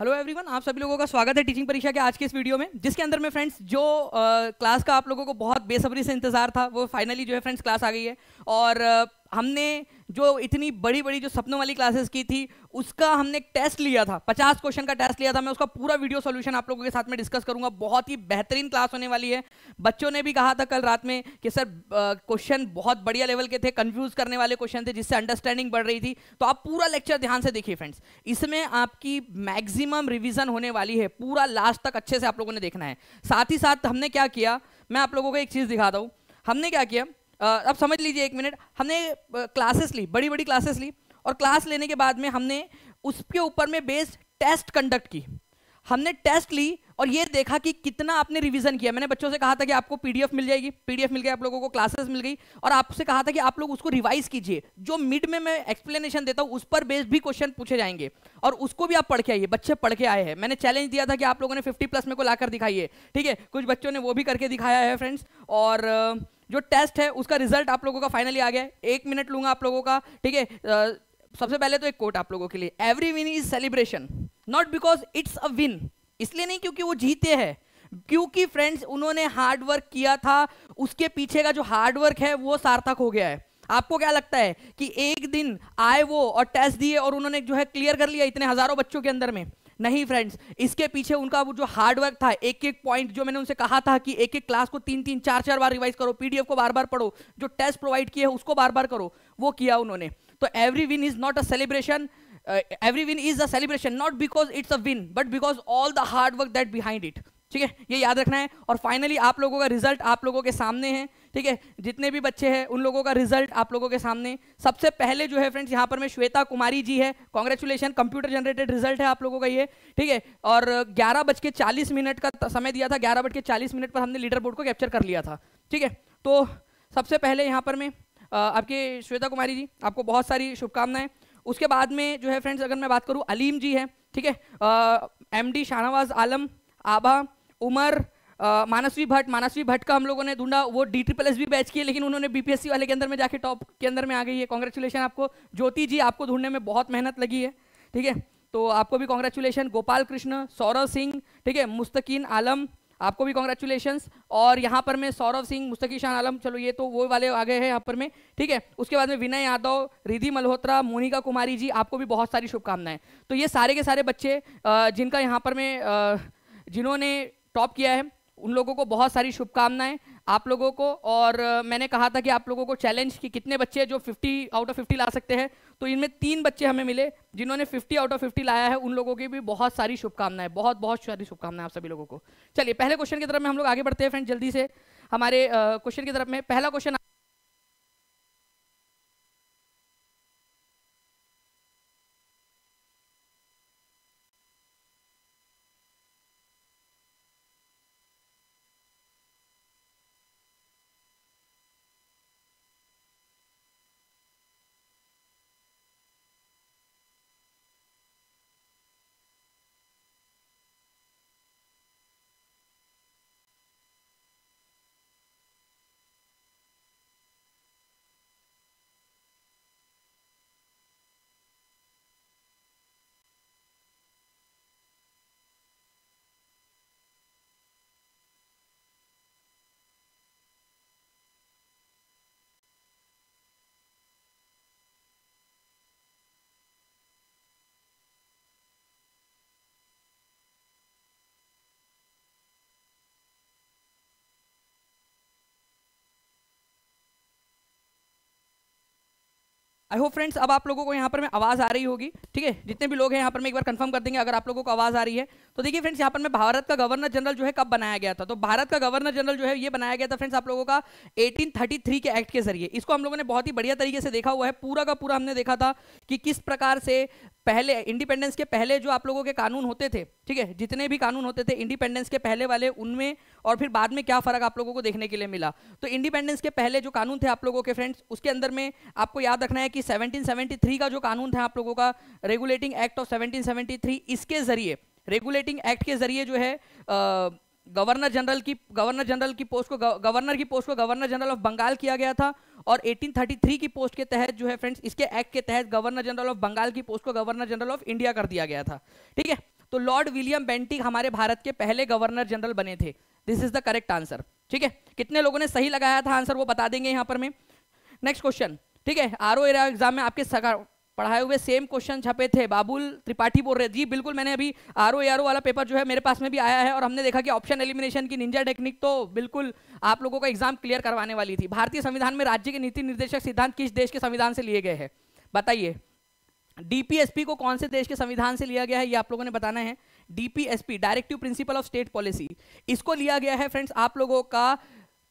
Hello everyone आप सभी लोगों का स्वागत है टीचिंग परीक्षा के आज के इस वीडियो में जिसके अंदर में फ्रेंड्स जो आ, क्लास का आप लोगों को बहुत बेसब्री से इंतजार था वो फाइनली जो है फ्रेंड्स क्लास आ गई है और हमने जो इतनी बड़ी बड़ी जो सपनों वाली क्लासेस की थी उसका हमने एक टेस्ट लिया था 50 क्वेश्चन का टेस्ट लिया था मैं उसका पूरा वीडियो सॉल्यूशन आप लोगों के साथ में डिस्कस करूंगा बहुत ही बेहतरीन क्लास होने वाली है बच्चों ने भी कहा था कल रात में कि सर क्वेश्चन बहुत बढ़िया लेवल के थे कन्फ्यूज़ करने वाले क्वेश्चन थे जिससे अंडरस्टैंडिंग बढ़ रही थी तो आप पूरा लेक्चर ध्यान से देखिए फ्रेंड्स इसमें आपकी मैक्सिमम रिविजन होने वाली है पूरा लास्ट तक अच्छे से आप लोगों ने देखना है साथ ही साथ हमने क्या किया मैं आप लोगों को एक चीज़ दिखाता हूँ हमने क्या किया अब समझ लीजिए एक मिनट हमने क्लासेस ली बड़ी बड़ी क्लासेस ली और क्लास लेने के बाद में हमने उसके ऊपर में बेस्ड टेस्ट कंडक्ट की हमने टेस्ट ली और ये देखा कि कितना आपने रिवीजन किया मैंने बच्चों से कहा था कि आपको पीडीएफ मिल जाएगी पीडीएफ मिल गई आप लोगों को क्लासेस मिल गई और आपसे कहा था कि आप लोग उसको रिवाइज कीजिए जो मिड में मैं एक्सप्लेनेशन देता हूँ उस पर बेस्ड भी क्वेश्चन पूछे जाएंगे और उसको भी आप पढ़ के आइए बच्चे पढ़ के आए हैं मैंने चैलेंज दिया था कि आप लोगों ने फिफ्टी प्लस में को लाकर दिखाइए ठीक है कुछ बच्चों ने वो भी करके दिखाया है फ्रेंड्स और जो टेस्ट है उसका रिजल्ट आप लोगों का फाइनली आ गया एक मिनट लूंगा आप लोगों का ठीक है सबसे पहले तो एक कोट आप लोगों के लिए every win is celebration not because it's a win इसलिए नहीं क्योंकि वो जीते हैं क्योंकि फ्रेंड्स उन्होंने हार्ड वर्क किया था उसके पीछे का जो हार्ड वर्क है वो सार्थक हो गया है आपको क्या लगता है कि एक दिन आए वो और टेस्ट दिए और उन्होंने जो है क्लियर कर लिया इतने हजारों बच्चों के अंदर में नहीं फ्रेंड्स इसके पीछे उनका वो जो हार्डवर्क था एक एक पॉइंट जो मैंने उनसे कहा था कि एक एक क्लास को तीन तीन चार चार बार रिवाइज करो पीडीएफ को बार बार पढ़ो जो टेस्ट प्रोवाइड किए उसको बार बार करो वो किया उन्होंने तो every win is not a celebration every win is a celebration not because it's a win but because all the hard work that behind it ठीक है ये याद रखना है और फाइनली आप लोगों का रिजल्ट आप लोगों के सामने है ठीक है जितने भी बच्चे हैं उन लोगों का रिजल्ट आप लोगों के सामने सबसे पहले जो है फ्रेंड्स यहाँ पर मैं श्वेता कुमारी जी है कॉन्ग्रेचुलेशन कंप्यूटर जनरेटेड रिजल्ट है आप लोगों का ये ठीक है और ग्यारह बज के चालीस मिनट का समय दिया था ग्यारह बज के चालीस मिनट पर हमने लीडर बोर्ड को कैप्चर कर लिया था ठीक है तो सबसे पहले यहाँ पर मैं आपके श्वेता कुमारी जी आपको बहुत सारी शुभकामनाएं उसके बाद में जो है फ्रेंड्स अगर मैं बात करूँ अलीम जी है ठीक है एम डी शाहनवाज आलम आभा उमर मानसवी भट्ट मानसवी भट्ट का हम लोगों ने ढूंढा वो डी ट्रिपल एस भी बैच किए लेकिन उन्होंने बीपीएससी वाले के अंदर में जाके टॉप के अंदर में आ गई है कॉन्ग्रेचुलेशन आपको ज्योति जी आपको ढूंढने में बहुत मेहनत लगी है ठीक है तो आपको भी कॉन्ग्रेचुलेशन गोपाल कृष्ण सौरव सिंह ठीक है मुस्तकीन आलम आपको भी कॉन्ग्रेचुलेशन और यहाँ पर में सौरव सिंह मुस्तकी शान आलम चलो ये तो वो वाले आ गए हैं यहाँ पर में ठीक है उसके बाद में विनय यादव रिधि मल्होत्रा मोनिका कुमारी जी आपको भी बहुत सारी शुभकामनाएं तो ये सारे के सारे बच्चे जिनका यहाँ पर में जिन्होंने टॉप किया है उन लोगों को बहुत सारी शुभकामनाएं आप लोगों को और मैंने कहा था कि आप लोगों को चैलेंज कि कितने बच्चे जो 50 आउट ऑफ 50 ला सकते हैं तो इनमें तीन बच्चे हमें मिले जिन्होंने 50 आउट ऑफ 50 लाया है उन लोगों की भी बहुत सारी शुभकामनाएं बहुत बहुत सारी शुभकामनाएं आप सभी लोगों को चलिए पहले क्वेश्चन की तरफ में हम लोग आगे बढ़ते हैं फ्रेंड जल्दी से हमारे क्वेश्चन की तरफ में पहला क्वेश्चन आई होप फ्रेंड्स अब आप लोगों को यहाँ पर मैं आवाज़ आ रही होगी ठीक है जितने भी लोग हैं यहाँ पर मैं एक बार कंफर्म कर देंगे अगर आप लोगों को आवाज़ आ रही है तो देखिए फ्रेंड्स यहाँ पर मैं भारत का गवर्नर जनरल जो है कब बनाया गया था तो भारत का गवर्नर जनरल जो है ये बनाया गया था फ्रेंड्स आप लोगों का एटीन के एक्ट के जरिए इसको हम लोगों ने बहुत ही बढ़िया तरीके से देखा हुआ है पूरा का पूरा हमने देखा था कि किस प्रकार से पहले इंडिपेंडेंस के पहले जो आप लोगों के कानून होते थे ठीक है जितने भी कानून होते थे इंडिपेंडेंस के पहले वाले उनमें और फिर बाद में क्या फ़र्क आप लोगों को देखने के लिए मिला तो इंडिपेंडेंस के पहले जो कानून थे आप लोगों के फ्रेंड्स उसके अंदर में आपको याद रखना है कि 1773 का जो कानून था आप लोगों का रेगुलेटिंग एक्ट ऑफ सेवनटीन इसके ज़रिए रेगुलेटिंग एक्ट के ज़रिए जो है गवर्नर जनरल की गवर्नर जनरल की पोस्ट को गवर्नर की पोस्ट को गवर्नर जनरल ऑफ बंगाल किया गया था और 1833 की पोस्ट के तहत जो है फ्रेंड्स इसके एक्ट के तहत गवर्नर जनरल ऑफ बंगाल की पोस्ट को गवर्नर जनरल ऑफ इंडिया कर दिया गया था ठीक है तो लॉर्ड विलियम बेंटिक हमारे भारत के पहले गवर्नर जनरल बने थे this is the correct answer ठीक है कितने लोगों ने सही लगाया था आंसर वो बता देंगे यहां पर मैं नेक्स्ट क्वेश्चन ठीक है आर एग्जाम में आपके सगा पढ़ाए हुए सेम क्वेश्चन छपे थे बाबुल त्रिपाठी बोल रहे जी बिल्कुल मैंने अभी आर ओ आर ओ वाला पेपर जो है मेरे पास में भी आया है और हमने देखा कि ऑप्शन एलिमिनेशन की निंजा टेक्निक तो बिल्कुल आप लोगों का एग्जाम क्लियर करवाने वाली थी भारतीय संविधान में राज्य के नीति निर्देशक सिद्धांत किस देश के संविधान से लिए गए हैं बताइए डीपीएसपी को कौन से देश के संविधान से लिया गया है ये आप लोगों ने बताना है DPSP directive principle of state policy इसको लिया गया है फ्रेंड्स आप लोगों का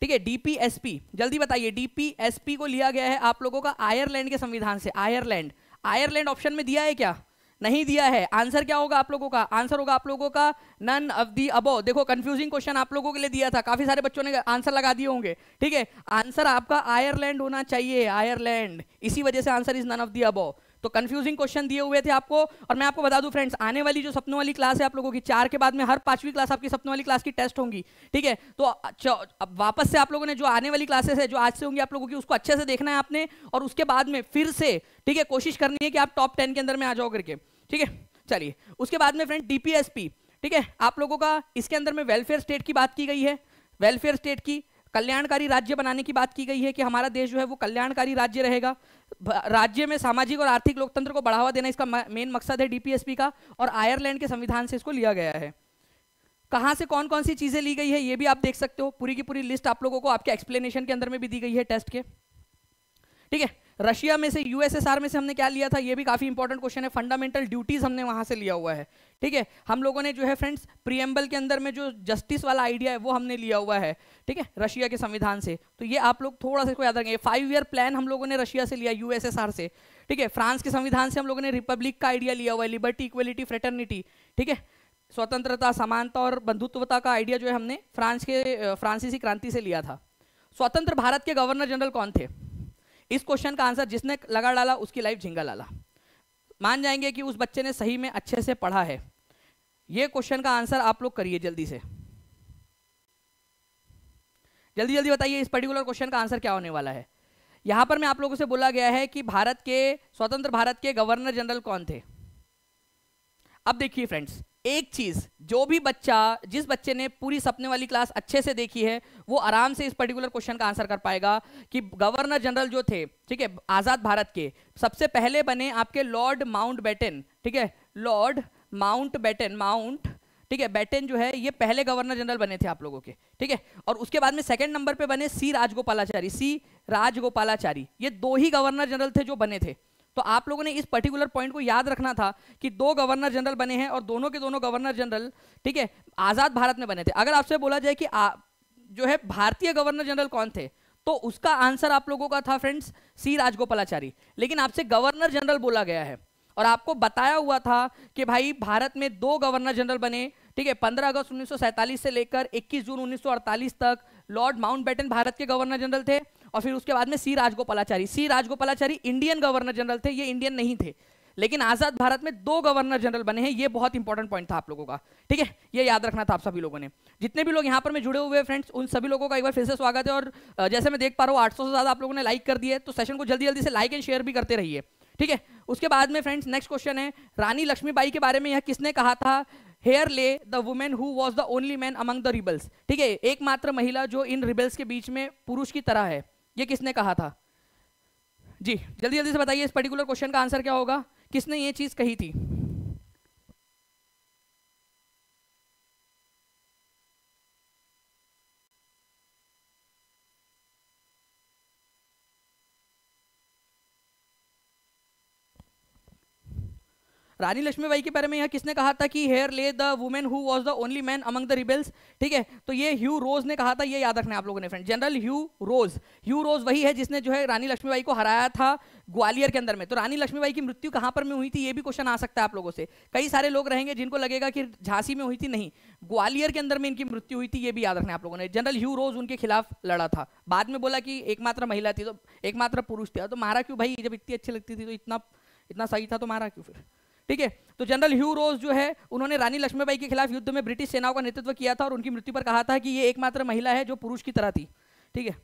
ठीक है डीपीएसपी जल्दी बताइए डीपीएसपी को लिया गया है आप लोगों का आयरलैंड के संविधान से आयरलैंड आयरलैंड ऑप्शन में दिया है क्या नहीं दिया है आंसर क्या होगा आप लोगों का आंसर होगा आप लोगों का नन ऑफ दी अबो देखो कंफ्यूजिंग क्वेश्चन आप लोगों के लिए दिया था काफी सारे बच्चों ने आंसर लगा दिए होंगे ठीक है आंसर आपका आयरलैंड होना चाहिए आयरलैंड इसी वजह से answer is none of the above तो कंफ्यूजिंग क्वेश्चन दिए हुए थे आपको और मैं आपको बता दूं फ्रेंड्स आने वाली जो सपनों वाली क्लास है आप लोगों की चार के बाद में हर पांचवी क्लास आपकी सपनों वाली क्लास की टेस्ट होंगी ठीक है तो अब वापस से आप लोगों ने जो आने वाली क्लासेस है जो आज से होंगी आप लोगों की उसको अच्छे से देखना है आपने और उसके बाद में फिर से ठीक है कोशिश करनी है कि आप टॉप टेन के अंदर में आ जाओ करके ठीक है चलिए उसके बाद में फ्रेंड डीपीएसपी ठीक है आप लोगों का इसके अंदर में वेलफेयर स्टेट की बात की गई है वेलफेयर स्टेट की कल्याणकारी राज्य बनाने की बात की गई है कि हमारा देश जो है वो कल्याणकारी राज्य रहेगा राज्य में सामाजिक और आर्थिक लोकतंत्र को बढ़ावा देना इसका मेन मकसद है डीपीएसपी का और आयरलैंड के संविधान से इसको लिया गया है कहाँ से कौन कौन सी चीज़ें ली गई है ये भी आप देख सकते हो पूरी की पूरी लिस्ट आप लोगों को आपके एक्सप्लेनेशन के अंदर में भी दी गई है टेस्ट के ठीक है रशिया में से यूएसएसआर में से हमने क्या लिया था ये भी काफ़ी इंपॉर्टेंट क्वेश्चन है फंडामेंटल ड्यूटीज हमने वहाँ से लिया हुआ है ठीक है हम लोगों ने जो है फ्रेंड्स प्रियम्बल के अंदर में जो जस्टिस वाला आइडिया है वो हमने लिया हुआ है ठीक है रशिया के संविधान से तो ये आप लोग थोड़ा सा याद रखेंगे फाइव ईयर प्लान हम लोगों ने रशिया से लिया यूएसएसआर से ठीक है फ्रांस के संविधान से हम लोगों ने रिपब्लिक का आइडिया लिया हुआ है लिबर्टी इक्वलिटी फ्रेटर्निटी ठीक है स्वतंत्रता समानता और बंधुत्वता का आइडिया जो है हमने फ्रांस के फ्रांसीसी क्रांति से लिया था स्वतंत्र भारत के गवर्नर जनरल कौन थे इस क्वेश्चन का आंसर जिसने लगा डाला उसकी लाइफ झिंगा लाला मान जाएंगे कि उस बच्चे ने सही में अच्छे से पढ़ा है ये क्वेश्चन का आंसर आप लोग करिए जल्दी से जल्दी जल्दी बताइए इस पर्टिकुलर क्वेश्चन का आंसर क्या होने वाला है यहाँ पर मैं आप लोगों से बोला गया है कि भारत के स्वतंत्र भारत के गवर्नर जनरल कौन थे अब देखिए फ्रेंड्स एक चीज जो भी बच्चा जिस बच्चे ने पूरी सपने वाली क्लास अच्छे से देखी है वो आराम से इस पर्टिकुलर क्वेश्चन का आंसर कर पाएगा कि गवर्नर जनरल जो थे ठीक है आजाद भारत के सबसे पहले बने आपके लॉर्ड माउंट बैटन ठीक है लॉर्ड माउंट बैटन माउंट ठीक है बैटन जो है ये पहले गवर्नर जनरल बने थे आप लोगों के ठीक है और उसके बाद में सेकेंड नंबर पर बने सी राजगोपालाचारी सी राजगोपालाचारी ये दो ही गवर्नर जनरल थे जो बने थे तो आप लोगों ने इस पर्टिकुलर पॉइंट को याद रखना था कि दो गवर्नर जनरल बने हैं और दोनों के दोनों गवर्नर जनरल ठीक है आज़ाद भारत में बने थे अगर आपसे बोला जाए कि आ, जो है भारतीय गवर्नर जनरल कौन थे तो उसका आंसर आप लोगों का था फ्रेंड्स सी राजगोपालाचारी लेकिन आपसे गवर्नर जनरल बोला गया है और आपको बताया हुआ था कि भाई भारत में दो गवर्नर जनरल बने ठीक है 15 अगस्त 1947 से लेकर 21 जून 1948 तक लॉर्ड माउंटबेटन भारत के गवर्नर जनरल थे और फिर उसके बाद में C Rajagopalachari C Rajagopalachari Indian governor general थे ये इंडियन नहीं थे लेकिन आजाद भारत में दो गवर्नर जनरल बने हैं ये बहुत इंपॉर्टेंट पॉइंट था आप लोगों का ठीक है ये याद रखना था आप सभी लोगों ने जितने भी लोग यहां पर मैं जुड़े हुए फ्रेंड्स उन सभी लोगों का एक बार फिर से स्वागत है और जैसे मैं देख पा रहा हूँ 800 से ज्यादा आप लोगों ने लाइक कर दिए तो सेशन को जल्दी जल्दी से लाइक एंड शेयर भी करते रहिए ठीक है उसके बाद में फ्रेंड्स नेक्स्ट क्वेश्चन है रानी लक्ष्मीबाई के बारे में यह किसने कहा था here lay the women who was the only man among the rebels ठीक है एकमात्र महिला जो इन रिबल्स के बीच में पुरुष की तरह है ये किसने कहा था जी जल्दी जल्दी से बताइए इस पर्टिकुलर क्वेश्चन का आंसर क्या होगा किसने ये चीज़ कही थी रानी लक्ष्मीबाई के बारे में यहाँ किसने कहा था कि here lay the women who was the only man among the rebels ठीक है तो ये ह्यू रोज ने कहा था ये याद रखना आप लोगों ने फ्रेंड जनरल ह्यू रोज ह्यू रोज वही है जिसने जो है रानी लक्ष्मीबाई को हराया था ग्वालियर के अंदर में तो रानी लक्ष्मीबाई की मृत्यु कहाँ पर में हुई थी ये भी क्वेश्चन आ सकता है आप लोगों से कई सारे लोग रहेंगे जिनको लगेगा कि झांसी में हुई थी नहीं ग्वालियर के अंदर में इनकी मृत्यु हुई थी ये भी याद रखना आप लोगों ने जनरल ह्यू रोज उनके खिलाफ लड़ा था बाद में बोला कि एकमात्र महिला थी तो एकमात्र पुरुष थी तो मारा क्यों भाई जब इतनी अच्छी लगती थी तो इतना इतना सही था तो मारा क्यों फिर ठीक है तो जनरल ह्यू रोज जो है उन्होंने रानी लक्ष्मीबाई के खिलाफ युद्ध में ब्रिटिश सेनाओं का नेतृत्व किया था और उनकी मृत्यु पर कहा था कि ये एकमात्र महिला है जो पुरुष की तरह थी ठीक है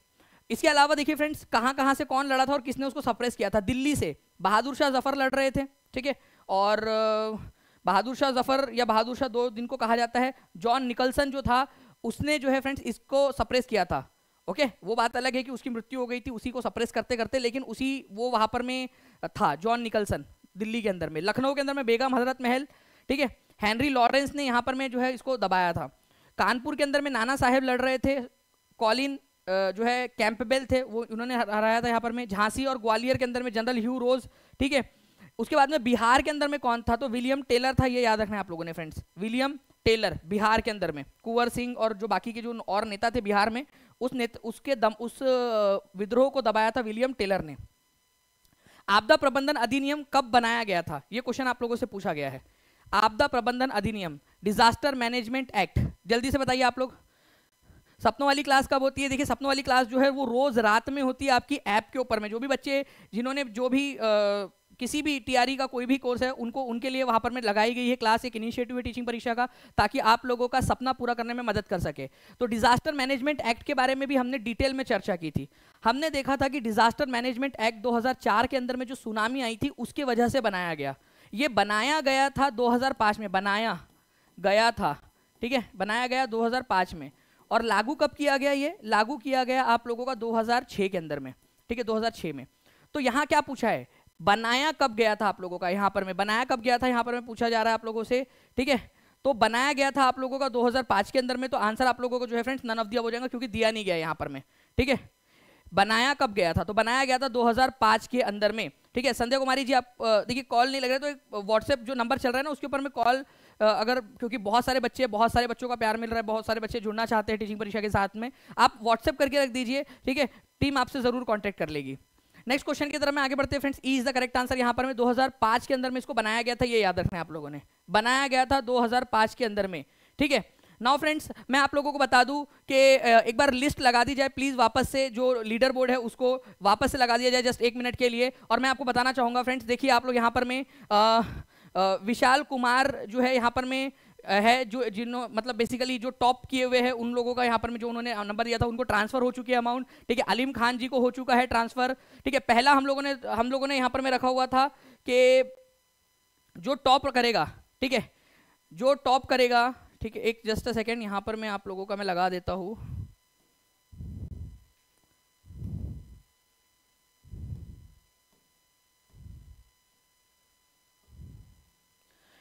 इसके अलावा देखिए फ्रेंड्स कहाँ कहाँ से कौन लड़ा था और किसने उसको सप्रेस किया था दिल्ली से बहादुर शाह जफर लड़ रहे थे ठीक है और बहादुर शाह जफर या बहादुर शाह दो दिन को कहा जाता है जॉन निकलसन जो था उसने जो है फ्रेंड्स इसको सप्रेस किया था ओके okay? वो बात अलग है कि उसकी मृत्यु हो गई थी उसी को सप्रेस करते करते लेकिन उसी वो वहां पर में था जॉन निकलसन दिल्ली के अंदर में लखनऊ के अंदर में बेगम हजरत महल ठीक है हैनरी लॉरेंस ने यहाँ पर में जो है इसको दबाया था कानपुर के अंदर में नाना साहेब लड़ रहे थे कॉलिन जो है कैंपबेल थे वो उन्होंने हराया था यहाँ पर में झांसी और ग्वालियर के अंदर में जनरल ह्यू रोज ठीक है उसके बाद में बिहार के अंदर में कौन था तो विलियम टेलर था ये याद रखना आप लोगों ने फ्रेंड्स विलियम टेलर बिहार के अंदर में कुंवर सिंह और जो बाकी के जो और नेता थे बिहार में उस नेता उसके दम उस विद्रोह को दबाया था विलियम टेलर ने आपदा प्रबंधन अधिनियम कब बनाया गया था यह क्वेश्चन आप लोगों से पूछा गया है आपदा प्रबंधन अधिनियम डिजास्टर मैनेजमेंट एक्ट जल्दी से बताइए आप लोग सपनों वाली क्लास कब होती है देखिए सपनों वाली क्लास जो है वो रोज रात में होती है आपकी ऐप के ऊपर में जो भी बच्चे जिन्होंने जो भी आ, किसी भी टीआरई e का कोई भी कोर्स है उनको उनके लिए वहां पर में लगाई गई है क्लास एक इनिशिएटिव है टीचिंग परीक्षा का ताकि आप लोगों का सपना पूरा करने में मदद कर सके तो डिजास्टर मैनेजमेंट एक्ट के बारे में भी हमने डिटेल में चर्चा की थी हमने देखा था कि डिजास्टर मैनेजमेंट एक्ट दो के अंदर में जो सुनामी आई थी उसके वजह से बनाया गया ये बनाया गया था दो में बनाया गया था ठीक है बनाया गया दो में और लागू कब किया गया ये लागू किया गया आप लोगों का 2006 के अंदर में ठीक है 2006 में तो यहाँ क्या पूछा है बनाया कब गया था आप लोगों का यहाँ पर मैं बनाया कब गया था यहाँ पर मैं पूछा जा रहा है आप लोगों से ठीक है तो बनाया गया था आप लोगों का 2005 के अंदर में तो आंसर आप लोगों को जो है फ्रेंड्स नन ऑफ दिया हो जाएगा क्योंकि दिया नहीं गया यहाँ पर मैं ठीक है बनाया कब गया था तो बनाया गया था 2005 के अंदर में ठीक है संध्या कुमारी जी आप देखिए कॉल नहीं लग रहा तो एक व्हाट्सएप जो नंबर चल रहा है ना उसके ऊपर मैं कॉल अगर क्योंकि बहुत सारे बच्चे बहुत सारे बच्चों का प्यार मिल रहा है बहुत सारे बच्चे जुड़ना चाहते हैं टीचिंग परीक्षा के साथ में आप व्हाट्सएप करके रख दीजिए ठीक है टीम आपसे ज़रूर कॉन्टैक्ट कर लेगी नेक्स्ट क्वेश्चन की तरफ मैं आगे बढ़ते हैं friends E is the correct answer यहाँ पर मैं 2005 के अंदर में इसको बनाया गया था ये याद रखना आप लोगों ने बनाया गया था 2005 के अंदर में ठीक है नाउ फ्रेंड्स मैं आप लोगों को बता दूं कि एक बार लिस्ट लगा दी जाए प्लीज़ वापस से जो लीडर बोर्ड है उसको वापस से लगा दिया जाए जस्ट एक मिनट के लिए और मैं आपको बताना चाहूँगा फ्रेंड्स देखिए आप लोग यहाँ पर मैं आ, आ, विशाल कुमार जो है यहाँ पर मैं है जो जिन्हों मतलब बेसिकली जो टॉप किए हुए हैं उन लोगों का यहाँ पर जो उन्होंने नंबर दिया था उनको ट्रांसफर हो चुकी है अमाउंट ठीक है अलीम खान जी को हो चुका है ट्रांसफर ठीक है पहला हम लोगों ने हम लोगों ने यहाँ पर मैं रखा हुआ था कि जो टॉप करेगा ठीक है जो टॉप करेगा ठीक है एक जस्ट अ सेकेंड यहाँ पर मैं आप लोगों का मैं लगा देता हूँ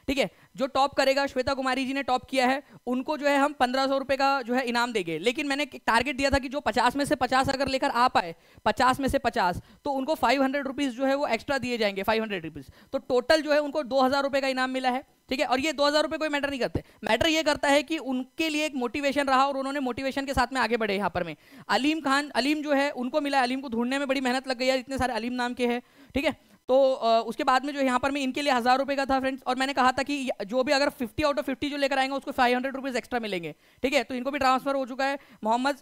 ठीक है जो टॉप करेगा श्वेता कुमारी जी ने टॉप किया है उनको जो है हम पंद्रह सौ रुपए का जो है इनाम देंगे लेकिन मैंने टारगेट दिया था कि जो पचास में से पचास अगर लेकर आ पाए पचास में से पचास तो उनको फाइव हंड्रेड रुपीज़ जो है वो एक्स्ट्रा दिए जाएंगे फाइव हंड्रेड रुपीज़ तो टोटल जो है उनको दो हज़ार रुपए का इनाम मिला है ठीक है और ये दो हज़ार रुपये कोई मैटर नहीं करते मैटर ये करता है कि उनके लिए एक मोटिवेशन रहा और उन्होंने मोटिवेशन के साथ में आगे बढ़े यहाँ पर अलीम खान अलीम जो है उनको मिला अलीम को ढूंढने में बड़ी मेहनत लग गई है इतने सारे अलीम नाम के हैं ठीक है तो उसके बाद में जो यहाँ पर मैं इनके लिए हज़ार रुपए का था फ्रेंड्स और मैंने कहा था कि जो भी अगर फिफ्टी आउट ऑफ फिफ्टी जो लेकर आएंगे उसको फाइव हंड्रेड रुपीज़ एक्स्ट्रा मिलेंगे ठीक है तो इनको भी ट्रांसफर हो चुका है मोहम्मद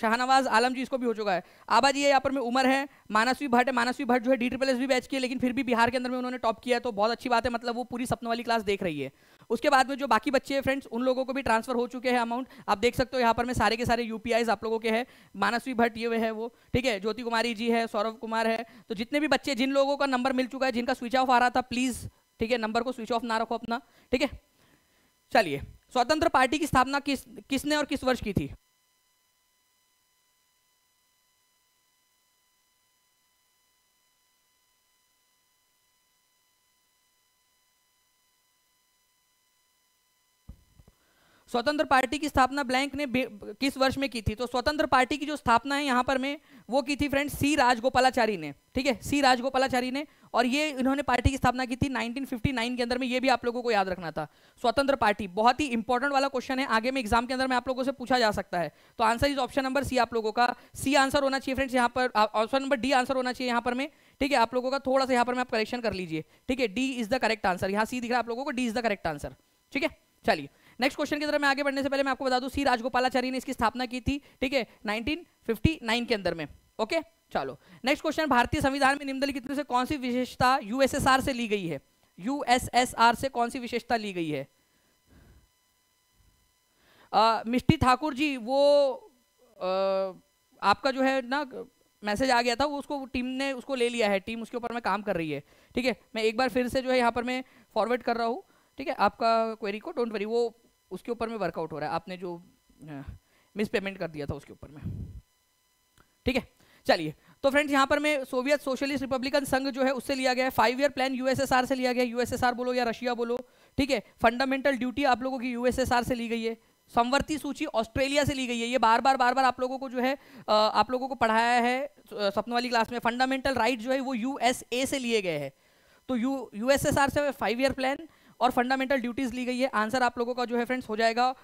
शाहनवाज आलम जी इसको भी हो चुका है आबा जी है यहाँ पर मैं उमर है मानसवी भट्ट है मानसवी भट्ट जो है डी ट्रिपल एस भी बैच की है लेकिन फिर भी बिहार के अंदर में उन्होंने टॉप किया तो बहुत अच्छी बात है मतलब वो पूरी सपन वाली क्लास देख रही है उसके बाद में जो बाकी बच्चे हैं फ्रेंड्स उन लोगों को भी ट्रांसफर हो चुके हैं अमाउंट आप देख सकते हो यहाँ पर मैं सारे के सारे यूपीआईज आप लोगों के हैं मानसवी भट्ट ये हुए हैं वो ठीक है ज्योति कुमारी जी है सौरभ कुमार है तो जितने भी बच्चे जिन लोगों का नंबर मिल चुका है जिनका स्विच ऑफ आ रहा था प्लीज़ ठीक है नंबर को स्विच ऑफ ना रखो अपना ठीक है चलिए स्वतंत्र पार्टी की स्थापना किस किसने और किस वर्ष की थी स्वतंत्र पार्टी की स्थापना ब्लैंक ने किस वर्ष में की थी तो स्वतंत्र पार्टी की जो स्थापना है यहां पर में वो की थी फ्रेंड सी राजगोपालाचारी ने ठीक है सी राजगोपालाचारी ने और ये इन्होंने पार्टी की स्थापना की थी 1959 के अंदर में ये भी आप लोगों को याद रखना था स्वतंत्र पार्टी बहुत ही इंपॉर्टेंट वाला क्वेश्चन है आगे में एग्जाम के अंदर में आप लोगों से पूछा जा सकता है तो answer is option number C आप लोगों का सी आंसर होना चाहिए फ्रेंड्स यहाँ पर ऑप्शन नंबर डी आंसर होना चाहिए यहाँ पर में ठीक है आप लोगों का थोड़ा सा यहाँ पर मैं आप करेक्शन कर लीजिए ठीक है D is the correct answer यहाँ सी दिख रहा है आप लोगों को D is the correct answer ठीक है चलिए नेक्स्ट क्वेश्चन की तरफ मैं आगे बढ़ने से पहले मैं आपको बता दूं सी राजगोपालाचारी ने इसकी स्थापना की थी ठीक है 1959 के अंदर में ओके चलो नेक्स्ट क्वेश्चन भारतीय संविधान में निम्नलिखित में से कौन सी विशेषता यूएसएसआर से ली गई है यूएसएसआर से कौन सी विशेषता ली गई है मिष्टी ठाकुर जी वो आ, आपका जो है ना मैसेज आ गया था वो उसको टीम ने उसको ले लिया है टीम उसके ऊपर में काम कर रही है ठीक है मैं एक बार फिर से जो है यहाँ पर मैं फॉरवर्ड कर रहा हूँ ठीक है आपका क्वेरी को डोंट वरी वो उसके ऊपर में वर्कआउट हो रहा है आपने जो मिस पेमेंट कर दिया था उसके ऊपर में ठीक है चलिए तो फ्रेंड्स यहाँ पर मैं सोवियत सोशलिस्ट रिपब्लिकन संघ जो है उससे लिया गया है फाइव ईयर प्लान यूएसएसआर से लिया गया यूएसएसआर बोलो या रशिया बोलो ठीक है फंडामेंटल ड्यूटी आप लोगों की यूएसएसआर से ली गई है संवर्ती सूची ऑस्ट्रेलिया से ली गई है ये बार बार बार बार आप लोगों को जो है आप लोगों को पढ़ाया है सपन वाली क्लास में फंडामेंटल राइट जो है वो यूएसए से लिए गए हैं तो यू यूएसएसआर से फाइव ईयर प्लान और फंडामेंटल ड्यूटीज ली गई है आंसर आप लोगों का जो है फ्रेंड्स हो जाएगा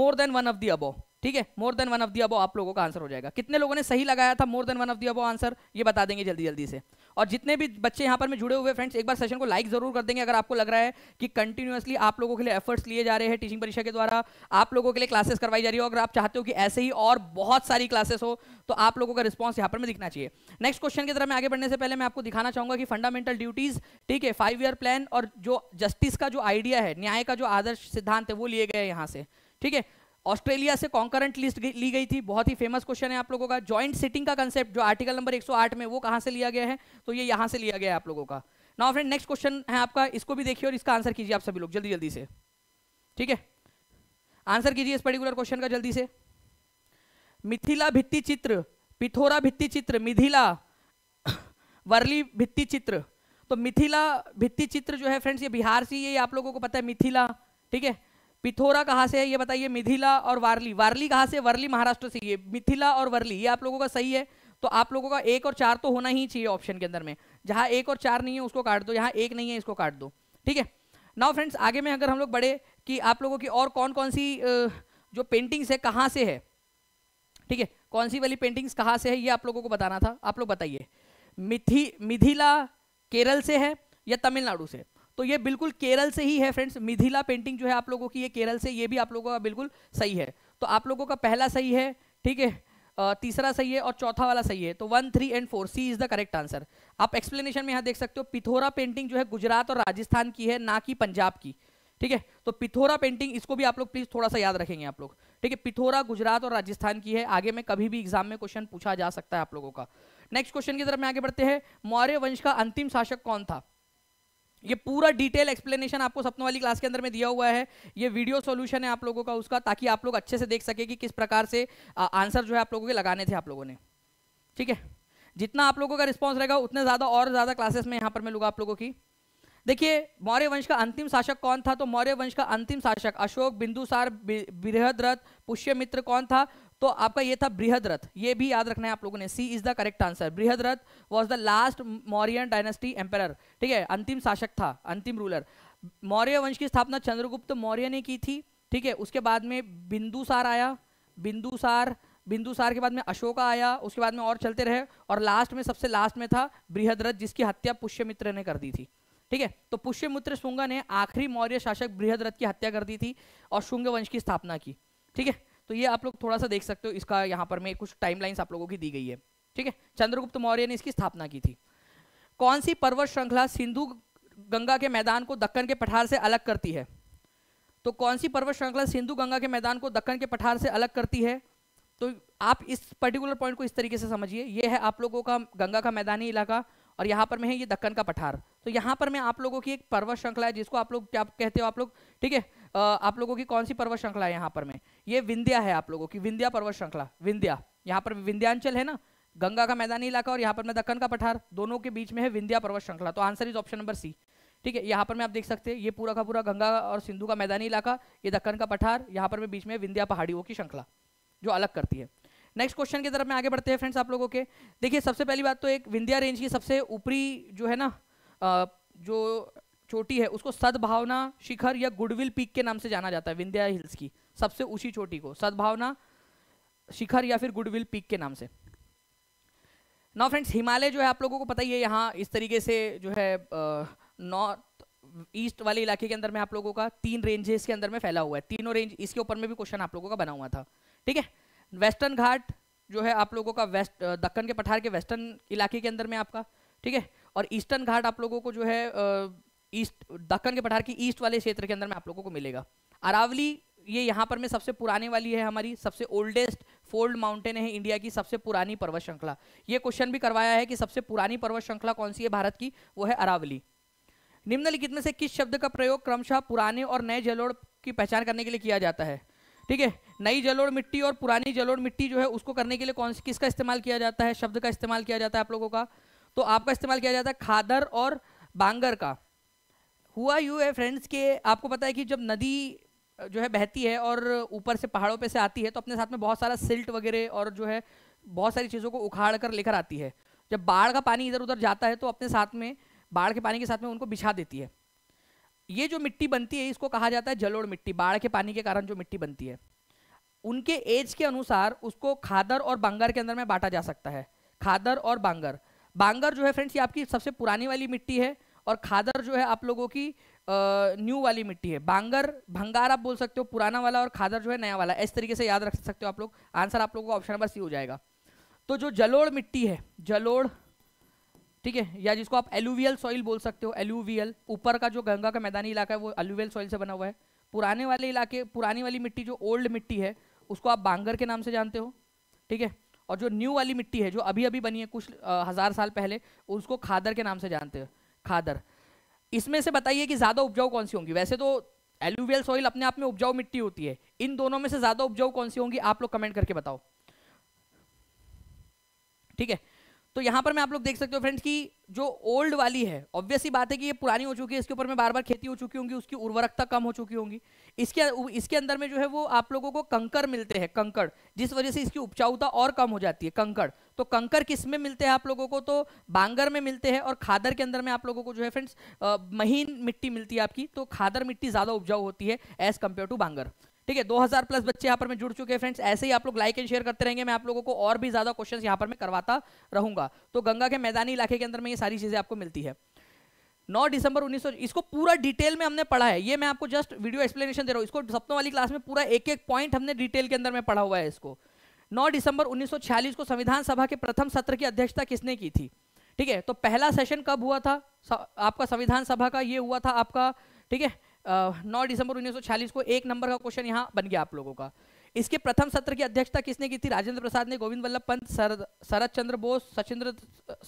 more than one of the above ठीक है more than one of the above आप लोगों का आंसर हो जाएगा कितने लोगों ने सही लगाया था more than one of the above answer ये बता देंगे जल्दी जल्दी से और जितने भी बच्चे यहाँ पर में जुड़े हुए फ्रेंड्स एक बार सेशन को लाइक जरूर कर देंगे अगर आपको लग रहा है कि कंटिन्यूसली आप लोगों के लिए एफर्ट्स लिए जा रहे हैं टीचिंग परीक्षा के द्वारा आप लोगों के लिए क्लासेस करवाई जा रही हो अगर आप चाहते हो कि ऐसे ही और बहुत सारी क्लासेस हो तो आप लोगों का रिस्पॉन्स यहाँ पर में दिखना चाहिए नेक्स्ट क्वेश्चन की तरफ मैं आगे बढ़ने से पहले मैं आपको दिखाना चाहूंगा कि फंडामेंटल ड्यूटीज ठीक है फाइव ईयर प्लान और जो जस्टिस का जो आइडिया है न्याय का जो आदर्श सिद्धांत है वो लिए गए यहाँ से ठीक है ऑस्ट्रेलिया से कॉन्करेंट लिस्ट ली गई थी बहुत ही फेमस क्वेश्चन है आप लोगों का ज्वाइंट सिटिंग का कंसेप्ट जो आर्टिकल नंबर 108 में वो कहां से लिया गया है तो ये यहां से लिया गया है आप लोगों का नाउ फ्रेंड नेक्स्ट क्वेश्चन है आपका इसको भी देखिए और इसका आंसर कीजिए आप सभी लोग जल्दी जल्दी से ठीक है आंसर कीजिए इस पर्टिकुलर क्वेश्चन का जल्दी से मिथिला भित्ति चित्र पिथोरा भित्ति चित्र मिथिला वर्ली भित्ति चित्र तो मिथिला भित्ति चित्र जो है फ्रेंड्स ये बिहार से ये आप लोगों को पता है मिथिला ठीक है पिथोरा कहाँ से है ये बताइए मिथिला और वारली वारली कहाँ से वर्ली महाराष्ट्र से ये मिथिला और वर्ली ये आप लोगों का सही है तो आप लोगों का एक और चार तो होना ही चाहिए ऑप्शन के अंदर में जहाँ एक और चार नहीं है उसको काट दो यहाँ एक नहीं है इसको काट दो ठीक है नाउ फ्रेंड्स आगे में अगर हम लोग बढ़े कि आप लोगों की और कौन कौन सी जो पेंटिंग्स है कहाँ से है ठीक है कौन सी वाली पेंटिंग्स कहाँ से है ये आप लोगों को बताना था आप लोग बताइए मिथि मिथिला केरल से है या तमिलनाडु से तो ये बिल्कुल केरल से ही है फ्रेंड्स मिथिला पेंटिंग जो है आप लोगों की ये केरल से ये भी आप लोगों का बिल्कुल सही है तो आप लोगों का पहला सही है ठीक है तीसरा सही है और चौथा वाला सही है तो one three and four C is the correct answer आप एक्सप्लेनेशन में यहाँ देख सकते हो पिथोरा पेंटिंग जो है गुजरात और राजस्थान की है ना कि पंजाब की ठीक है तो पिथोरा पेंटिंग इसको भी आप लोग प्लीज थोड़ा सा याद रखेंगे आप लोग ठीक है पिथोरा गुजरात और राजस्थान की है आगे में कभी भी एग्जाम में क्वेश्चन पूछा जा सकता है आप लोगों का नेक्स्ट क्वेश्चन की तरफ में आगे बढ़ते हैं मौर्य वंश का अंतिम शासक कौन था ये पूरा डिटेल एक्सप्लेनेशन आपको सपनों वाली क्लास के अंदर में दिया हुआ है ये वीडियो सॉल्यूशन है आप लोगों का उसका ताकि आप लोग अच्छे से देख सके कि किस प्रकार से आंसर जो है आप लोगों के लगाने थे आप लोगों ने ठीक है जितना आप लोगों का रिस्पॉन्स रहेगा उतने ज़्यादा और ज़्यादा क्लासेस में यहाँ पर मिलूंगा आप लोगों की देखिए मौर्य वंश का अंतिम शासक कौन था तो मौर्य वंश का अंतिम शासक अशोक बिंदुसार बृहद्रथ पुष्यमित्र कौन था तो आपका ये था बृहद रथ ये भी याद रखना है आप लोगों ने C is the correct answer Brihadratha was the last Mauryan dynasty empire ठीक है अंतिम शासक था अंतिम रूलर मौर्य वंश की स्थापना चंद्रगुप्त मौर्य ने की थी ठीक है उसके बाद में बिंदुसार आया बिंदुसार बिंदुसार के बाद में अशोका आया उसके बाद में और चलते रहे और लास्ट में सबसे लास्ट में था रथ जिसकी हत्या पुष्यमित्र ने कर दी थी ठीक है तो पुष्यमित्र शुंगा ने आखिरी मौर्य शासक रथ की हत्या कर दी थी और शुंग वंश की स्थापना की ठीक है तो ये आप लोग थोड़ा सा देख सकते हो इसका यहाँ पर मैं कुछ टाइमलाइंस आप लोगों की दी गई है ठीक है चंद्रगुप्त मौर्य ने इसकी स्थापना की थी कौन सी पर्वत श्रृंखला सिंधु गंगा के मैदान को दक्कन के पठार से अलग करती है तो कौन सी पर्वत श्रृंखला सिंधु गंगा के मैदान को दक्कन के पठार से अलग करती है तो आप इस पर्टिकुलर पॉइंट को इस तरीके से समझिए ये है आप लोगों का गंगा का मैदानी इलाका और यहाँ पर मैं है ये दक्कन का पठार तो यहाँ पर मैं आप लोगों की एक पर्वत श्रृंखला है जिसको आप लोग क्या कहते हो आप लोग ठीक है आप लोगों की कौन सी पर्वत श्रृंखला है यहाँ पर में ये विंध्या है आप लोगों की विंध्या पर्वत श्रृंखला विंध्या यहाँ पर विंध्यांचल है ना गंगा का मैदानी इलाका और यहाँ पर मैं दक्कन का पठार दोनों के बीच में है विंध्या पर्वत श्रृंखला तो answer is option number C ठीक है यहाँ पर मैं आप देख सकते हैं ये पूरा का पूरा गंगा और सिंधु का मैदानी इलाका ये दक्कन का पठार यहाँ पर मैं बीच में विंध्या पहाड़ियों की श्रृंखला जो अलग करती है नेक्स्ट क्वेश्चन की तरफ में आगे बढ़ते हैं फ्रेंड्स आप लोगों के देखिए सबसे पहली बात तो एक विंध्या रेंज की सबसे ऊपरी जो है ना जो चोटी है उसको सद्भावना शिखर या गुडविल पीक के नाम से जाना जाता है विंध्या हिल्स की सबसे ऊंची चोटी को सद्भावना शिखर या फिर गुडविल पीक के नाम से ना फ्रेंड्स हिमालय जो है आप लोगों को पता ही है यहाँ इस तरीके से जो है नॉर्थ ईस्ट वाले इलाके के अंदर में आप लोगों का तीन रेंजेस के अंदर में फैला हुआ है तीनों रेंज इसके ऊपर में भी क्वेश्चन आप लोगों का बना हुआ था ठीक है वेस्टर्न घाट जो है आप लोगों का वेस्ट दक्कन के पठार के वेस्टर्न इलाके के अंदर में आपका ठीक है और ईस्टर्न घाट आप लोगों को जो है ईस्ट दक्कन के पठार की ईस्ट वाले क्षेत्र के अंदर में आप लोगों को मिलेगा अरावली ये यहाँ पर में सबसे पुराने वाली है हमारी सबसे ओल्डेस्ट फोल्ड माउंटेन है इंडिया की सबसे पुरानी पर्वत श्रृंखला ये क्वेश्चन भी करवाया है कि सबसे पुरानी पर्वत श्रृंखला कौन सी है भारत की वो है अरावली निम्नलिखित में से किस शब्द का प्रयोग क्रमशः पुराने और नए जलोड़ की पहचान करने के लिए किया जाता है ठीक है नई जलोड़ मिट्टी और पुरानी जलोड़ मिट्टी जो है उसको करने के लिए कौन सी किसका इस्तेमाल किया जाता है शब्द का इस्तेमाल किया जाता है आप लोगों का तो आपका इस्तेमाल किया जाता है खादर और बांगर का हुआ यू है फ्रेंड्स के आपको पता है कि जब नदी जो है बहती है और ऊपर से पहाड़ों पे से आती है तो अपने साथ में बहुत सारा सिल्ट वगैरह और जो है बहुत सारी चीज़ों को उखाड़ कर लेकर आती है जब बाढ़ का पानी इधर उधर जाता है तो अपने साथ में बाढ़ के पानी के साथ में उनको बिछा देती है ये जो मिट्टी बनती है इसको कहा जाता है जलोड़ मिट्टी बाढ़ के पानी के कारण जो मिट्टी बनती है उनके एज के अनुसार उसको खादर और बांगर के अंदर में बांटा जा सकता है खादर और बांगर बांगर जो है फ्रेंड्स ये आपकी सबसे पुरानी वाली मिट्टी है और खादर जो है आप लोगों की न्यू वाली मिट्टी है बांगर भंगार आप बोल सकते हो पुराना वाला और खादर जो है नया वाला इस तरीके से याद रख सकते हो आप लोग आंसर आप लोगों का ऑप्शन नंबर सी हो जाएगा तो जो जलोड़ मिट्टी है जलोड़ ठीक है या जिसको आप एलुवियल सॉइल बोल सकते हो एलुवियल ऊपर का जो गंगा का मैदानी इलाका है वो एलुवियल सॉइल से बना हुआ है पुराने वाले इलाके पुरानी वाली मिट्टी जो ओल्ड मिट्टी है उसको आप बांगर के नाम से जानते हो ठीक है और जो न्यू वाली मिट्टी है जो अभी अभी बनी है कुछ आ, हज़ार साल पहले उसको खादर के नाम से जानते हो खादर इसमें से बताइए कि ज़्यादा उपजाऊ कौन सी होंगी वैसे तो एलुवियल सॉइल अपने आप में उपजाऊ मिट्टी होती है इन दोनों में से ज़्यादा उपजाऊ कौन सी होंगी आप लोग कमेंट करके बताओ ठीक है तो यहां पर मैं आप लोग देख सकते हो फ्रेंड्स कि जो ओल्ड वाली है ऑब्वियसली बात है कि ये पुरानी हो चुकी है इसके ऊपर में बार बार खेती हो चुकी होंगी उसकी उर्वरकता कम हो चुकी होंगी इसके इसके अंदर में जो है वो आप लोगों को कंकर मिलते हैं कंकड़ जिस वजह से इसकी उपजाऊता और कम हो जाती है कंकड़ तो कंकर किस में मिलते हैं आप लोगों को तो बांगर में मिलते हैं और खादर के अंदर में आप लोगों को जो है फ्रेंड्स महीन मिट्टी मिलती है आपकी तो खादर मिट्टी ज़्यादा उपजाऊ होती है एज कम्पेयर टू बांगर ठीक है 2000 प्लस बच्चे यहाँ पर मैं जुड़ चुके हैं फ्रेंड्स ऐसे ही आप लोग लाइक एंड शेयर करते रहेंगे मैं आप लोगों को और भी ज़्यादा क्वेश्चन यहाँ पर मैं करवाता रहूंगा तो गंगा के मैदानी इलाके के अंदर में ये सारी चीज़ें आपको मिलती है 9 दिसंबर 1900 इसको पूरा डिटेल में हमने पढ़ा है ये मैं आपको जस्ट वीडियो एक्सप्लेनेशन दे रहा हूँ इसको सप्तों वाली क्लास में पूरा एक एक पॉइंट हमने डिटेल के अंदर में पढ़ा हुआ है इसको 9 दिसंबर 1946 को संविधान सभा के प्रथम सत्र की अध्यक्षता किसने की थी ठीक है तो पहला सेशन कब हुआ था आपका संविधान सभा का ये हुआ था आपका ठीक है नौ दिसंबर 1940 को एक नंबर का क्वेश्चन यहाँ बन गया आप लोगों का इसके प्रथम सत्र की अध्यक्षता किसने की थी राजेंद्र प्रसाद ने गोविंद वल्लभ पंत शरद चंद्र बोस सचिंद्र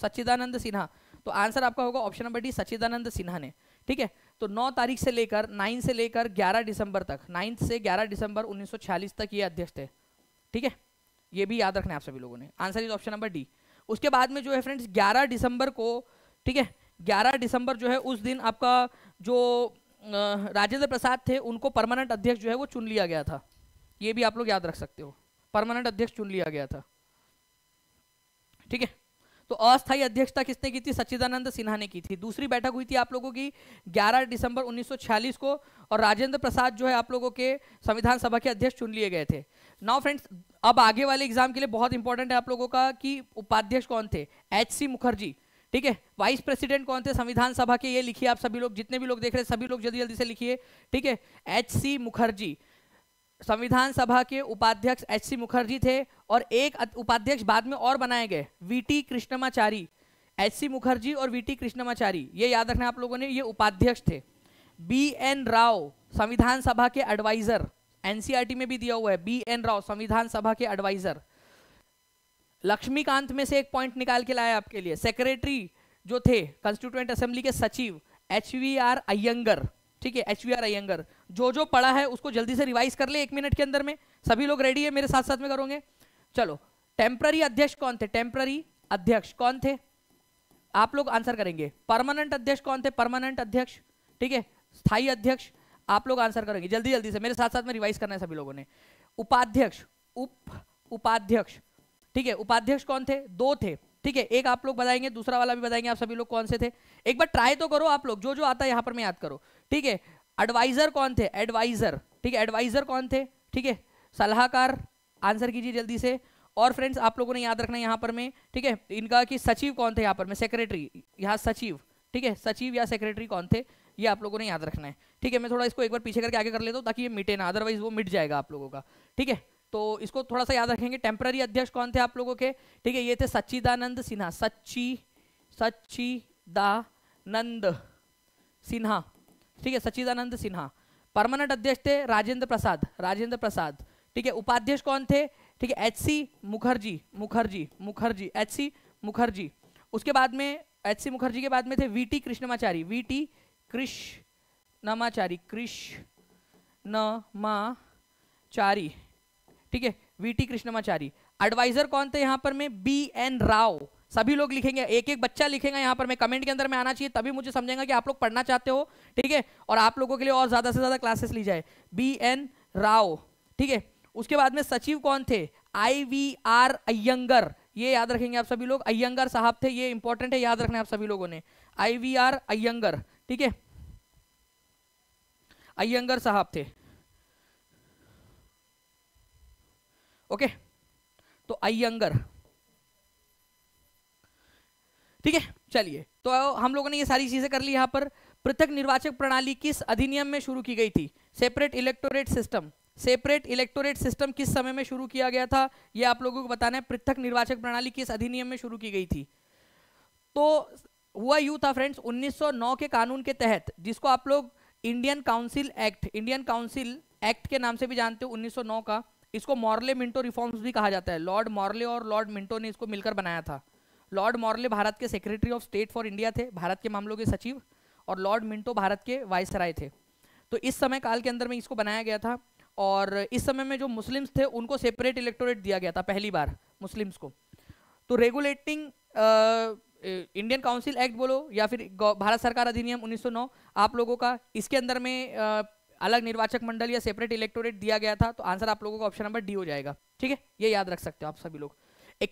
सच्चिदानंद सिन्हा तो आंसर आपका होगा option number D Sachchidananda Sinha ने ठीक है तो 9 तारीख से लेकर 9 से लेकर 11 दिसंबर तक 9 से 11 दिसंबर 1946 तक ये अध्यक्ष थे ठीक है ये भी याद रखना है आप सभी लोगों ने answer is option number D उसके बाद में जो है फ्रेंड्स 11 दिसंबर को ठीक है 11 दिसंबर जो है उस दिन आपका जो राजेंद्र प्रसाद थे उनको परमानेंट अध्यक्ष जो है वो चुन लिया गया था ये भी आप लोग याद रख सकते हो परमानेंट अध्यक्ष चुन लिया गया था ठीक है तो अस्थायी अध्यक्षता किसने की थी सच्चिदानंद सिन्हा ने की थी दूसरी बैठक हुई थी आप लोगों की 11 दिसंबर 1946 को और राजेंद्र प्रसाद जो है आप लोगों के संविधान सभा के अध्यक्ष चुन लिए गए थे नाउ फ्रेंड्स अब आगे वाले एग्जाम के लिए बहुत इंपॉर्टेंट है आप लोगों का कि उपाध्यक्ष कौन थे एच सी मुखर्जी ठीक है वाइस प्रेसिडेंट कौन थे संविधान सभा के ये लिखिए आप सभी लोग जितने भी लोग देख रहे हैं सभी लोग जल्दी जल्दी से लिखिए ठीक है एच सी मुखर्जी संविधान सभा के उपाध्यक्ष एच सी मुखर्जी थे और एक उपाध्यक्ष बाद में और बनाए गए V T Krishnamachari H C Mukherjee और वी टी कृष्णमाचारी ये याद रखना आप लोगों ने ये उपाध्यक्ष थे बी एन राव संविधान सभा के एडवाइजर एनसीआरटी e में भी दिया हुआ है बी एन राव संविधान सभा के एडवाइजर लक्ष्मीकांत में से एक पॉइंट निकाल के लाया आपके लिए सेक्रेटरी जो थे कंस्टिट्यूएंट असेंबली के सचिव एच वी आर अयंगर ठीक है एच वी आर अयंगर जो जो पढ़ा है उसको जल्दी से रिवाइज कर ले एक मिनट के अंदर में सभी लोग रेडी है मेरे साथ साथ में करोगे चलो टेम्प्ररी अध्यक्ष कौन थे टेम्प्ररी अध्यक्ष कौन थे आप लोग आंसर करेंगे परमानेंट अध्यक्ष कौन थे परमानेंट अध्यक्ष ठीक है स्थायी अध्यक्ष आप लोग आंसर करेंगे जल्दी जल्दी से मेरे साथ साथ में रिवाइज करना है सभी लोगों ने उपाध्यक्ष उप उपाध्यक्ष ठीक है उपाध्यक्ष कौन थे दो थे ठीक है एक आप लोग बताएंगे दूसरा वाला भी बताएंगे आप सभी लोग कौन से थे एक बार ट्राई तो करो आप लोग जो जो आता है यहाँ पर मैं याद करो ठीक है एडवाइजर कौन थे एडवाइजर ठीक है एडवाइजर कौन थे ठीक है सलाहकार आंसर कीजिए जल्दी से और फ्रेंड्स आप लोगों ने याद रखना यहां पर मैं ठीक है इनका कि सचिव कौन थे यहाँ पर मैं सेक्रेटरी यहाँ सचिव ठीक है सचिव या सेक्रेटरी कौन थे ये आप लोगों ने याद रखना है ठीक है मैं थोड़ा इसको एक बार पीछे करके आगे कर लेता हूँ ताकि ये मिटे ना अदरवाइज वो मिट जाएगा आप लोगों का ठीक है तो इसको थोड़ा सा याद रखेंगे टेम्पररी अध्यक्ष कौन थे आप लोगों के ठीक है ये थे सच्चिदानंद सिन्हा सच्ची सच्ची दानंद सिन्हा ठीक है सच्चिदानंद सिन्हा परमानेंट अध्यक्ष थे राजेंद्र प्रसाद राजेंद्र प्रसाद ठीक है उपाध्यक्ष कौन थे ठीक है H C Mukherjee Mukherjee Mukherjee H C Mukherjee उसके बाद में एच सी मुखर्जी के बाद में थे V T Krishnamachari V T Krishnamachari Krishnamachari ठीक है वीटी कृष्णमाचारी एडवाइजर कौन थे यहां पर मैं बी एन राव सभी लोग लिखेंगे एक एक बच्चा लिखेगा यहां पर मैं कमेंट के अंदर में आना चाहिए तभी मुझे समझेगा कि आप लोग पढ़ना चाहते हो ठीक है और आप लोगों के लिए और ज़्यादा से ज़्यादा क्लासेस ली जाए बी एन राव ठीक है उसके बाद में सचिव कौन थे आई वी आर अयंगर ये याद रखेंगे आप सभी लोग अयंगर साहब थे ये इंपॉर्टेंट है याद रखना आप सभी लोगों ने आई वी आर अयंगर ठीक है अयंगर साहब थे ओके तो अयंगर ठीक है चलिए तो हम लोगों ने ये सारी चीजें कर ली यहां पर पृथक निर्वाचक प्रणाली किस अधिनियम में शुरू की गई थी separate electorate system separate electorate system किस समय में शुरू किया गया था ये आप लोगों को बताना है पृथक निर्वाचक प्रणाली किस अधिनियम में शुरू की गई थी तो हुआ यू था फ्रेंड्स 1909 के कानून के तहत जिसको आप लोग Indian council act Indian council act के नाम से भी जानते हो 1909 का इसको मॉर्ले मिंटो रिफॉर्म्स भी कहा जाता है लॉर्ड मॉर्ले और लॉर्ड मिंटो ने इसको मिलकर बनाया था लॉर्ड मॉर्ले भारत के secretary of state for India थे भारत के मामलों के सचिव और लॉर्ड मिंटो भारत के वायसराय थे तो इस समय काल के अंदर में इसको बनाया गया था और इस समय में जो मुस्लिम्स थे उनको सेपरेट इलेक्टोरेट दिया गया था पहली बार मुस्लिम्स को तो रेगुलेटिंग इंडियन काउंसिल एक्ट बोलो या फिर भारत सरकार अधिनियम 1909 आप लोगों का इसके अंदर में अलग निर्वाचक मंडल या सेपरेट इलेक्टोरेट दिया गया था तो आंसर आप लोगों का ऑप्शन नंबर डी हो जाएगा ठीक है ये याद रख सकते हो आप सभी लोग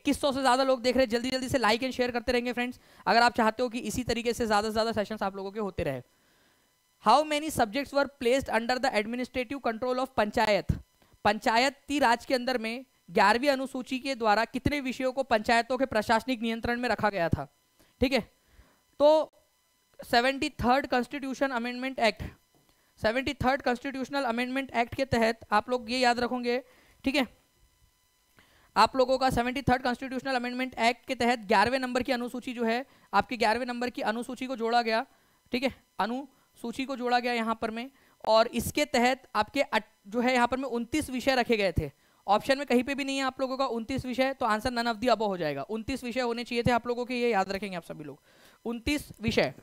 2100 से ज्यादा लोग देख रहे हैं जल्दी जल्दी से लाइक एंड शेयर करते रहेंगे फ्रेंड्स अगर आप चाहते हो कि इसी तरीके से ज्यादा से ज्यादा सेशन आप लोगों के होते रहे how many subjects were placed under the administrative control of panchayat Panchayati Raj के अंदर में ग्यारहवीं अनुसूची के द्वारा कितने विषयों को पंचायतों के प्रशासनिक नियंत्रण में रखा गया था ठीक है तो seventy third constitution amendment act seventy third constitutional amendment act के तहत आप लोग ये याद रखोगे ठीक है आप लोगों का seventy third constitutional amendment act के तहत ग्यारहवें नंबर की अनुसूची जो है आपकी ग्यारहवें नंबर की अनुसूची को जोड़ा गया ठीक है अनुसूची को जोड़ा गया यहाँ पर में और इसके तहत आपके जो है यहाँ पर में उनतीस विषय रखे गए थे ऑप्शन में कहीं पे भी नहीं है आप लोगों का उनतीस विषय तो answer none of the above हो जाएगा उनतीस विषय होने चाहिए थे आप लोगों के ये याद रखेंगे आप सभी लोग उनतीस विषय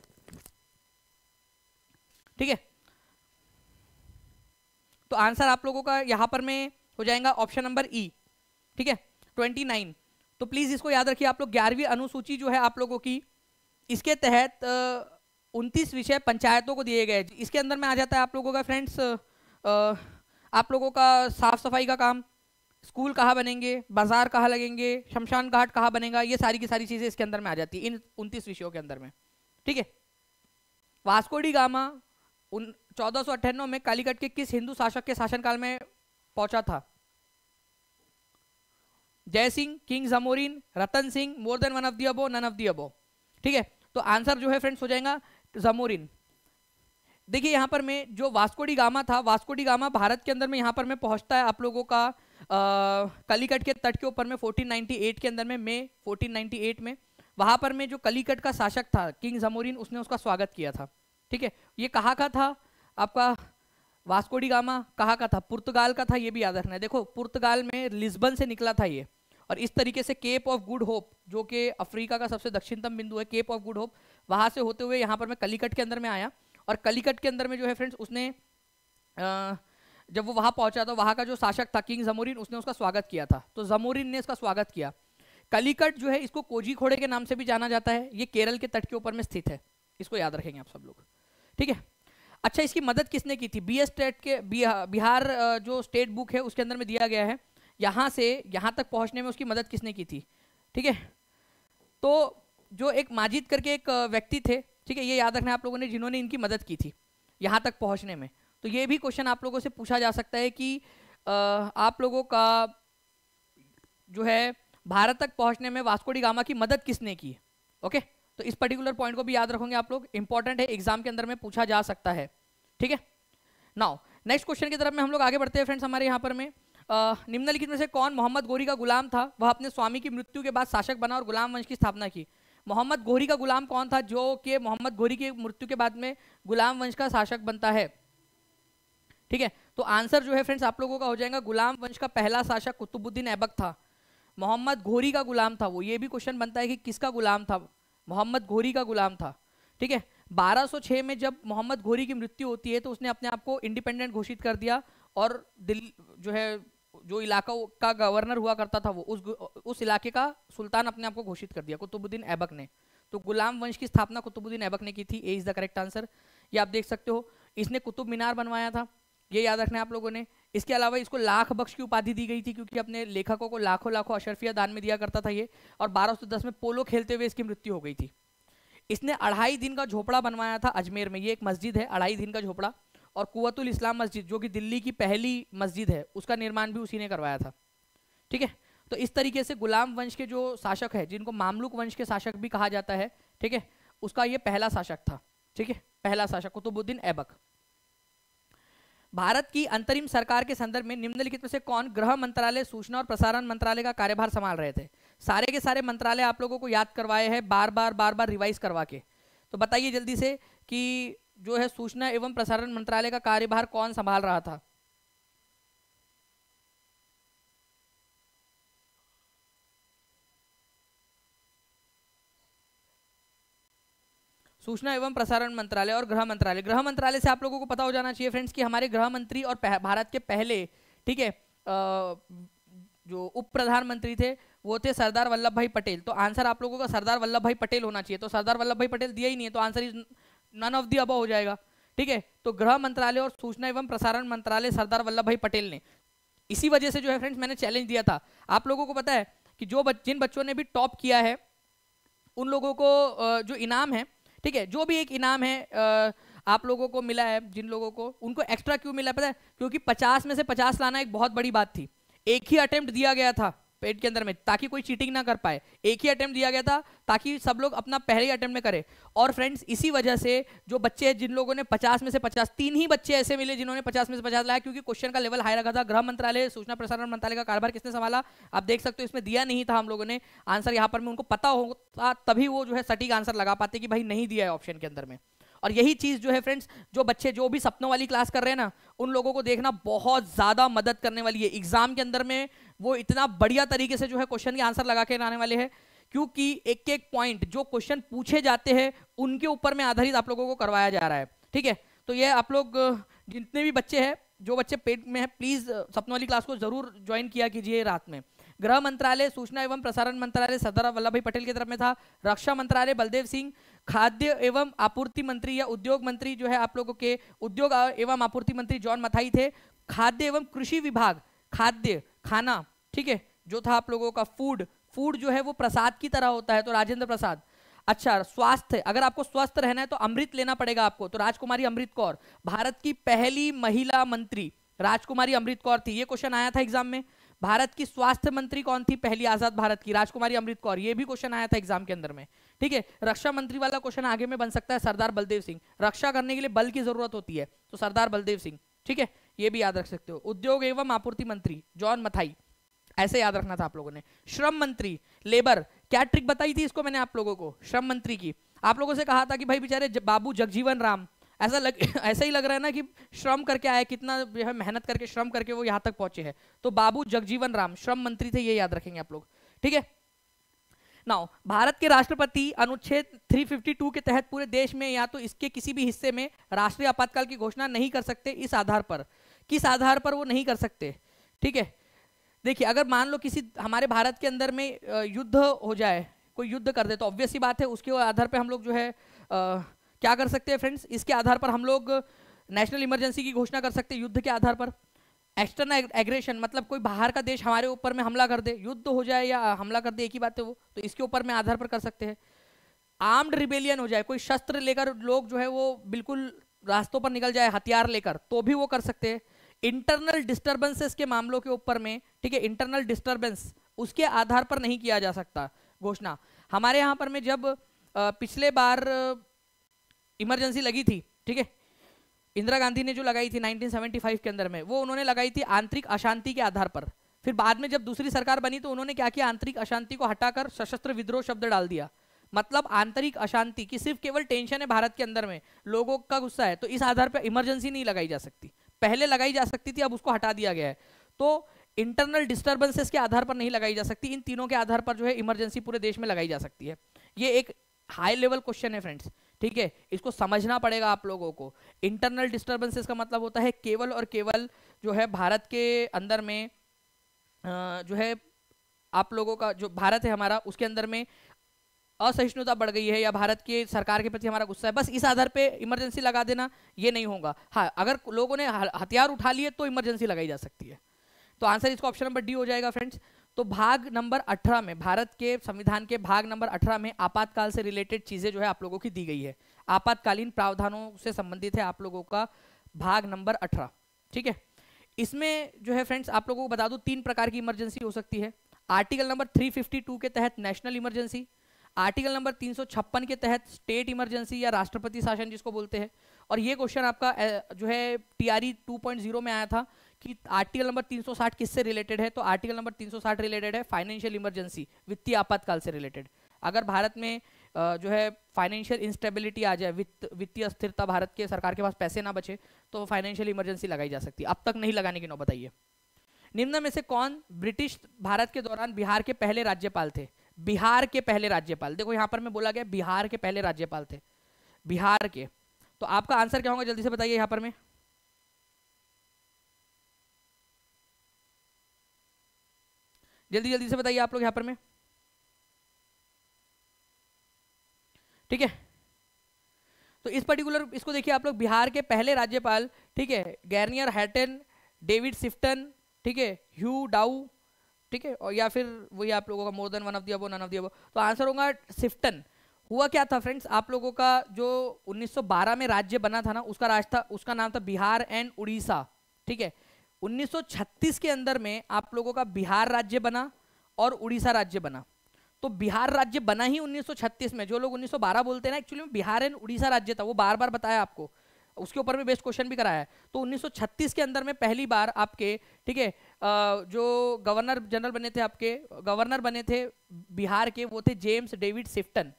ठीक है तो आंसर आप लोगों का यहाँ पर में हो जाएगा ऑप्शन नंबर ई e, ठीक है ट्वेंटी नाइन तो प्लीज़ इसको याद रखिए आप लोग ग्यारहवीं अनुसूची जो है आप लोगों की इसके तहत उनतीस विषय पंचायतों को दिए गए इसके अंदर में आ जाता है आप लोगों का फ्रेंड्स आप लोगों का साफ सफाई का काम स्कूल कहाँ बनेंगे बाजार कहाँ लगेंगे शमशान घाट कहाँ बनेगा ये सारी की सारी चीज़ें इसके अंदर में आ जाती है इन उनतीस विषयों के अंदर में ठीक है वास्कोडी गामा उन चौदह में कालीकट के किस हिंदू शासक के शासनकाल में पहुंचा था Jai Singh king Zamorin Ratan Singh more than one of the above none of the above ठीक है तो आंसर जो है फ्रेंड्स हो जाएगा जमोरिन देखिए यहां पर मैं जो वास्कोडी गामा था वास्कोडी गामा भारत के अंदर में यहां पर मैं पहुंचता है आप लोगों का कलीकट के तट के ऊपर में 1498 के अंदर में मई 1498 में वहां पर मैं जो कलीकट का शासक था किंग जमोरिन उसने उसका स्वागत किया था ठीक है ये कहाँ का था आपका वास्कोडी गामा कहाँ का था पुर्तगाल का था ये भी याद रखना है देखो पुर्तगाल में लिस्बन से निकला था ये और इस तरीके से केप ऑफ गुड होप जो कि अफ्रीका का सबसे दक्षिणतम बिंदु है केप ऑफ गुड होप वहाँ से होते हुए यहाँ पर मैं कलीकट के अंदर में आया और कलीकट के अंदर में जो है फ्रेंड्स उसने जब वो वहाँ पहुँचा था तो वहाँ का जो शासक था किंग जमोरिन उसने उसका स्वागत किया था तो जमोरिन ने इसका स्वागत किया कलीकट जो है इसको कोजीखोड़े के नाम से भी जाना जाता है ये केरल के तट के ऊपर में स्थित है इसको याद रखेंगे आप सब लोग ठीक है अच्छा इसकी मदद किसने की थी बी स्टेट के बिहार जो स्टेट बुक है उसके अंदर में दिया गया है यहाँ से यहाँ तक पहुँचने में उसकी मदद किसने की थी ठीक है तो जो एक माजिद करके एक व्यक्ति थे ठीक है ये याद रखना आप लोगों ने जिन्होंने इनकी मदद की थी यहाँ तक पहुँचने में तो ये भी क्वेश्चन आप लोगों से पूछा जा सकता है कि आप लोगों का जो है भारत तक पहुँचने में वास्को डी गामा की मदद किसने की ओके okay? तो इस पर्टिकुलर पॉइंट को भी याद रखोगे आप लोग इंपॉर्टेंट है एग्जाम के अंदर में पूछा जा सकता है ठीक है नाउ नेक्स्ट क्वेश्चन की तरफ में हम लोग आगे बढ़ते हैं फ्रेंड्स हमारे यहाँ पर में निम्नलिखित में से कौन मोहम्मद गोरी का गुलाम था वह अपने स्वामी की मृत्यु के बाद शासक बना और गुलाम वंश की स्थापना की मोहम्मद गोरी का गुलाम कौन था जो कि मोहम्मद गोरी की मृत्यु के बाद में गुलाम वंश का शासक बनता है ठीक है तो आंसर जो है फ्रेंड्स आप लोगों का हो जाएगा गुलाम वंश का पहला शासक कुतुबुद्दीन ऐबक था मोहम्मद घोरी का गुलाम था वो ये भी क्वेश्चन बनता है कि किसका गुलाम था मोहम्मद घोरी का गुलाम था ठीक है 1206 में जब मोहम्मद घोरी की मृत्यु होती है तो उसने अपने आप को इंडिपेंडेंट घोषित कर दिया और दिल जो है जो इलाका का गवर्नर हुआ करता था वो उस उस इलाके का सुल्तान अपने आप को घोषित कर दिया कुतुबुद्दीन ऐबक ने तो गुलाम वंश की स्थापना कुतुबुद्दीन ऐबक ने की थी A is the correct answer ये आप देख सकते हो इसने कुतुब मीनार बनवाया था ये याद रखना है आप लोगों ने इसके अलावा इसको लाख बख्श की उपाधि दी गई थी क्योंकि अपने लेखकों को लाखों लाखों अशरफिया दान में दिया करता था ये और बारह सौ दस में पोलो खेलते हुए इसकी मृत्यु हो गई थी इसने अढ़ाई दिन का झोपड़ा बनवाया था अजमेर में ये एक मस्जिद है अढ़ाई दिन का झोपड़ा और कुतुल इस्लाम मस्जिद जो कि दिल्ली की पहली मस्जिद है उसका निर्माण भी उसी ने करवाया था ठीक है तो इस तरीके से गुलाम वंश के जो शासक है जिनको मामलुक वंश के शासक भी कहा जाता है ठीक है उसका ये पहला शासक था ठीक है पहला शासक कुतुबुद्दीन ऐबक भारत की अंतरिम सरकार के संदर्भ में निम्नलिखित में से कौन गृह मंत्रालय सूचना और प्रसारण मंत्रालय का कार्यभार संभाल रहे थे सारे के सारे मंत्रालय आप लोगों को याद करवाए हैं बार बार बार बार रिवाइज करवा के तो बताइए जल्दी से कि जो है सूचना एवं प्रसारण मंत्रालय का कार्यभार कौन संभाल रहा था सूचना एवं प्रसारण मंत्रालय और गृह मंत्रालय गृह मंत्रालय से आप लोगों को पता हो जाना चाहिए फ्रेंड्स कि हमारे गृह मंत्री और भारत के पहले ठीक है जो उप प्रधानमंत्री थे वो थे सरदार वल्लभ भाई पटेल तो आंसर आप लोगों का सरदार वल्लभ भाई पटेल होना चाहिए तो सरदार वल्लभ भाई पटेल दिया ही नहीं है तो answer is none of the above हो जाएगा ठीक है तो गृह मंत्रालय और सूचना एवं प्रसारण मंत्रालय सरदार वल्लभ भाई पटेल ने इसी वजह से जो है फ्रेंड्स मैंने चैलेंज दिया था आप लोगों को पता है कि जो जिन बच्चों ने भी टॉप किया है उन लोगों को जो इनाम है ठीक है जो भी एक इनाम है आप लोगों को मिला है जिन लोगों को उनको एक्स्ट्रा क्यों मिला पता है क्योंकि पचास में से पचास लाना एक बहुत बड़ी बात थी एक ही अटेम्प्ट दिया गया था पेट के अंदर में ताकि कोई चीटिंग ना कर पाए एक ही अटेम्प्ट दिया गया था ताकि सब लोग अपना पहले ही अटेम्प्ट में करें और फ्रेंड्स इसी वजह से जो बच्चे जिन लोगों ने 50 में से 50 तीन ही बच्चे ऐसे मिले जिन्होंने 50 में से 50 लाया क्योंकि क्वेश्चन का लेवल हाई रखा था गृह मंत्रालय सूचना प्रसारण मंत्रालय का कारोबार किसने संभाला आप देख सकते हो इसमें दिया नहीं था हम लोगों ने आंसर यहाँ पर में उनको पता होता तभी वो जो है सटीक आंसर लगा पाते कि भाई नहीं दिया है ऑप्शन के अंदर में और यही चीज़ जो है फ्रेंड्स जो बच्चे जो भी सपनों वाली क्लास कर रहे हैं ना उन लोगों को देखना बहुत ज़्यादा मदद करने वाली है एग्ज़ाम के अंदर में वो इतना बढ़िया तरीके से जो है क्वेश्चन के आंसर लगा के आने वाले हैं क्योंकि एक एक पॉइंट जो क्वेश्चन पूछे जाते हैं उनके ऊपर में आधारित आप लोगों को करवाया जा रहा है ठीक है तो ये आप लोग जितने भी बच्चे हैं जो बच्चे पेट में हैं प्लीज सपनों वाली क्लास को जरूर ज्वाइन किया कीजिए रात में गृह मंत्रालय सूचना एवं प्रसारण मंत्रालय सरदार वल्लभ भाई पटेल की तरफ में था रक्षा मंत्रालय बलदेव सिंह खाद्य एवं आपूर्ति मंत्री या उद्योग मंत्री जो है आप लोगों के उद्योग एवं आपूर्ति मंत्री जॉन मथाई थे खाद्य एवं कृषि विभाग खाद्य खाना ठीक है जो था आप लोगों का फूड फूड जो है वो प्रसाद की तरह होता है तो राजेंद्र प्रसाद अच्छा स्वास्थ्य अगर आपको स्वस्थ रहना है तो अमृत लेना पड़ेगा आपको तो राजकुमारी अमृत कौर भारत की पहली महिला मंत्री राजकुमारी अमृत कौर थी ये क्वेश्चन आया था एग्जाम में भारत की स्वास्थ्य मंत्री कौन थी पहली आजाद भारत की राजकुमारी अमृत कौर ये भी क्वेश्चन आया था एग्जाम के अंदर में ठीक है रक्षा मंत्री वाला क्वेश्चन आगे में बन सकता है सरदार बलदेव सिंह रक्षा करने के लिए बल की जरूरत होती है तो सरदार बलदेव सिंह ठीक है ये भी याद रख सकते हो उद्योग एवं आपूर्ति मंत्री जॉन मथाई ऐसे याद रखना था आप लोगों ने श्रम मंत्री लेबर क्या ट्रिक बताई थी इसको मैंने आप लोगों को श्रम मंत्री की आप लोगों से कहा था कि भाई बेचारे बाबू जगजीवन राम ऐसा लग ऐसा ही लग रहा है ना कि श्रम करके आए कितना मेहनत करके श्रम करके वो यहां तक पहुंचे हैं तो बाबू जगजीवन राम श्रम मंत्री थे ये याद रखेंगे आप लोग ठीक है नाउ भारत के राष्ट्रपति अनुच्छेद 352 के तहत पूरे देश में या तो इसके किसी भी हिस्से में राष्ट्रीय आपातकाल की घोषणा नहीं कर सकते इस आधार पर किस आधार पर वो नहीं कर सकते ठीक है देखिए अगर मान लो किसी हमारे भारत के अंदर में युद्ध हो जाए कोई युद्ध कर दे तो ऑब्वियस ही बात है उसके आधार पर हम लोग जो है आ, क्या कर सकते हैं फ्रेंड्स इसके आधार पर हम लोग नेशनल इमरजेंसी की घोषणा कर सकते हैं युद्ध के आधार पर एक्सटर्नल एग्रेशन मतलब कोई बाहर का देश हमारे ऊपर में हमला कर दे युद्ध हो जाए या हमला कर दे एक ही बात है वो तो इसके ऊपर में आधार पर कर सकते हैं आर्म्ड रिबेलियन हो जाए कोई शस्त्र लेकर लोग जो है वो बिल्कुल रास्तों पर निकल जाए हथियार लेकर तो भी वो कर सकते हैं इंटरनल डिस्टर्बेंसेस के मामलों के ऊपर में ठीक है इंटरनल डिस्टर्बेंस उसके आधार पर नहीं किया जा सकता घोषणा हमारे यहां पर में जब पिछले बार इमरजेंसी लगी थी ठीक है इंदिरा गांधी ने जो लगाई थी 1975 के अंदर में वो उन्होंने लगाई थी आंतरिक अशांति के आधार पर फिर बाद में जब दूसरी सरकार बनी तो उन्होंने क्या किया आंतरिक अशांति को हटाकर सशस्त्र विद्रोह शब्द डाल दिया मतलब आंतरिक अशांति की सिर्फ केवल टेंशन है भारत के अंदर में लोगों का गुस्सा है तो इस आधार पर इमरजेंसी नहीं लगाई जा सकती पहले लगाई जा सकती थी अब उसको हटा दिया गया है तो इंटरनल डिस्टर्बेंसेस के आधार पर नहीं लगाई जा सकती इन तीनों के आधार पर जो है इमरजेंसी पूरे देश में लगाई जा सकती है ये एक हाई लेवल क्वेश्चन है फ्रेंड्स ठीक है इसको समझना पड़ेगा आप लोगों को इंटरनल डिस्टर्बेंसेस का मतलब होता है केवल और केवल जो है भारत के अंदर में जो है आप लोगों का जो भारत है हमारा उसके अंदर में असहिष्णुता बढ़ गई है या भारत की सरकार के प्रति हमारा गुस्सा है बस इस आधार पे इमरजेंसी लगा देना ये नहीं होगा हाँ अगर लोगों ने हथियार उठा लिए तो इमरजेंसी लगाई जा सकती है तो आंसर इसका ऑप्शन नंबर डी हो जाएगा फ्रेंड्स तो भाग नंबर अठारह में भारत के संविधान के भाग नंबर अठारह में आपातकाल से रिलेटेड चीज़ें जो है आप लोगों की दी गई है आपातकालीन प्रावधानों से संबंधित है आप लोगों का भाग नंबर अठारह ठीक है इसमें जो है फ्रेंड्स आप लोगों को बता दूं तीन प्रकार की इमरजेंसी हो सकती है आर्टिकल नंबर 352 के तहत नेशनल इमरजेंसी आर्टिकल नंबर तीन के तहत स्टेट इमरजेंसी या राष्ट्रपति शासन जिसको बोलते हैं और ये क्वेश्चन आपका जो है टीआरई 2.0 में आया था कि आर्टिकल नंबर 360 किससे रिलेटेड है तो आर्टिकल नंबर 360 रिलेटेड है फाइनेंशियल इमरजेंसी वित्तीय आपातकाल से रिलेटेड अगर भारत में जो है फाइनेंशियल इंस्टेबिलिटी आ जाए वित्त वित्तीय अस्थिरता भारत के सरकार के पास पैसे ना बचे तो फाइनेंशियल इमरजेंसी लगाई जा सकती है अब तक नहीं लगाने की नौबत आई है निम्न में से कौन ब्रिटिश भारत के दौरान बिहार के पहले राज्यपाल थे बिहार के पहले राज्यपाल देखो यहां पर मैं बोला गया बिहार के पहले राज्यपाल थे बिहार के तो आपका आंसर क्या होगा जल्दी से बताइए यहां पर मैं जल्दी जल्दी से बताइए आप लोग यहां पर मैं ठीक है तो इस पर्टिकुलर इसको देखिए आप लोग बिहार के पहले राज्यपाल ठीक है गैरनियर हैटन डेविड सिफ्टन ठीक है ह्यू डाउ ठीक है और या फिर वही आप लोगों का more than one of the above none of the above तो आंसर होगा सिफ्टन हुआ क्या था फ्रेंड्स आप लोगों का जो 1912 में राज्य बना था ना उसका राज था उसका नाम था बिहार एंड उड़ीसा ठीक है 1936 के अंदर में आप लोगों का बिहार राज्य बना और उड़ीसा राज्य बना तो बिहार राज्य बना ही 1936 में जो लोग 1912 बोलते हैं ना एक्चुअली में बिहार एंड उड़ीसा राज्य था वो बार बार बताया आपको उसके ऊपर भी बेस्ट क्वेश्चन भी कराया है तो 1936 के अंदर में पहली बार आपके ठीक है जो गवर्नर जनरल बने थे आपके गवर्नर बने थे बिहार के वो थे जेम्स डेविड सिफ्टन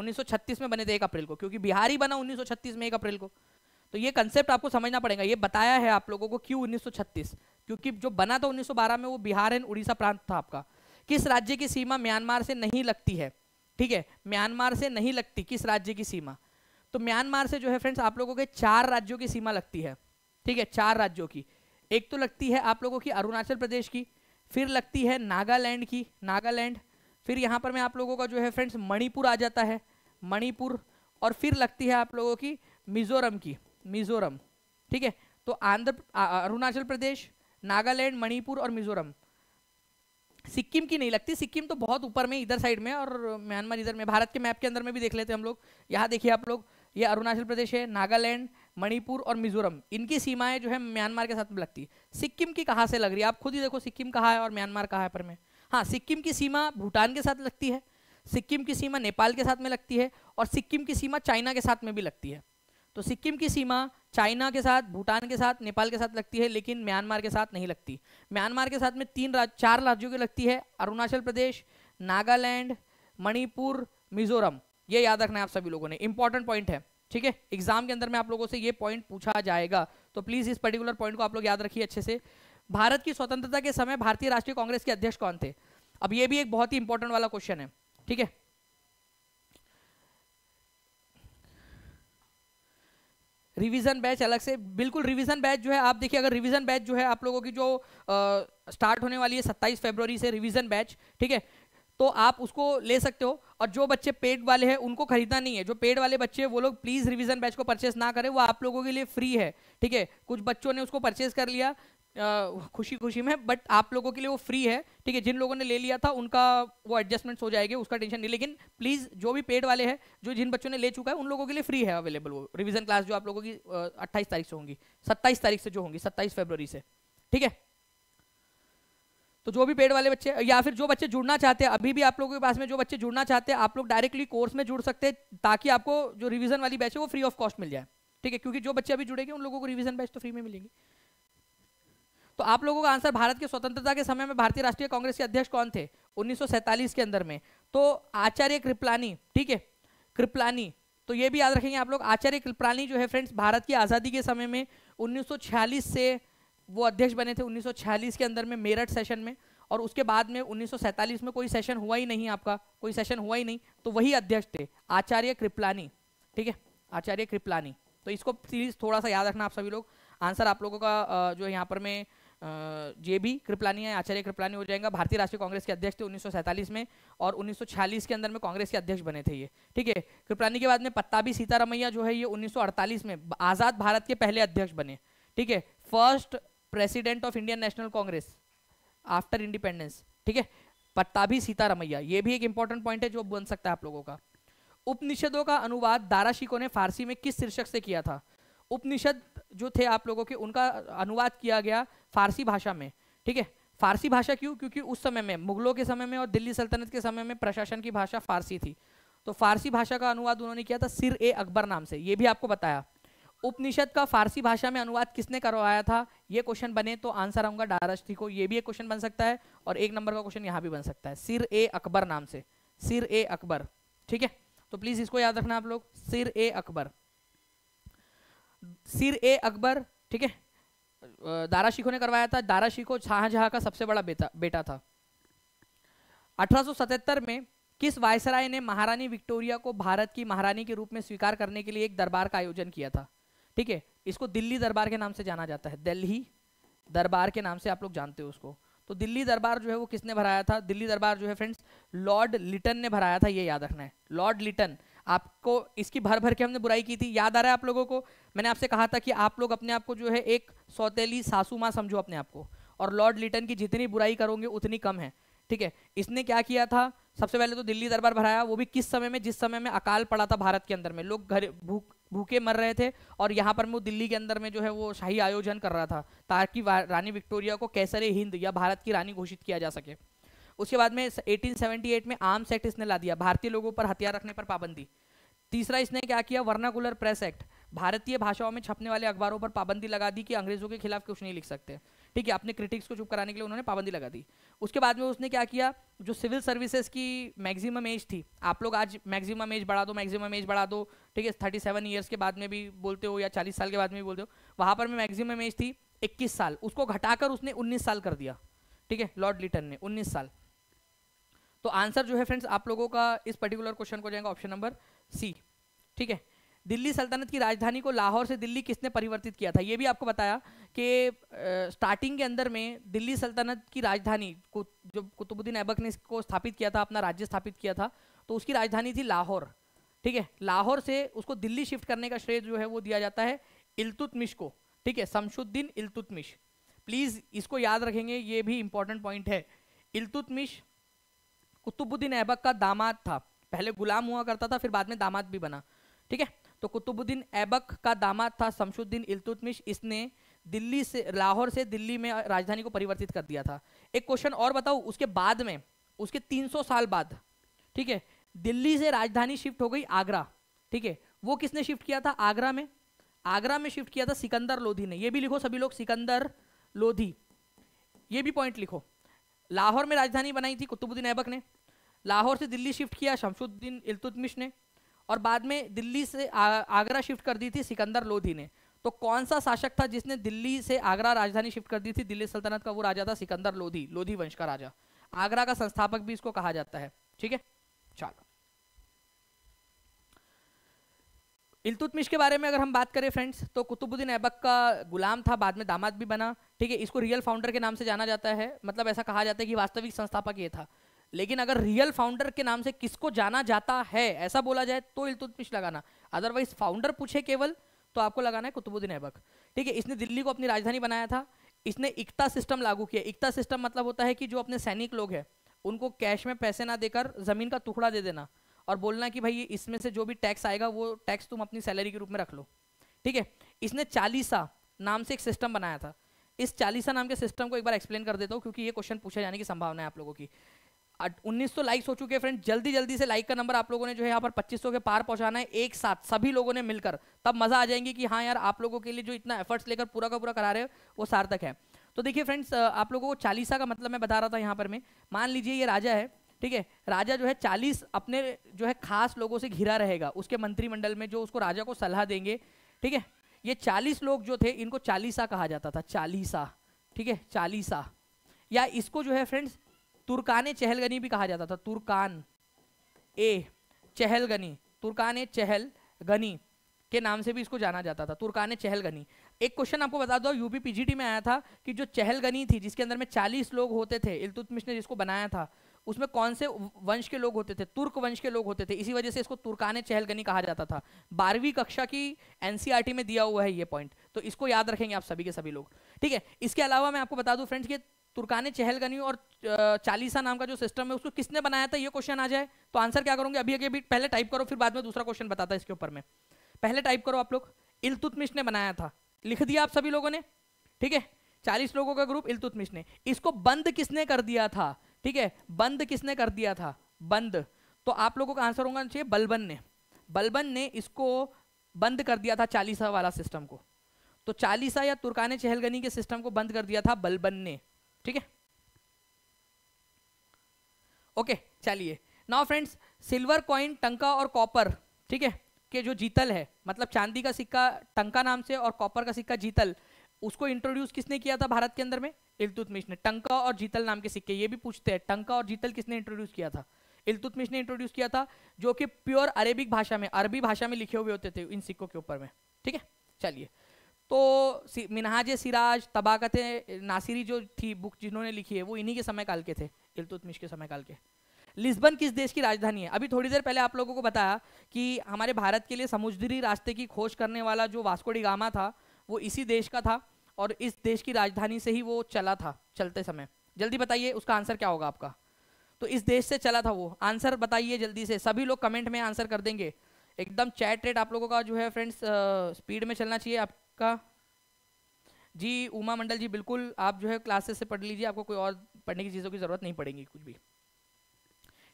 1936 में बने थे एक अप्रैल को क्योंकि बिहार ही बना 1936 में एक अप्रैल को तो ये कंसेप्ट आपको समझना पड़ेगा ये बताया है आप लोगों को क्यों 1936 क्योंकि जो बना था 1912 में वो बिहार एंड उड़ीसा प्रांत था आपका किस राज्य की सीमा म्यांमार से नहीं लगती है ठीक है म्यांमार से नहीं लगती किस राज्य की सीमा तो म्यांमार से जो है फ्रेंड्स आप लोगों के चार राज्यों की सीमा लगती है ठीक है चार राज्यों की एक तो लगती है आप लोगों की अरुणाचल प्रदेश की फिर लगती है नागालैंड की नागालैंड फिर यहाँ पर मैं आप लोगों का जो है फ्रेंड्स मणिपुर आ जाता है मणिपुर और फिर लगती है आप लोगों की मिजोरम की मिजोरम ठीक है तो आंध्र अरुणाचल प्रदेश नागालैंड मणिपुर और मिजोरम सिक्किम की नहीं लगती सिक्किम तो बहुत ऊपर में इधर साइड में और म्यांमार इधर में भारत के मैप के अंदर में भी देख लेते हैं हम लोग यहाँ देखिए आप लोग ये अरुणाचल प्रदेश है नागालैंड मणिपुर और मिजोरम इनकी सीमाएं जो है म्यांमार के साथ में लगती है सिक्किम की कहाँ से लग रही है आप खुद ही देखो सिक्किम कहाँ है और म्यांमार कहाँ है पर में हाँ सिक्किम की सीमा भूटान के साथ लगती है सिक्किम की सीमा नेपाल के साथ में लगती है और सिक्किम की सीमा चाइना के साथ में भी लगती है तो सिक्किम की सीमा चाइना के साथ भूटान के साथ नेपाल के साथ लगती है लेकिन म्यांमार के साथ नहीं लगती म्यांमार के साथ में तीन राज चार राज्यों की लगती है अरुणाचल प्रदेश नागालैंड मणिपुर मिजोरम ये याद रखना है आप सभी लोगों ने इंपॉर्टेंट पॉइंट है ठीक है एग्जाम के अंदर में आप लोगों से ये पॉइंट पूछा जाएगा तो प्लीज इस पर्टिकुलर पॉइंट को आप लोग याद रखिए अच्छे से भारत की स्वतंत्रता के समय भारतीय राष्ट्रीय कांग्रेस के अध्यक्ष कौन थे अब ये भी एक बहुत ही इंपॉर्टेंट वाला क्वेश्चन है ठीक है रिवीजन बैच अलग से बिल्कुल रिवीजन बैच जो है आप देखिए अगर रिवीजन बैच जो है आप लोगों की जो आ, स्टार्ट होने वाली है 27 फरवरी से रिवीजन बैच ठीक है तो आप उसको ले सकते हो और जो बच्चे पेड वाले हैं उनको खरीदना नहीं है जो पेड वाले बच्चे हैं वो लोग प्लीज़ रिवीजन बैच को परचेस ना करें वो आप लोगों के लिए फ्री है ठीक है कुछ बच्चों ने उसको परचेस कर लिया खुशी खुशी में बट आप लोगों के लिए वो फ्री है ठीक है जिन लोगों ने ले लिया था उनका वो एडजस्टमेंट्स हो जाएगी उसका टेंशन नहीं लेकिन प्लीज़ जो भी पेड वाले हैं जो जिन बच्चों ने ले चुका है उन लोगों के लिए फ्री है अवेलेबल वो रिविजन क्लास जो आप लोगों की अट्ठाईस तारीख से होंगी सत्ताईस तारीख से जो होंगी सत्ताईस फेबररी से ठीक है तो जो भी पेड वाले बच्चे या फिर जो बच्चे जुड़ना चाहते हैं अभी भी आप लोगों के पास में जो बच्चे जुड़ना चाहते हैं आप लोग डायरेक्टली कोर्स में जुड़ सकते हैं ताकि आपको जो रिवीजन वाली बैच है वो फ्री ऑफ कॉस्ट मिल जाए ठीक है क्योंकि जो बच्चे अभी जुड़ेंगे उन लोगों को रिविजन बैच तो फ्री में मिलेंगे तो आप लोगों का आंसर भारत के स्वतंत्रता के समय में भारतीय राष्ट्रीय कांग्रेस के अध्यक्ष कौन थे उन्नीस के अंदर में तो आचार्य कृपलानी ठीक है कृपलानी तो ये भी याद रखेंगे आप लोग आचार्य कृपलानी जो है फ्रेंड्स भारत की आज़ादी के समय में 1946 से वो अध्यक्ष बने थे 1946 के अंदर में मेरठ सेशन में और उसके बाद में 1947 में कोई सेशन हुआ ही नहीं आपका कोई सेशन हुआ ही नहीं तो वही अध्यक्ष थे आचार्य कृपलानी ठीक है आचार्य कृपलानी तो इसको प्लीज़ थोड़ा सा याद रखना आप सभी लोग आंसर आप लोगों का जो यहाँ पर मैं जे बी कृपलानी है आचार्य कृपलानी हो जाएगा भारतीय राष्ट्रीय कांग्रेस के अध्यक्ष थे उन्नीस में और उन्नीस के अंदर में कांग्रेस के अध्यक्ष बने थे ये ठीक है कृपलानी के बाद में पत्ताबी सीतारमैया जो है ये उन्नीस में आज़ाद भारत के पहले अध्यक्ष बने ठीक है first president of Indian national congress after independence ठीक है पट्टाभी सीतारमैया ये भी एक इंपॉर्टेंट पॉइंट है जो बन सकता है आप लोगों का उपनिषदों का अनुवाद दाराशिको ने फारसी में किस शीर्षक से किया था उपनिषद जो थे आप लोगों के उनका अनुवाद किया गया फारसी भाषा में ठीक है फारसी भाषा क्यों क्योंकि उस समय में मुगलों के समय में और दिल्ली सल्तनत के समय में प्रशासन की भाषा फारसी थी तो फारसी भाषा का अनुवाद उन्होंने किया था सिर ए अकबर नाम से ये भी आपको बताया उपनिषद का फारसी भाषा में अनुवाद किसने करवाया था ये क्वेश्चन बने तो आंसर आऊंगा डारस्टी को ये भी एक क्वेश्चन बन सकता है और एक नंबर का क्वेश्चन यहाँ भी बन सकता है सिर ए अकबर नाम से सिर ए अकबर ठीक है तो प्लीज इसको याद रखना आप लोग सिर ए अकबर सिर ए अकबर ठीक है दारा शिखो ने करवाया था दारा शिखो शाहजहां का सबसे बड़ा बेटा बेटा था 1877 में किस वायसराय ने महारानी विक्टोरिया को भारत की महारानी के रूप में स्वीकार करने के लिए एक दरबार का आयोजन किया था ठीक है इसको दिल्ली दरबार के नाम से जाना जाता है दिल्ली दरबार के नाम से आप लोग जानते हो उसको तो दिल्ली दरबार जो है वो किसने भराया था दिल्ली दरबार जो है फ्रेंड्स लॉर्ड लिटन ने भराया था ये याद रखना है लॉर्ड लिटन आपको इसकी भर भर के हमने बुराई की थी याद आ रहा है आप लोगों को मैंने आपसे कहा था कि आप लोग अपने आप को जो है एक सौतेली सासू माँ समझो अपने आप को और लॉर्ड लिटन की जितनी बुराई करोगे उतनी कम है ठीक है इसने क्या किया था सबसे पहले तो दिल्ली दरबार भराया वो भी किस समय में जिस समय में अकाल पड़ा था भारत के अंदर में लोग घर भूख भूखे मर रहे थे और यहाँ पर वो दिल्ली के अंदर में जो है वो शाही आयोजन कर रहा था ताकि रानी विक्टोरिया को कैसर हिंद या भारत की रानी घोषित किया जा सके उसके बाद में 1878 में आर्म्स एक्ट इसने ला दिया भारतीय लोगों पर हथियार रखने पर पाबंदी तीसरा इसने क्या किया वर्नाकुलर प्रेस एक्ट भारतीय भाषाओं में छपने वाले अखबारों पर पाबंदी लगा दी कि अंग्रेजों के खिलाफ कुछ नहीं लिख सकते ठीक है अपने क्रिटिक्स को चुप कराने के लिए उन्होंने पाबंदी लगा दी उसके बाद में उसने क्या किया जो सिविल सर्विसेज की मैक्सिमम एज थी आप लोग आज मैक्सिमम एज बढ़ा दो मैक्सिमम एज बढ़ा दो ठीक है थर्टी सेवन ईयर्स के बाद में भी बोलते हो या चालीस साल के बाद में भी बोलते हो वहाँ पर में मैक्सिमम एज थी इक्कीस साल उसको घटाकर उसने उन्नीस साल कर दिया ठीक है लॉर्ड लिटन ने उन्नीस साल तो आंसर जो है फ्रेंड्स आप लोगों का इस पर्टिकुलर क्वेश्चन को जाएगा ऑप्शन नंबर सी ठीक है दिल्ली सल्तनत की राजधानी को लाहौर से दिल्ली किसने परिवर्तित किया था ये भी आपको बताया कि स्टार्टिंग के अंदर में दिल्ली सल्तनत की राजधानी को जो कुतुबुद्दीन ऐबक ने इसको स्थापित किया था अपना राज्य स्थापित किया था तो उसकी राजधानी थी लाहौर ठीक है लाहौर से उसको दिल्ली शिफ्ट करने का श्रेय जो है वो दिया जाता है इलतुतमिश को ठीक है शमशुद्दीन इल्तुतमिश प्लीज़ इसको याद रखेंगे ये भी इंपॉर्टेंट पॉइंट है इलतुतमिश कुतुबुद्दीन ऐबक का दामाद था पहले गुलाम हुआ करता था फिर बाद में दामाद भी बना ठीक है तो कुतुबुद्दीन ऐबक का दामाद था शमशुद्दीन इलतुतमिश इसने दिल्ली से लाहौर से दिल्ली में राजधानी को परिवर्तित कर दिया था एक क्वेश्चन और बताओ उसके बाद में उसके 300 साल बाद ठीक है दिल्ली से राजधानी शिफ्ट हो गई आगरा ठीक है वो किसने शिफ्ट किया था आगरा में आगरा में शिफ्ट किया था सिकंदर लोधी ने ये भी लिखो सभी लोग सिकंदर लोधी ये भी पॉइंट लिखो लाहौर में राजधानी बनाई थी कुतुबुद्दीन ऐबक ने लाहौर से दिल्ली शिफ्ट किया शमशुद्दीन इल्तुतमिश ने और बाद में दिल्ली से आगरा शिफ्ट कर दी थी सिकंदर लोधी ने तो कौन सा शासक था जिसने दिल्ली से आगरा राजधानी शिफ्ट कर दी थी दिल्ली सल्तनत का वो राजा था सिकंदर लोधी लोधी वंश का राजा आगरा का संस्थापक भी इसको कहा जाता है ठीक है चलो इलतुतमिश के बारे में अगर हम बात करें फ्रेंड्स तो कुतुबुद्दीन ऐबक का गुलाम था बाद में दामाद भी बना ठीक है इसको रियल फाउंडर के नाम से जाना जाता है मतलब ऐसा कहा जाता है कि वास्तविक संस्थापक ये था लेकिन अगर रियल फाउंडर के नाम से किसको जाना जाता है ऐसा बोला जाए तो इल्तुतमिश लगाना अदरवाइज फाउंडर पूछे केवल तो आपको लगाना है कुतुबुद्दीन ऐबक ठीक है इसने दिल्ली को अपनी राजधानी बनाया था इसने इकता सिस्टम लागू किया इकता सिस्टम मतलब होता है कि जो अपने सैनिक लोग हैं उनको कैश में पैसे ना देकर ज़मीन का टुकड़ा दे देना और बोलना कि भाई इसमें से जो भी टैक्स आएगा वो टैक्स तुम अपनी सैलरी के रूप में रख लो ठीक है इसने चालीसा नाम से एक सिस्टम बनाया था इस चालीसा नाम के सिस्टम को एक बार एक्सप्लेन कर देता हूँ क्योंकि ये क्वेश्चन पूछा जाने की संभावना है आप लोगों की उन्नीस सौ लाइक्स हो चुके हैं फ्रेंड जल्दी जल्दी से लाइक का नंबर आप लोगों ने जो है यहाँ पर पच्चीस सौ के पार पहुंचाना है एक साथ सभी लोगों ने मिलकर तब मजा आ जाएंगे कि हाँ यार आप लोगों के लिए जो इतना एफर्ट्स लेकर पूरा का पूरा करा रहे हो वो सार्थक है तो देखिए फ्रेंड्स आप लोगों को चालीसा का मतलब मैं बता रहा था यहाँ पर मैं मान लीजिए ये राजा है ठीक है राजा जो है चालीस अपने जो है खास लोगों से घिरा रहेगा उसके मंत्रिमंडल में जो उसको राजा को सलाह देंगे ठीक है ये चालीस लोग जो थे इनको चालीसा कहा जाता था चालीसा ठीक है चालीसा या इसको जो है फ्रेंड्स तुर्कान चहलगनी भी कहा जाता था तुर्कान ए चहलगनी तुर्कान चहल गनी के नाम से भी इसको जाना जाता था तुर्कान चहलगनी एक क्वेश्चन आपको बता दो यूपी पीजीटी में आया था कि जो चहलगनी थी जिसके अंदर में 40 लोग होते थे इलतुतमिश ने जिसको बनाया था उसमें कौन से वंश के लोग होते थे तुर्क वंश के लोग होते थे इसी वजह से इसको तुर्कान चहलगनी कहा जाता था बारहवीं कक्षा की एनसीआरटी e में दिया हुआ है ये पॉइंट तो इसको याद रखेंगे आप सभी के सभी लोग ठीक है इसके अलावा मैं आपको बता दूं फ्रेंड्स ये तुर्काने चहलगनी और चालीसा नाम का जो सिस्टम है उसको किसने बनाया था ये क्वेश्चन आ जाए तो आंसर क्या करोगे अभी अभी पहले टाइप करो फिर बाद में दूसरा क्वेश्चन बताता है इसके ऊपर में पहले टाइप करो आप लोग इलतुतमिश ने बनाया था लिख दिया आप सभी लोगों ने ठीक है चालीस लोगों का ग्रुप इलतुतमिश ने इसको बंद किसने कर दिया था ठीक है बंद किसने कर दिया था बंद तो आप लोगों का आंसर होगा चाहिए बलबन ने बलबन ने इसको बंद कर दिया था चालीसा वाला सिस्टम को तो चालीसा या तुर्कान चहलगनी के सिस्टम को बंद कर दिया था बलबन ने ठीक है ओके चलिए नाउ फ्रेंड्स सिल्वर कॉइन टंका और कॉपर ठीक है के जो जीतल है मतलब चांदी का सिक्का टंका नाम से और कॉपर का सिक्का जीतल उसको इंट्रोड्यूस किसने किया था भारत के अंदर में इलतुतमिश ने टंका और जीतल नाम के सिक्के ये भी पूछते हैं टंका और जीतल किसने इंट्रोड्यूस किया था इलतुतमिश ने इंट्रोड्यूस किया था जो कि प्योर अरेबिक भाषा में अरबी भाषा में लिखे हुए होते थे इन सिक्कों के ऊपर में ठीक है चलिए तो मिनहाज सिराज तबाकत नासिरी जो थी बुक जिन्होंने लिखी है वो इन्हीं के समय काल के थे इल्तुतमिश के समय काल के लिस्बन किस देश की राजधानी है अभी थोड़ी देर पहले आप लोगों को बताया कि हमारे भारत के लिए समुद्री रास्ते की खोज करने वाला जो वास्कोडी गामा था वो इसी देश का था और इस देश की राजधानी से ही वो चला था चलते समय जल्दी बताइए उसका आंसर क्या होगा आपका तो इस देश से चला था वो आंसर बताइए जल्दी से सभी लोग कमेंट में आंसर कर देंगे एकदम चैट रेट आप लोगों का जो है फ्रेंड्स स्पीड में चलना चाहिए आप का जी उमा मंडल जी बिल्कुल आप जो है क्लासेस से पढ़ लीजिए आपको कोई और पढ़ने की चीज़ों की ज़रूरत नहीं पड़ेगी कुछ भी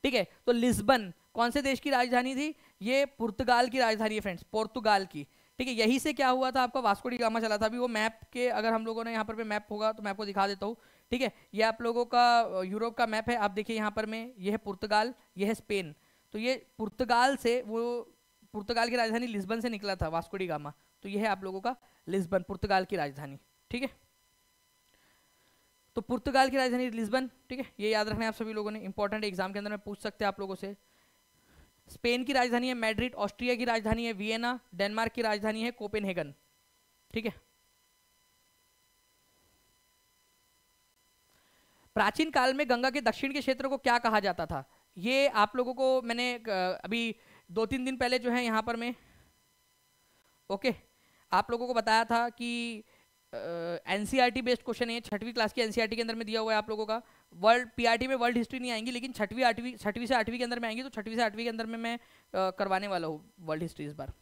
ठीक है तो लिस्बन कौन से देश की राजधानी थी ये पुर्तगाल की राजधानी है फ्रेंड्स पुर्तगाल की ठीक है यही से क्या हुआ था आपका वास्को डी गामा चला था अभी वो मैप के अगर हम लोगों ने यहाँ पर मैप होगा तो मैं आपको दिखा देता हूँ ठीक है ये आप लोगों का यूरोप का मैप है आप देखिए यहाँ पर में ये है पुर्तगाल ये है स्पेन तो ये पुर्तगाल से वो पुर्तगाल की राजधानी लिस्बन से निकला था वास्को डी गामा तो यह है आप लोगों का लिस्बन पुर्तगाल की राजधानी ठीक है तो पुर्तगाल की राजधानी लिस्बन ठीक है ये याद रखना है आप सभी लोगों ने इंपॉर्टेंट एग्जाम के अंदर में पूछ सकते हैं आप लोगों से स्पेन की राजधानी है मैड्रिड ऑस्ट्रिया की राजधानी है वियना डेनमार्क की राजधानी है कोपेनहेगन ठीक है प्राचीन काल में गंगा के दक्षिण के क्षेत्र को क्या कहा जाता था ये आप लोगों को मैंने अभी दो तीन दिन पहले जो है यहां पर मैं ओके आप लोगों को बताया था कि एन सी बेस्ड क्वेश्चन है छठवीं क्लास की एन e के अंदर में दिया हुआ है आप लोगों का वर्ल्ड पीआरटी e में वर्ल्ड हिस्ट्री नहीं आएंगी लेकिन छठवीं आठवीं छठवीं से आठवीं के अंदर में आएंगी तो छठवीं से आठवीं के अंदर में मैं आ, करवाने वाला हूँ वर्ल्ड हिस्ट्री इस बार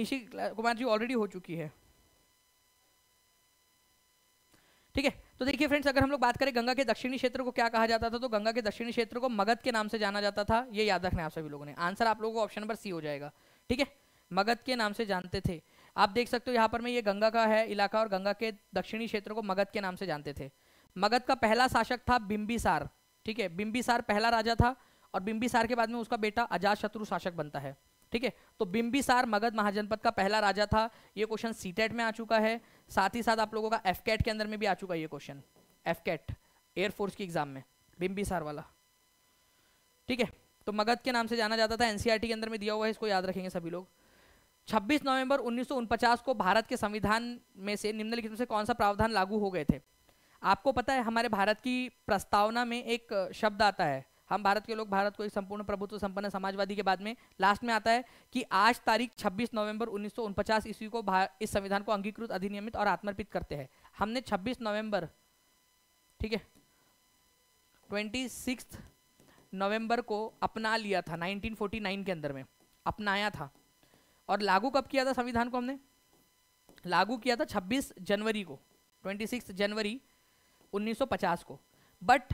निशी कुमार जी ऑलरेडी हो चुकी है ठीक है तो देखिए फ्रेंड्स अगर हम लोग बात करें गंगा के दक्षिणी क्षेत्र को क्या कहा जाता था तो गंगा के दक्षिणी क्षेत्र को मगध के नाम से जाना जाता था ये याद रखना आप सभी लोगों ने आंसर आप लोगों को ऑप्शन नंबर सी हो जाएगा ठीक है मगध के नाम से जानते थे आप देख सकते हो यहाँ पर मैं ये गंगा का है इलाका और गंगा के दक्षिणी क्षेत्र को मगध के नाम से जानते थे मगध का पहला शासक था बिम्बिसार ठीक है बिम्बिसार पहला राजा था और बिम्बिसार के बाद में उसका बेटा अजात शत्रु शासक बनता है ठीक है तो बिम्बिसार मगध महाजनपद का पहला राजा था ये क्वेश्चन सीटेट में आ चुका है साथ ही साथ आप लोगों का एफ कैट के अंदर में भी आ चुका है ये क्वेश्चन एफ कैट एयरफोर्स की एग्जाम में बिम्बी सार वाला ठीक है तो मगध के नाम से जाना जाता था एनसीईआरटी e के अंदर में दिया हुआ है इसको याद रखेंगे सभी लोग 26 नवंबर उन्नीस को भारत के संविधान में से निम्नलिखित में से कौन सा प्रावधान लागू हो गए थे आपको पता है हमारे भारत की प्रस्तावना में एक शब्द आता है हम भारत के लोग भारत को एक संपूर्ण प्रभुत्व संपन्न समाजवादी के बाद में लास्ट में आता है कि आज तारीख 26 नवंबर उन्नीस ईस्वी को इस संविधान को अंगीकृत अधिनियमित और आत्मर्पित करते हैं हमने 26 नवंबर ठीक है ट्वेंटी नवंबर को अपना लिया था 1949 के अंदर में अपनाया था और लागू कब किया था संविधान को हमने लागू किया था छब्बीस जनवरी को ट्वेंटी जनवरी उन्नीस को बट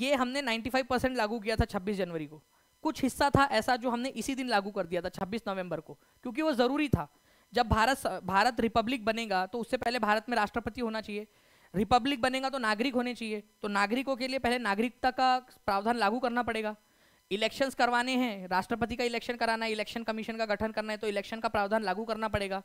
ये हमने 95 परसेंट लागू किया था 26 जनवरी को कुछ हिस्सा था ऐसा जो हमने इसी दिन लागू कर दिया था 26 नवंबर को क्योंकि वो ज़रूरी था जब भारत भारत रिपब्लिक बनेगा तो उससे पहले भारत में राष्ट्रपति होना चाहिए रिपब्लिक बनेगा तो नागरिक होने चाहिए तो नागरिकों के लिए पहले नागरिकता का प्रावधान लागू करना पड़ेगा इलेक्शंस करवाने हैं राष्ट्रपति का इलेक्शन कराना है इलेक्शन कमीशन का गठन करना है तो इलेक्शन का प्रावधान लागू करना पड़ेगा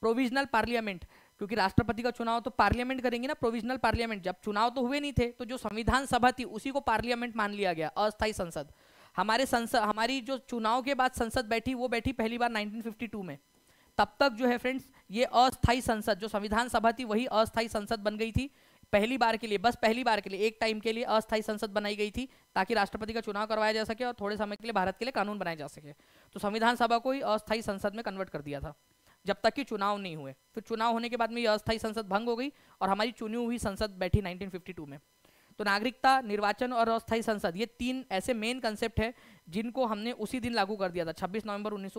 प्रोविजनल पार्लियामेंट क्योंकि राष्ट्रपति का चुनाव तो पार्लियामेंट करेंगे ना प्रोविजनल पार्लियामेंट जब चुनाव तो हुए नहीं थे तो जो संविधान सभा थी उसी को पार्लियामेंट मान लिया गया अस्थायी संसद हमारे संसद हमारी जो चुनाव के बाद संसद बैठी वो बैठी पहली बार 1952 में तब तक जो है फ्रेंड्स ये अस्थायी संसद जो संविधान सभा थी वही अस्थायी संसद बन गई थी पहली बार के लिए बस पहली बार के लिए एक टाइम के लिए अस्थायी संसद बनाई गई थी ताकि राष्ट्रपति का चुनाव करवाया जा सके और थोड़े समय के लिए भारत के लिए कानून बनाए जा सके तो संविधान सभा को ही अस्थायी संसद में कन्वर्ट कर दिया था जब तक कि चुनाव नहीं हुए फिर तो चुनाव होने के बाद में यह अस्थायी संसद भंग हो गई और हमारी चुनी हुई संसद बैठी 1952 में तो नागरिकता निर्वाचन और अस्थायी संसद ये तीन ऐसे मेन कंसेप्ट है जिनको हमने उसी दिन लागू कर दिया था 26 नवंबर उन्नीस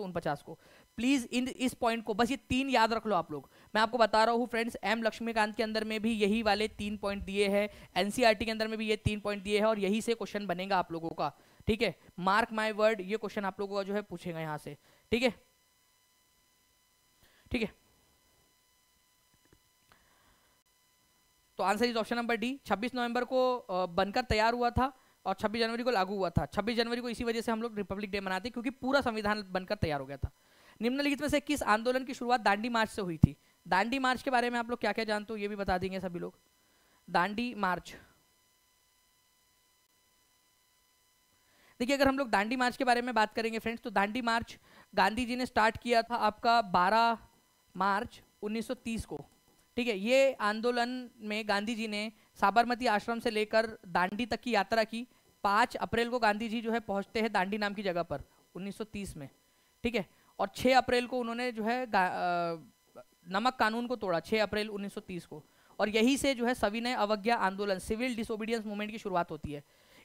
को प्लीज़ इन इस पॉइंट को बस ये तीन याद रख लो आप लोग मैं आपको बता रहा हूँ फ्रेंड्स एम लक्ष्मीकांत के अंदर में भी यही वाले तीन पॉइंट दिए हैं एन e के अंदर में भी ये तीन पॉइंट दिए हैं और यही से क्वेश्चन बनेगा आप लोगों का ठीक है मार्क माई वर्ड ये क्वेश्चन आप लोगों का जो है पूछेगा यहाँ से ठीक है ठीक है तो answer is option number D 26 नवंबर को बनकर तैयार हुआ था और 26 जनवरी को लागू हुआ था 26 जनवरी को इसी वजह से हम लोग रिपब्लिक डे मनाते क्योंकि पूरा संविधान बनकर तैयार हो गया था निम्नलिखित में से किस आंदोलन की शुरुआत दांडी मार्च से हुई थी दांडी मार्च के बारे में आप लोग क्या क्या जानते हो ये भी बता देंगे सभी लोग दांडी मार्च देखिए अगर हम लोग दांडी मार्च के बारे में बात करेंगे फ्रेंड्स तो दांडी मार्च गांधी जी ने स्टार्ट किया था आपका बारह मार्च 1930 को ठीक है ये आंदोलन में गांधी जी ने साबरमती आश्रम से लेकर दांडी तक की यात्रा की पाँच अप्रैल को गांधी जी जो है पहुंचते हैं दांडी नाम की जगह पर 1930 में ठीक है और 6 अप्रैल को उन्होंने जो है नमक कानून को तोड़ा 6 अप्रैल 1930 को और यही से जो है सविनय अवज्ञा आंदोलन सिविल डिसोबीडियंस मूवमेंट की शुरुआत होती है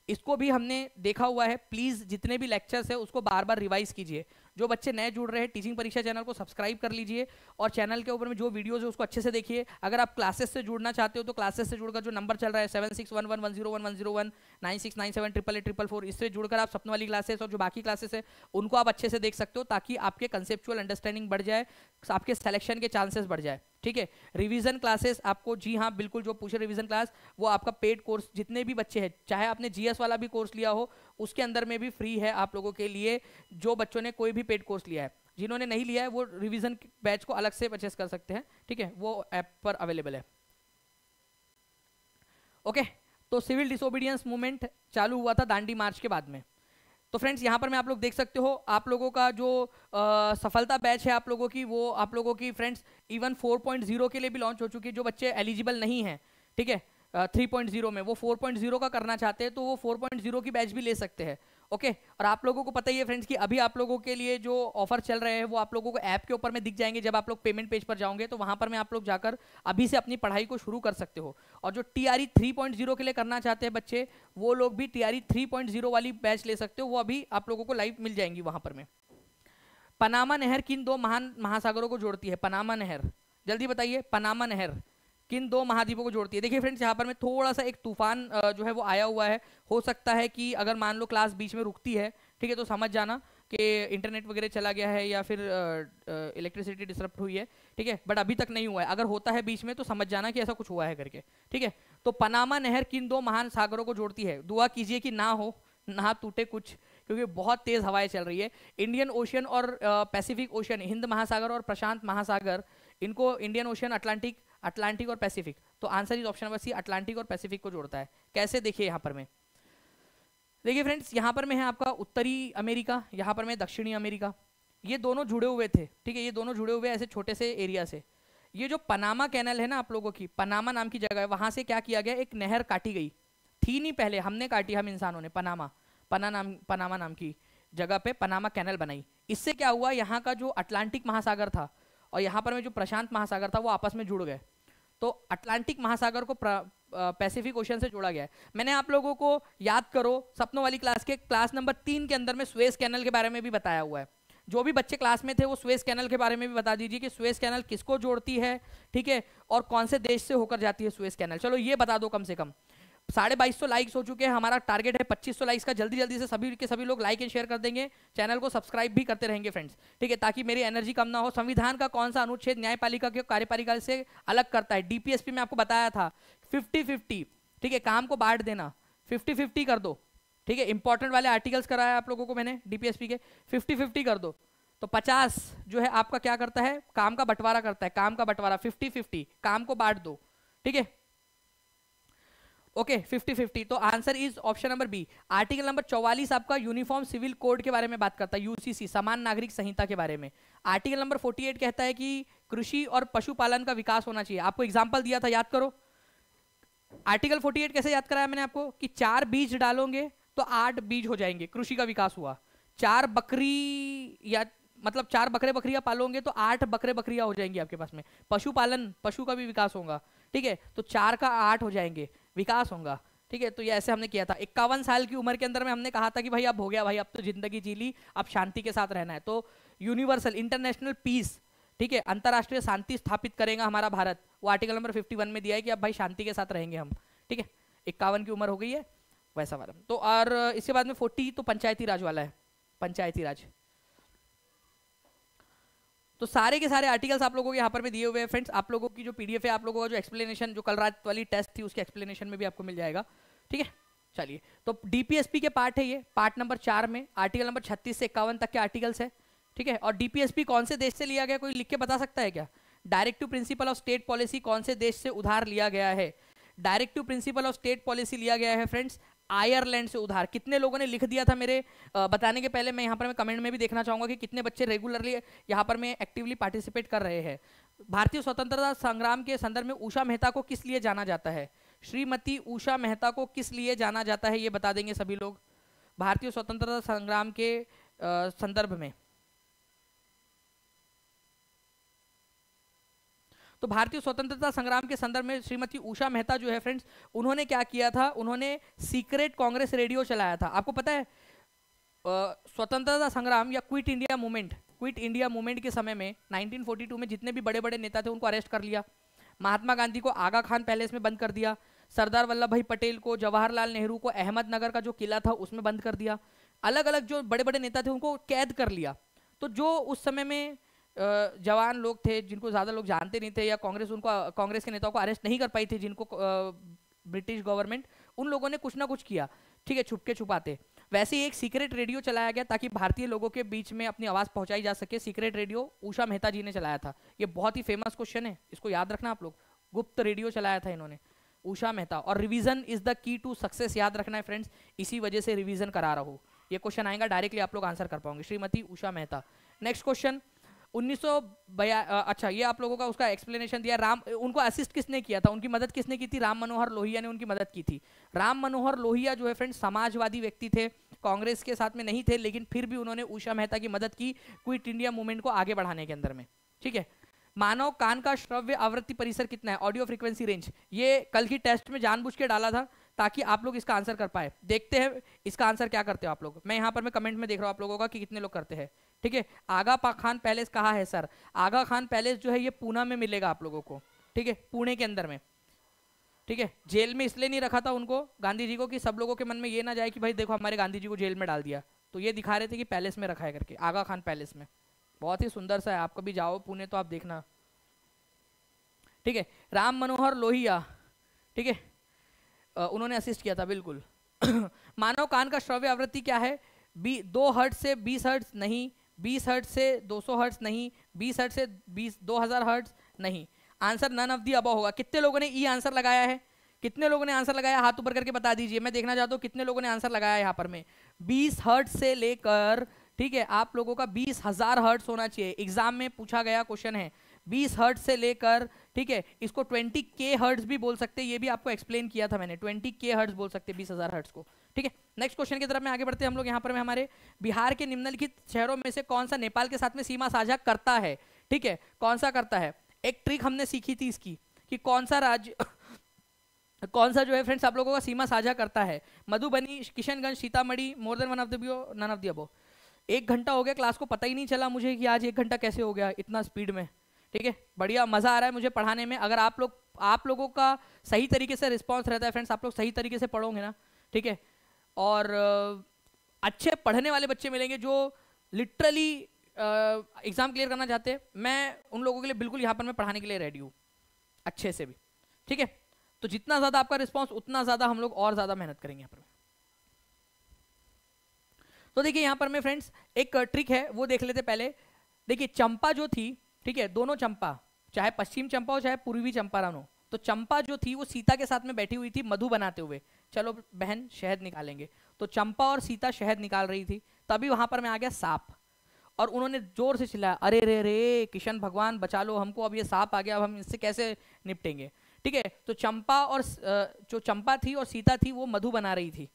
इसको भी हमने देखा हुआ है प्लीज़ जितने भी लेक्चर्स है उसको बार बार रिवाइज कीजिए जो बच्चे नए जुड़ रहे हैं टीचिंग परीक्षा चैनल को सब्सक्राइब कर लीजिए और चैनल के ऊपर में जो वीडियोज़ है उसको अच्छे से देखिए अगर आप क्लासेस से जुड़ना चाहते हो तो क्लासेस से जुड़कर जो नंबर चल रहा है seven six one one one zero one one zero one nine six nine seven triple eight triple four इससे जुड़कर आप सपन वाली क्लासेस और जो बाकी क्लासेस है उनको आप अच्छे से देख सकते हो ताकि आपके कंसेप्चुअल अंडरस्टैंडिंग बढ़ जाए आपके सेलेक्शन के चांसेस बढ़ जाए ठीक है रिवीजन क्लासेस आपको जी हाँ बिल्कुल जो पूछे रिवीजन क्लास वो आपका पेड कोर्स जितने भी बच्चे हैं चाहे आपने जीएस वाला भी कोर्स लिया हो उसके अंदर में भी फ्री है आप लोगों के लिए जो बच्चों ने कोई भी प्रीपेड कोर्स लिया है जिन्होंने नहीं लिया है वो रिविजन बैच को अलग से परचेस कर सकते हैं ठीक है वो ऐप पर अवेलेबल है ओके तो सिविल डिसोबीडियंस मूवमेंट चालू हुआ था दांडी मार्च के बाद में तो फ्रेंड्स यहाँ पर मैं आप लोग देख सकते हो आप लोगों का जो आ, सफलता बैच है आप लोगों की वो आप लोगों की फ्रेंड्स इवन 4.0 के लिए भी लॉन्च हो चुकी है जो बच्चे एलिजिबल नहीं हैं ठीक है 3.0 में वो 4.0 का करना चाहते हैं तो वो 4.0 की बैच भी ले सकते हैं ओके okay, और आप लोगों को पता ही है फ्रेंड्स कि अभी आप लोगों के लिए जो ऑफर चल रहे हैं वो आप लोगों को ऐप के ऊपर में दिख जाएंगे जब आप लोग पेमेंट पेज पर जाओगे तो वहां पर मैं आप लोग जाकर अभी से अपनी पढ़ाई को शुरू कर सकते हो और जो T R three point zero के लिए करना चाहते हैं बच्चे वो लोग भी T R three point zero वाली बैच ले सकते हो वो अभी आप लोगों को लाइव मिल जाएंगी वहां पर में पनामा नहर किन दो महान महासागरों को जोड़ती है पनामा नहर जल्दी बताइए पनामा नहर किन दो महाद्वीपों को जोड़ती है देखिए फ्रेंड्स यहाँ पर मैं थोड़ा सा एक तूफान जो है वो आया हुआ है हो सकता है कि अगर मान लो क्लास बीच में रुकती है ठीक है तो समझ जाना कि इंटरनेट वगैरह चला गया है या फिर इलेक्ट्रिसिटी डिस्टर्ब हुई है ठीक है बट अभी तक नहीं हुआ है अगर होता है बीच में तो समझ जाना कि ऐसा कुछ हुआ है करके ठीक है तो पनामा नहर किन दो महान सागरों को जोड़ती है दुआ कीजिए कि ना हो ना टूटे कुछ क्योंकि बहुत तेज हवाएं चल रही है इंडियन ओशियन और पैसिफिक ओशियन हिंद महासागर और प्रशांत महासागर इनको इंडियन ओशियन अटलांटिक अटलांटिक और पैसिफिक तो answer is option number C Atlantic और पैसिफिक को जोड़ता है कैसे देखिए यहाँ पर मैं देखिए फ्रेंड्स यहाँ पर मैं है आपका उत्तरी अमेरिका यहाँ पर मैं दक्षिणी अमेरिका ये दोनों जुड़े हुए थे ठीक है ये दोनों जुड़े हुए ऐसे छोटे से एरिया से ये जो पनामा कैनल है ना आप लोगों की पनामा नाम की जगह है वहाँ से क्या किया गया एक नहर काटी गई थी नहीं पहले हमने काटी हम इंसानों ने पनामा पना नाम पनामा नाम की जगह पे पनामा कैनल बनाई इससे क्या हुआ यहाँ का जो अटलांटिक महासागर था और यहाँ पर में जो प्रशांत महासागर था वो आपस में जुड़ गए तो अटलांटिक महासागर को पैसिफिक ओशन से जोड़ा गया है मैंने आप लोगों को याद करो सपनों वाली क्लास के क्लास नंबर तीन के अंदर में स्वेस कैनल के बारे में भी बताया हुआ है जो भी बच्चे क्लास में थे वो स्वेस कैनल के बारे में भी बता दीजिए कि स्वेस कैनल किसको जोड़ती है ठीक है और कौन से देश से होकर जाती है स्वेस कैनल चलो ये बता दो कम से कम साढ़े बाईस सौ लाइक्स हो चुके हैं हमारा टारगेट है पच्चीस सौ लाइक्स का जल्दी जल्दी से सभी के सभी लोग लाइक एंड शेयर कर देंगे चैनल को सब्सक्राइब भी करते रहेंगे फ्रेंड्स ठीक है ताकि मेरी एनर्जी कम ना हो संविधान का कौन सा अनुच्छेद न्यायपालिका के कार्यपालिका से अलग करता है डीपीएसपी में आपको बताया था फिफ्टी फिफ्टी ठीक है काम को बांट देना फिफ्टी फिफ्टी कर दो ठीक है इंपॉर्टेंट वाले आर्टिकल्स कराया आप लोगों को मैंने डीपीएसपी के फिफ्टी फिफ्टी कर दो तो पचास जो है आपका क्या करता है काम का बंटवारा करता है काम का बंटवारा फिफ्टी फिफ्टी काम को बांट दो ठीक है ओके फिफ्टी फिफ्टी तो answer is option number B article number चौवालीस आपका यूनिफॉर्म सिविल कोड के बारे में बात करता है यूसीसी समान नागरिक संहिता के बारे में आर्टिकल नंबर एट कहता है कि कृषि और पशुपालन का विकास होना चाहिए आपको एग्जाम्पल दिया था याद करो आर्टिकल फोर्टी एट कैसे याद कराया मैंने आपको कि चार बीज डालोगे तो आठ बीज हो जाएंगे कृषि का विकास हुआ चार बकरी या मतलब चार बकरे बकरियां पालोगे तो आठ बकरे बकरियां हो जाएंगी आपके पास में पशुपालन पशु का भी विकास होगा ठीक है तो चार का आठ हो जाएंगे विकास होगा ठीक है तो ये ऐसे हमने किया था इक्यावन साल की उम्र के अंदर में हमने कहा था कि भाई अब हो गया भाई अब तो जिंदगी जी ली अब शांति के साथ रहना है तो यूनिवर्सल इंटरनेशनल पीस ठीक है अंतर्राष्ट्रीय शांति स्थापित करेगा हमारा भारत वो आर्टिकल नंबर 51 में दिया है कि अब भाई शांति के साथ रहेंगे हम ठीक है इक्यावन की उम्र हो गई है वैसा वाला तो और इसके बाद में फोर्टी तो पंचायती राज वाला है पंचायती राज तो सारे के सारे आर्टिकल्स आप लोगों के यहाँ पर भी दिए हुए हैं फ्रेंड्स आप लोगों की जो पीडीएफ है आप लोगों का जो एक्सप्लेनेशन जो कल रात वाली टेस्ट थी उसके एक्सप्लेनेशन में भी आपको मिल जाएगा ठीक है चलिए तो डीपीएसपी के पार्ट है ये पार्ट नंबर चार में आर्टिकल नंबर छत्तीस से इक्यावन तक के आर्टिकल्स है ठीक है और डीपीएसपी कौन से देश से लिया गया कोई लिख के बता सकता है क्या directive principle of state policy कौन से देश से उधार लिया गया है directive principle of state policy लिया गया है फ्रेंड्स आयरलैंड से उधार कितने लोगों ने लिख दिया था मेरे बताने के पहले मैं यहाँ पर मैं कमेंट में भी देखना चाहूँगा कि कितने बच्चे रेगुलरली यहाँ पर मैं एक्टिवली पार्टिसिपेट कर रहे हैं भारतीय स्वतंत्रता संग्राम के संदर्भ में उषा मेहता को किस लिए जाना जाता है श्रीमती उषा मेहता को किस लिए जाना जाता है ये बता देंगे सभी लोग भारतीय स्वतंत्रता संग्राम के संदर्भ में तो भारतीय स्वतंत्रता संग्राम के संदर्भ में श्रीमती उषा मेहता जो है फ्रेंड्स उन्होंने क्या किया था उन्होंने सीक्रेट कांग्रेस रेडियो चलाया था आपको पता है स्वतंत्रता संग्राम या quit India movement quit India movement के समय में 1942 में जितने भी बड़े बड़े नेता थे उनको अरेस्ट कर लिया महात्मा गांधी को आगा खान पैलेस में बंद कर दिया सरदार वल्लभ भाई पटेल को जवाहरलाल नेहरू को अहमदनगर का जो किला था उसमें बंद कर दिया अलग अलग जो बड़े बड़े नेता थे उनको कैद कर लिया तो जो उस समय में जवान लोग थे जिनको ज़्यादा लोग जानते नहीं थे या कांग्रेस उनको कांग्रेस के नेताओं को अरेस्ट नहीं कर पाई थी जिनको ब्रिटिश गवर्नमेंट उन लोगों ने कुछ ना कुछ किया ठीक है छुपके छुपाते वैसे ही एक सीक्रेट रेडियो चलाया गया ताकि भारतीय लोगों के बीच में अपनी आवाज़ पहुंचाई जा सके सीक्रेट रेडियो उषा मेहता जी ने चलाया था ये बहुत ही फेमस क्वेश्चन है इसको याद रखना आप लोग गुप्त रेडियो चलाया था इन्होंने उषा मेहता और revision is the key to success याद रखना है फ्रेंड्स इसी वजह से रिविजन करा रहा हूँ ये क्वेश्चन आएगा डायरेक्टली आप लोग आंसर कर पाओगे श्रीमती उषा मेहता नेक्स्ट क्वेश्चन उन्नीस अच्छा ये आप लोगों का उसका एक्सप्लेनेशन दिया राम उनको असिस्ट किसने किया था उनकी मदद किसने की थी राम मनोहर लोहिया ने उनकी मदद की थी राम मनोहर लोहिया जो है फ्रेंड समाजवादी व्यक्ति थे कांग्रेस के साथ में नहीं थे लेकिन फिर भी उन्होंने उषा मेहता की मदद की क्विट इंडिया मूवमेंट को आगे बढ़ाने के अंदर में ठीक है मानव कान का श्रव्य आवृत्ति परिसर कितना है ऑडियो फ्रिक्वेंसी रेंज ये कल की टेस्ट में जानबूझ के डाला था ताकि आप लोग इसका आंसर कर पाए देखते हैं इसका आंसर क्या करते हो आप लोग मैं यहाँ पर मैं कमेंट में देख रहा हूँ आप लोगों का कि कितने लोग करते हैं ठीक है आगा खान पैलेस कहाँ है सर आगा खान पैलेस जो है ये पूना में मिलेगा आप लोगों को ठीक है पुणे के अंदर में ठीक है जेल में इसलिए नहीं रखा था उनको गांधी जी को कि सब लोगों के मन में ये ना जाए कि भाई देखो हमारे गांधी जी को जेल में डाल दिया तो ये दिखा रहे थे कि पैलेस में रखा है करके आगा खान पैलेस में बहुत ही सुंदर सा है आप कभी जाओ पुणे तो आप देखना ठीक है राम मनोहर लोहिया ठीक है उन्होंने असिस्ट किया था बिल्कुल मानव कान का श्रव्य आवृत्ति क्या है बी दो हर्ट से बीस हर्ट नहीं बीस हर्ट से दो सौ हर्ट नहीं बीस हर्ट से बीस दो हज़ार हर्ट नहीं आंसर नन ऑफ दी अब होगा कितने लोगों ने ई आंसर लगाया है कितने लोगों ने आंसर लगाया हाथ ऊपर करके बता दीजिए मैं देखना चाहता हूँ कितने लोगों ने आंसर लगाया यहाँ पर मैं बीस हर्ट से लेकर ठीक है आप लोगों का बीस हज़ार हर्ट होना चाहिए एग्जाम में पूछा गया क्वेश्चन है बीस हर्ट से लेकर ठीक है इसको ट्वेंटी के हर्ट्स भी बोल सकते हैं ये भी आपको एक्सप्लेन किया था मैंने ट्वेंटी के हर्ट्स बोल सकते हैं बीस हज़ार हर्ट्स को ठीक है नेक्स्ट क्वेश्चन की तरफ में आगे बढ़ते हैं हम लोग यहाँ पर हमारे बिहार के निम्नलिखित शहरों में से कौन सा नेपाल के साथ में सीमा साझा करता है ठीक है कौन सा करता है एक ट्रिक हमने सीखी थी इसकी कि कौन सा राज्य कौन सा जो है फ्रेंड्स आप लोगों का सीमा साझा करता है Madhubani Kishanganj Sitamarhi more than one of the above none of the above एक घंटा हो गया क्लास को पता ही नहीं चला मुझे कि आज एक घंटा कैसे हो गया इतना स्पीड में ठीक है बढ़िया मज़ा आ रहा है मुझे पढ़ाने में अगर आप लोग आप लोगों का सही तरीके से रिस्पॉन्स रहता है फ्रेंड्स आप लोग सही तरीके से पढ़ोगे ना ठीक है और अच्छे पढ़ने वाले बच्चे मिलेंगे जो लिटरली एग्ज़ाम क्लियर करना चाहते हैं मैं उन लोगों के लिए बिल्कुल यहाँ पर मैं पढ़ाने के लिए रेडी हूँ अच्छे से भी ठीक है तो जितना ज़्यादा आपका रिस्पॉन्स उतना ज़्यादा हम लोग और ज़्यादा मेहनत करेंगे यहाँ पर तो देखिए यहाँ पर मैं फ्रेंड्स एक ट्रिक है वो देख लेते पहले देखिए चंपा जो थी ठीक है दोनों चंपा चाहे पश्चिम चंपा हो चाहे पूर्वी चंपारण हो तो चंपा जो थी वो सीता के साथ में बैठी हुई थी मधु बनाते हुए चलो बहन शहद निकालेंगे तो चंपा और सीता शहद निकाल रही थी तभी वहां पर मैं आ गया सांप और उन्होंने जोर से चिल्लाया अरे रे रे किशन भगवान बचा लो हमको अब ये सांप आ गया अब हम इससे कैसे निपटेंगे ठीक है तो चंपा और जो चंपा थी और सीता थी वो मधु बना रही थी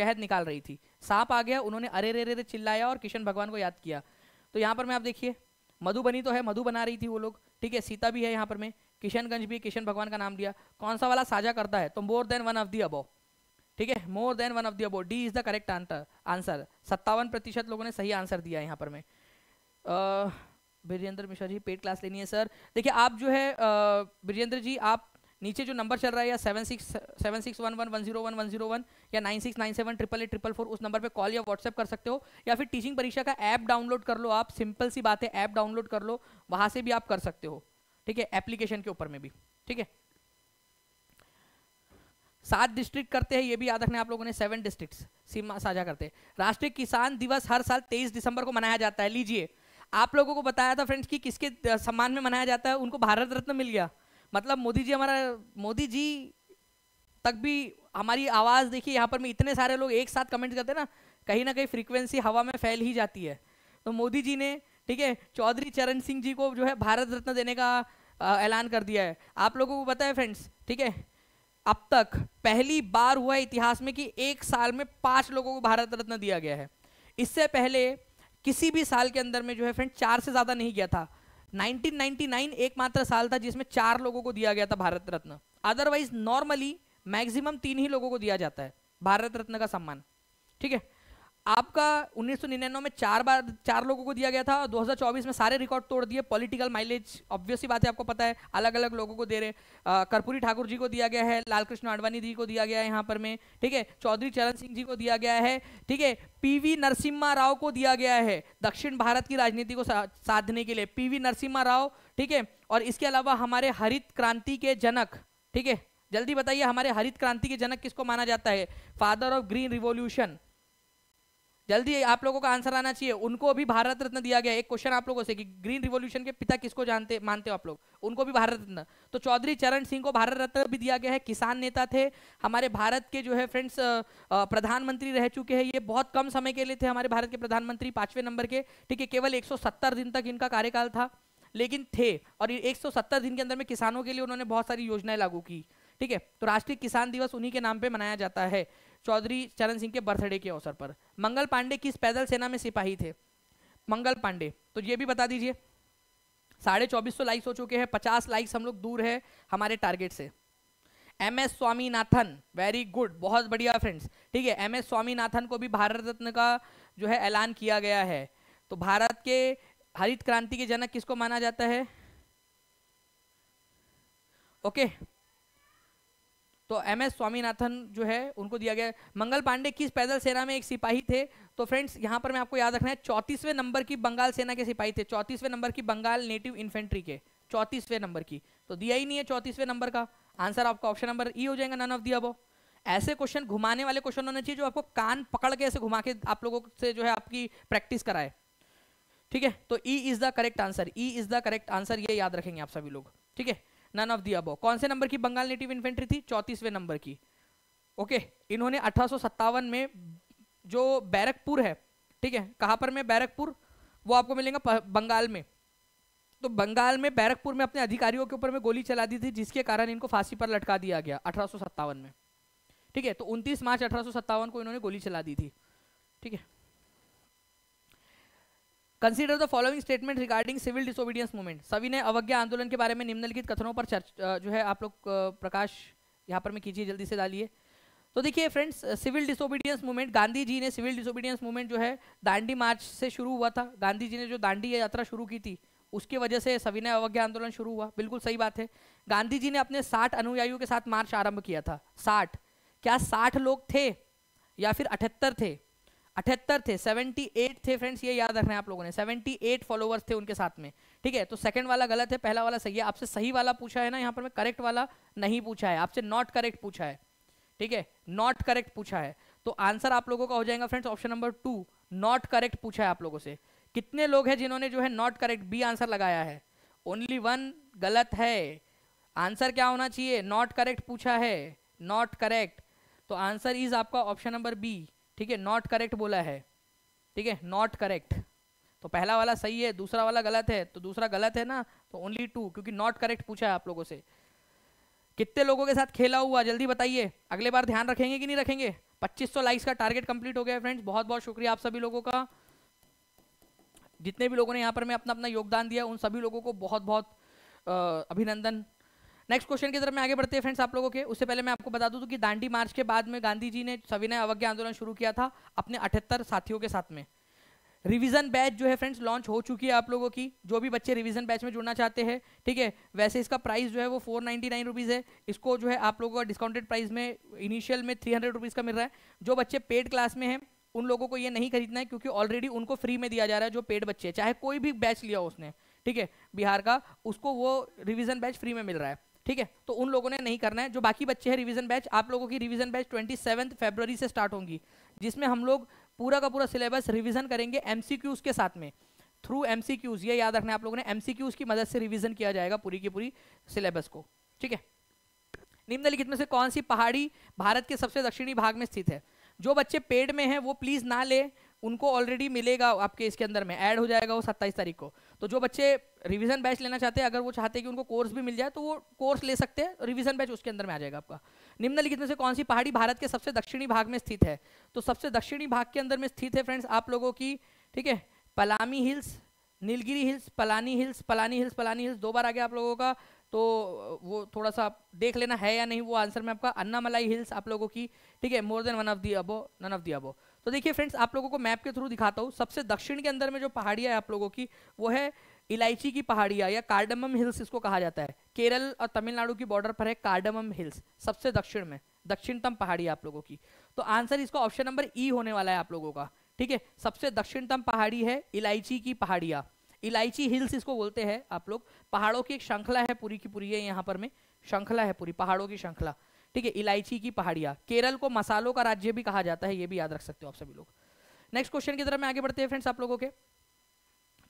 शहद निकाल रही थी सांप आ गया उन्होंने अरे रे रे रे चिल्लाया और किशन भगवान को याद किया तो यहाँ पर मैं आप देखिए मधुबनी तो है मधु बना रही थी वो लोग ठीक है सीता भी है यहाँ पर में किशनगंज भी किशन भगवान का नाम लिया कौन सा वाला साझा करता है तो more than one of the above ठीक है more than one of the above D is the correct answer answer सत्तावन प्रतिशत लोगों ने सही आंसर दिया है यहाँ पर में बीरेंद्र मिश्रा जी पेड क्लास लेनी है सर देखिए आप जो है बीरेंद्र जी आप नीचे जो नंबर चल रहा है या seven six seven six one one one zero one one zero one या nine six nine seven triple eight triple four उस नंबर पे कॉल या व्हाट्सएप कर सकते हो या फिर टीचिंग परीक्षा का ऐप डाउनलोड कर लो आप सिंपल सी बात है ऐप डाउनलोड कर लो वहां से भी आप कर सकते हो ठीक है एप्लीकेशन के ऊपर में भी ठीक है सात डिस्ट्रिक्ट करते हैं ये भी याद रखना आप लोगों ने सेवन डिस्ट्रिक्ट सीमा साझा करते हैं राष्ट्रीय किसान दिवस हर साल तेईस दिसंबर को मनाया जाता है लीजिए आप लोगों को बताया था फ्रेंड्स कि किसके सम्मान में मनाया जाता है उनको भारत रत्न मिल गया मतलब मोदी जी हमारा मोदी जी तक भी हमारी आवाज़ देखिए यहाँ पर में इतने सारे लोग एक साथ कमेंट करते हैं ना कहीं ना कहीं फ्रीक्वेंसी हवा में फैल ही जाती है तो मोदी जी ने ठीक है चौधरी चरण सिंह जी को जो है भारत रत्न देने का ऐलान कर दिया है आप लोगों को पता है फ्रेंड्स ठीक है अब तक पहली बार हुआ है इतिहास में कि एक साल में पाँच लोगों को भारत रत्न दिया गया है इससे पहले किसी भी साल के अंदर में जो है फ्रेंड चार से ज़्यादा नहीं गया था 1999 एकमात्र साल था जिसमें चार लोगों को दिया गया था Bharat Ratna otherwise normally maximum तीन ही लोगों को दिया जाता है भारत रत्न का सम्मान ठीक है आपका 1999 में चार बार चार लोगों को दिया गया था 2024 में सारे रिकॉर्ड तोड़ दिए पॉलिटिकल माइलेज ऑब्वियसली बात है आपको पता है अलग अलग लोगों को दे रहे कर्पूरी ठाकुर जी को दिया गया है लाल कृष्ण आडवाणी जी को दिया गया है यहाँ पर में ठीक है चौधरी चरण सिंह जी को दिया गया है ठीक है पीवी नरसिम्हा राव को दिया गया है दक्षिण भारत की राजनीति को साधने के लिए पीवी नरसिम्हा राव ठीक है और इसके अलावा हमारे हरित क्रांति के जनक ठीक है जल्दी बताइए हमारे हरित क्रांति के जनक किसको माना जाता है फादर ऑफ ग्रीन रिवोल्यूशन जल्दी आप लोगों का आंसर आना चाहिए उनको भी भारत रत्न दिया गया एक क्वेश्चन आप लोगों से कि ग्रीन रिवॉल्यूशन के पिता किसको जानते मानते हो आप लोग उनको भी भारत रत्न तो चौधरी चरण सिंह को भारत रत्न भी दिया गया है किसान नेता थे हमारे भारत के जो है फ्रेंड्स प्रधानमंत्री रह चुके हैं ये बहुत कम समय के लिए थे हमारे भारत के प्रधानमंत्री पांचवें नंबर के ठीक है केवल एक दिन तक इनका कार्यकाल था लेकिन थे और एक दिन के अंदर में किसानों के लिए उन्होंने बहुत सारी योजनाएं लागू की ठीक है तो राष्ट्रीय किसान दिवस उन्हीं के नाम पे मनाया जाता है चौधरी चरण सिंह के बर्थडे के अवसर पर मंगल पांडे किस पैदल सेना में सिपाही थे मंगल पांडे तो ये भी बता दीजिए साढ़े चौबीस सौ लाइक्स हो चुके हैं पचास लाइक्स हम लोग दूर है हमारे टारगेट से M S Swaminathan very good बहुत बढ़िया फ्रेंड्स ठीक है एम एस स्वामीनाथन को भी भारत रत्न का जो है ऐलान किया गया है तो भारत के हरित क्रांति के जनक किसको माना जाता है ओके okay. तो एम एस स्वामीनाथन जो है उनको दिया गया मंगल पांडे किस पैदल सेना में एक सिपाही थे तो फ्रेंड्स यहाँ पर मैं आपको याद रखना है चौतीसवें नंबर की बंगाल सेना के सिपाही थे चौतीसवें नंबर की बंगाल नेटिव इन्फेंट्री के चौतीसवें नंबर की तो दिया ही नहीं है चौतीसवें नंबर का आंसर आपका ऑप्शन नंबर ई हो जाएगा नन ऑफ दिया वो ऐसे क्वेश्चन घुमाने वाले क्वेश्चन होने चाहिए जो आपको कान पकड़ के ऐसे घुमा के आप लोगों से जो है आपकी प्रैक्टिस कराए ठीक है तो E is the correct answer E is the correct answer ये याद रखेंगे आप सभी लोग ठीक है नन ऑफ दी अबो कौन से नंबर की बंगाल नेटिव इन्फेंट्री थी चौतीसवें नंबर की ओके okay, इन्होंने अठारह में जो बैरकपुर है ठीक है कहाँ पर में बैरकपुर वो आपको मिलेगा बंगाल में तो बंगाल में बैरकपुर में अपने अधिकारियों के ऊपर में गोली चला दी थी जिसके कारण इनको फांसी पर लटका दिया गया अठारह में ठीक है तो 29 मार्च अठारह को इन्होंने गोली चला दी थी ठीक है consider the following statement regarding civil disobedience movement सभी ने अवज्ञा आंदोलन के बारे में निम्नलिखित कथनों पर चर्च जो है आप लोग प्रकाश यहाँ पर मैं कीजिए जल्दी से डालिए तो देखिए friends civil disobedience movement Gandhi ji ने सिविल डिसोबीडियंस मूवमेंट जो है दांडी मार्च से शुरू हुआ था गांधी जी ने जो दांडी यात्रा शुरू की थी उसकी वजह से सविनय अवज्ञा आंदोलन शुरू हुआ बिल्कुल सही बात है गांधी जी ने अपने साठ अनुयायियों के साथ मार्च आरंभ किया था साठ क्या साठ लोग थे या फिर अठहत्तर थे अठहत्तर थे 78 थे फ्रेंड्स ये याद रखना है आप लोगों ने 78 फॉलोवर्स थे उनके साथ में ठीक है तो सेकंड वाला गलत है पहला वाला सही है आपसे सही वाला पूछा है ना यहाँ पर मैं करेक्ट वाला नहीं पूछा है आपसे नॉट करेक्ट पूछा है ठीक है नॉट करेक्ट पूछा है तो आंसर आप लोगों का हो जाएगा friends option number two not correct पूछा है आप लोगों से कितने लोग हैं जिन्होंने जो है नॉट करेक्ट बी आंसर लगाया है ओनली वन गलत है आंसर क्या होना चाहिए नॉट करेक्ट पूछा है नॉट करेक्ट तो आंसर इज आपका ऑप्शन नंबर बी ठीक है नॉट करेक्ट बोला है ठीक है नॉट करेक्ट तो पहला वाला सही है दूसरा वाला गलत है तो दूसरा गलत है ना तो ओनली टू क्योंकि नॉट करेक्ट पूछा है आप लोगों से कितने लोगों के साथ खेला हुआ जल्दी बताइए अगले बार ध्यान रखेंगे कि नहीं रखेंगे 2500 लाइक्स का टारगेट कंप्लीट हो गया फ्रेंड्स बहुत बहुत शुक्रिया आप सभी लोगों का जितने भी लोगों ने यहाँ पर मैं अपना अपना योगदान दिया उन सभी लोगों को बहुत बहुत अभिनंदन नेक्स्ट क्वेश्चन की तरफ मैं आगे बढ़ते हैं फ्रेंड्स आप लोगों के उससे पहले मैं आपको बता दूं कि दांडी मार्च के बाद में गांधी जी ने सविनय अवज्ञा आंदोलन शुरू किया था अपने अठहत्तर साथियों के साथ में रिवीजन बैच जो है फ्रेंड्स लॉन्च हो चुकी है आप लोगों की जो भी बच्चे रिवीजन बैच में जुड़ना चाहते हैं ठीक है वैसे इसका प्राइस जो है वो फोर नाइन्टी नाइन रुपीज़ है इसको जो है आप लोगों का डिस्काउंटेड प्राइस में इनिशियल में थ्री हंड्रेड रुपीज़ का मिल रहा है जो बच्चे पेड क्लास में हैं उन लोगों को ये नहीं खरीदना है क्योंकि ऑलरेडी उनको फ्री में दिया जा रहा है जो पेड बच्चे चाहे कोई भी बैच लिया हो उसने ठीक है बिहार का उसको वो रिविजन बैच फ्री में मिल रहा है ठीक है तो उन लोगों ने नहीं करना है जो बाकी बच्चे हैं रिवीजन बैच आप लोगों की रिवीजन बैच ट्वेंटी फेब्रवरी से स्टार्ट होंगी जिसमें हम लोग पूरा का पूरा सिलेबस रिवीजन करेंगे एम के साथ में थ्रू एम ये याद रखना आप लोगों ने एम की मदद से रिविजन किया जाएगा पूरी की पूरी सिलेबस को ठीक है निम्नलिखित में से कौन सी पहाड़ी भारत के सबसे दक्षिणी भाग में स्थित है जो बच्चे पेड में हैं वो प्लीज़ ना ले उनको ऑलरेडी मिलेगा आपके इसके अंदर में ऐड हो जाएगा वो सत्ताईस तारीख को तो जो बच्चे रिवीजन बैच लेना चाहते हैं अगर वो चाहते हैं कि उनको कोर्स भी मिल जाए तो वो कोर्स ले सकते हैं रिवीजन बैच उसके अंदर में आ जाएगा आपका निम्नलिखित में से कौन सी पहाड़ी भारत के सबसे दक्षिणी भाग में स्थित है तो सबसे दक्षिणी भाग के अंदर में स्थित है फ्रेंड्स आप लोगों की ठीक है Palani hills Nilgiri hills Palani hills Palani hills Palani hills दो बार आ गया आप लोगों का तो वो थोड़ा सा देख लेना है या नहीं वो आंसर में आपका मलाई हिल्स आप लोगों की ठीक है more than one of the above none of the above तो देखिए फ्रेंड्स आप लोगों को मैप के थ्रू दिखाता हूँ सबसे दक्षिण के अंदर में जो पहाड़िया है आप लोगों की वो है इलायची की पहाड़िया या कार्डमम हिल्स इसको कहा जाता है केरल और तमिलनाडु की बॉर्डर पर है कार्डमम हिल्स सबसे दक्षिण में दक्षिणतम पहाड़ी आप लोगों की तो आंसर इसका ऑप्शन नंबर ई होने वाला है आप लोगों का ठीक है सबसे दक्षिणतम पहाड़ी है इलायची की पहाड़िया इलायची हिल्स इसको बोलते हैं आप लोग पहाड़ों की एक श्रृंखला है पूरी की पूरी है यहाँ पर में श्रृंखला है पूरी पहाड़ों की श्रृंखला ठीक है इलायची की पहाड़िया केरल को मसालों का राज्य भी कहा जाता है ये भी याद रख सकते हो आप सभी लोग नेक्स्ट क्वेश्चन की तरफ में आगे बढ़ते हैं फ्रेंड्स आप लोगों के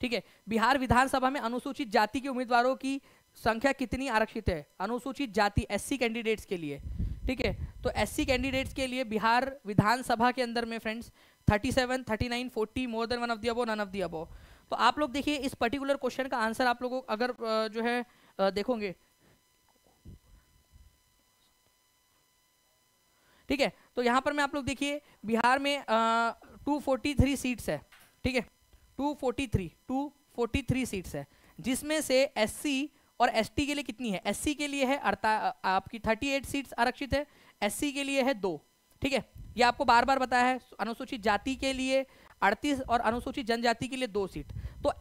ठीक है बिहार विधानसभा में अनुसूचित जाति के उम्मीदवारों की संख्या कितनी आरक्षित है अनुसूचित जाति एससी कैंडिडेट्स के लिए ठीक है तो एससी कैंडिडेट्स के लिए बिहार विधानसभा के अंदर में friends 37, 39, 40 more than one of the above none of the above तो आप लोग देखिए इस पर्टिकुलर क्वेश्चन का आंसर आप लोगों अगर जो है देखोगे ठीक है तो यहाँ पर मैं आप लोग देखिए बिहार में टू फोर्टी थ्री सीट्स है ठीक है two forty three two forty three seats है जिसमें से एससी और एसटी के लिए कितनी है एससी के लिए है अड़ता आपकी थर्टी एट सीट्स आरक्षित है एससी के लिए है दो ठीक है ये आपको बार बार बताया है अनुसूचित जाति के लिए अड़तीस और अनुसूचित जनजाति के लिए दो सीट तो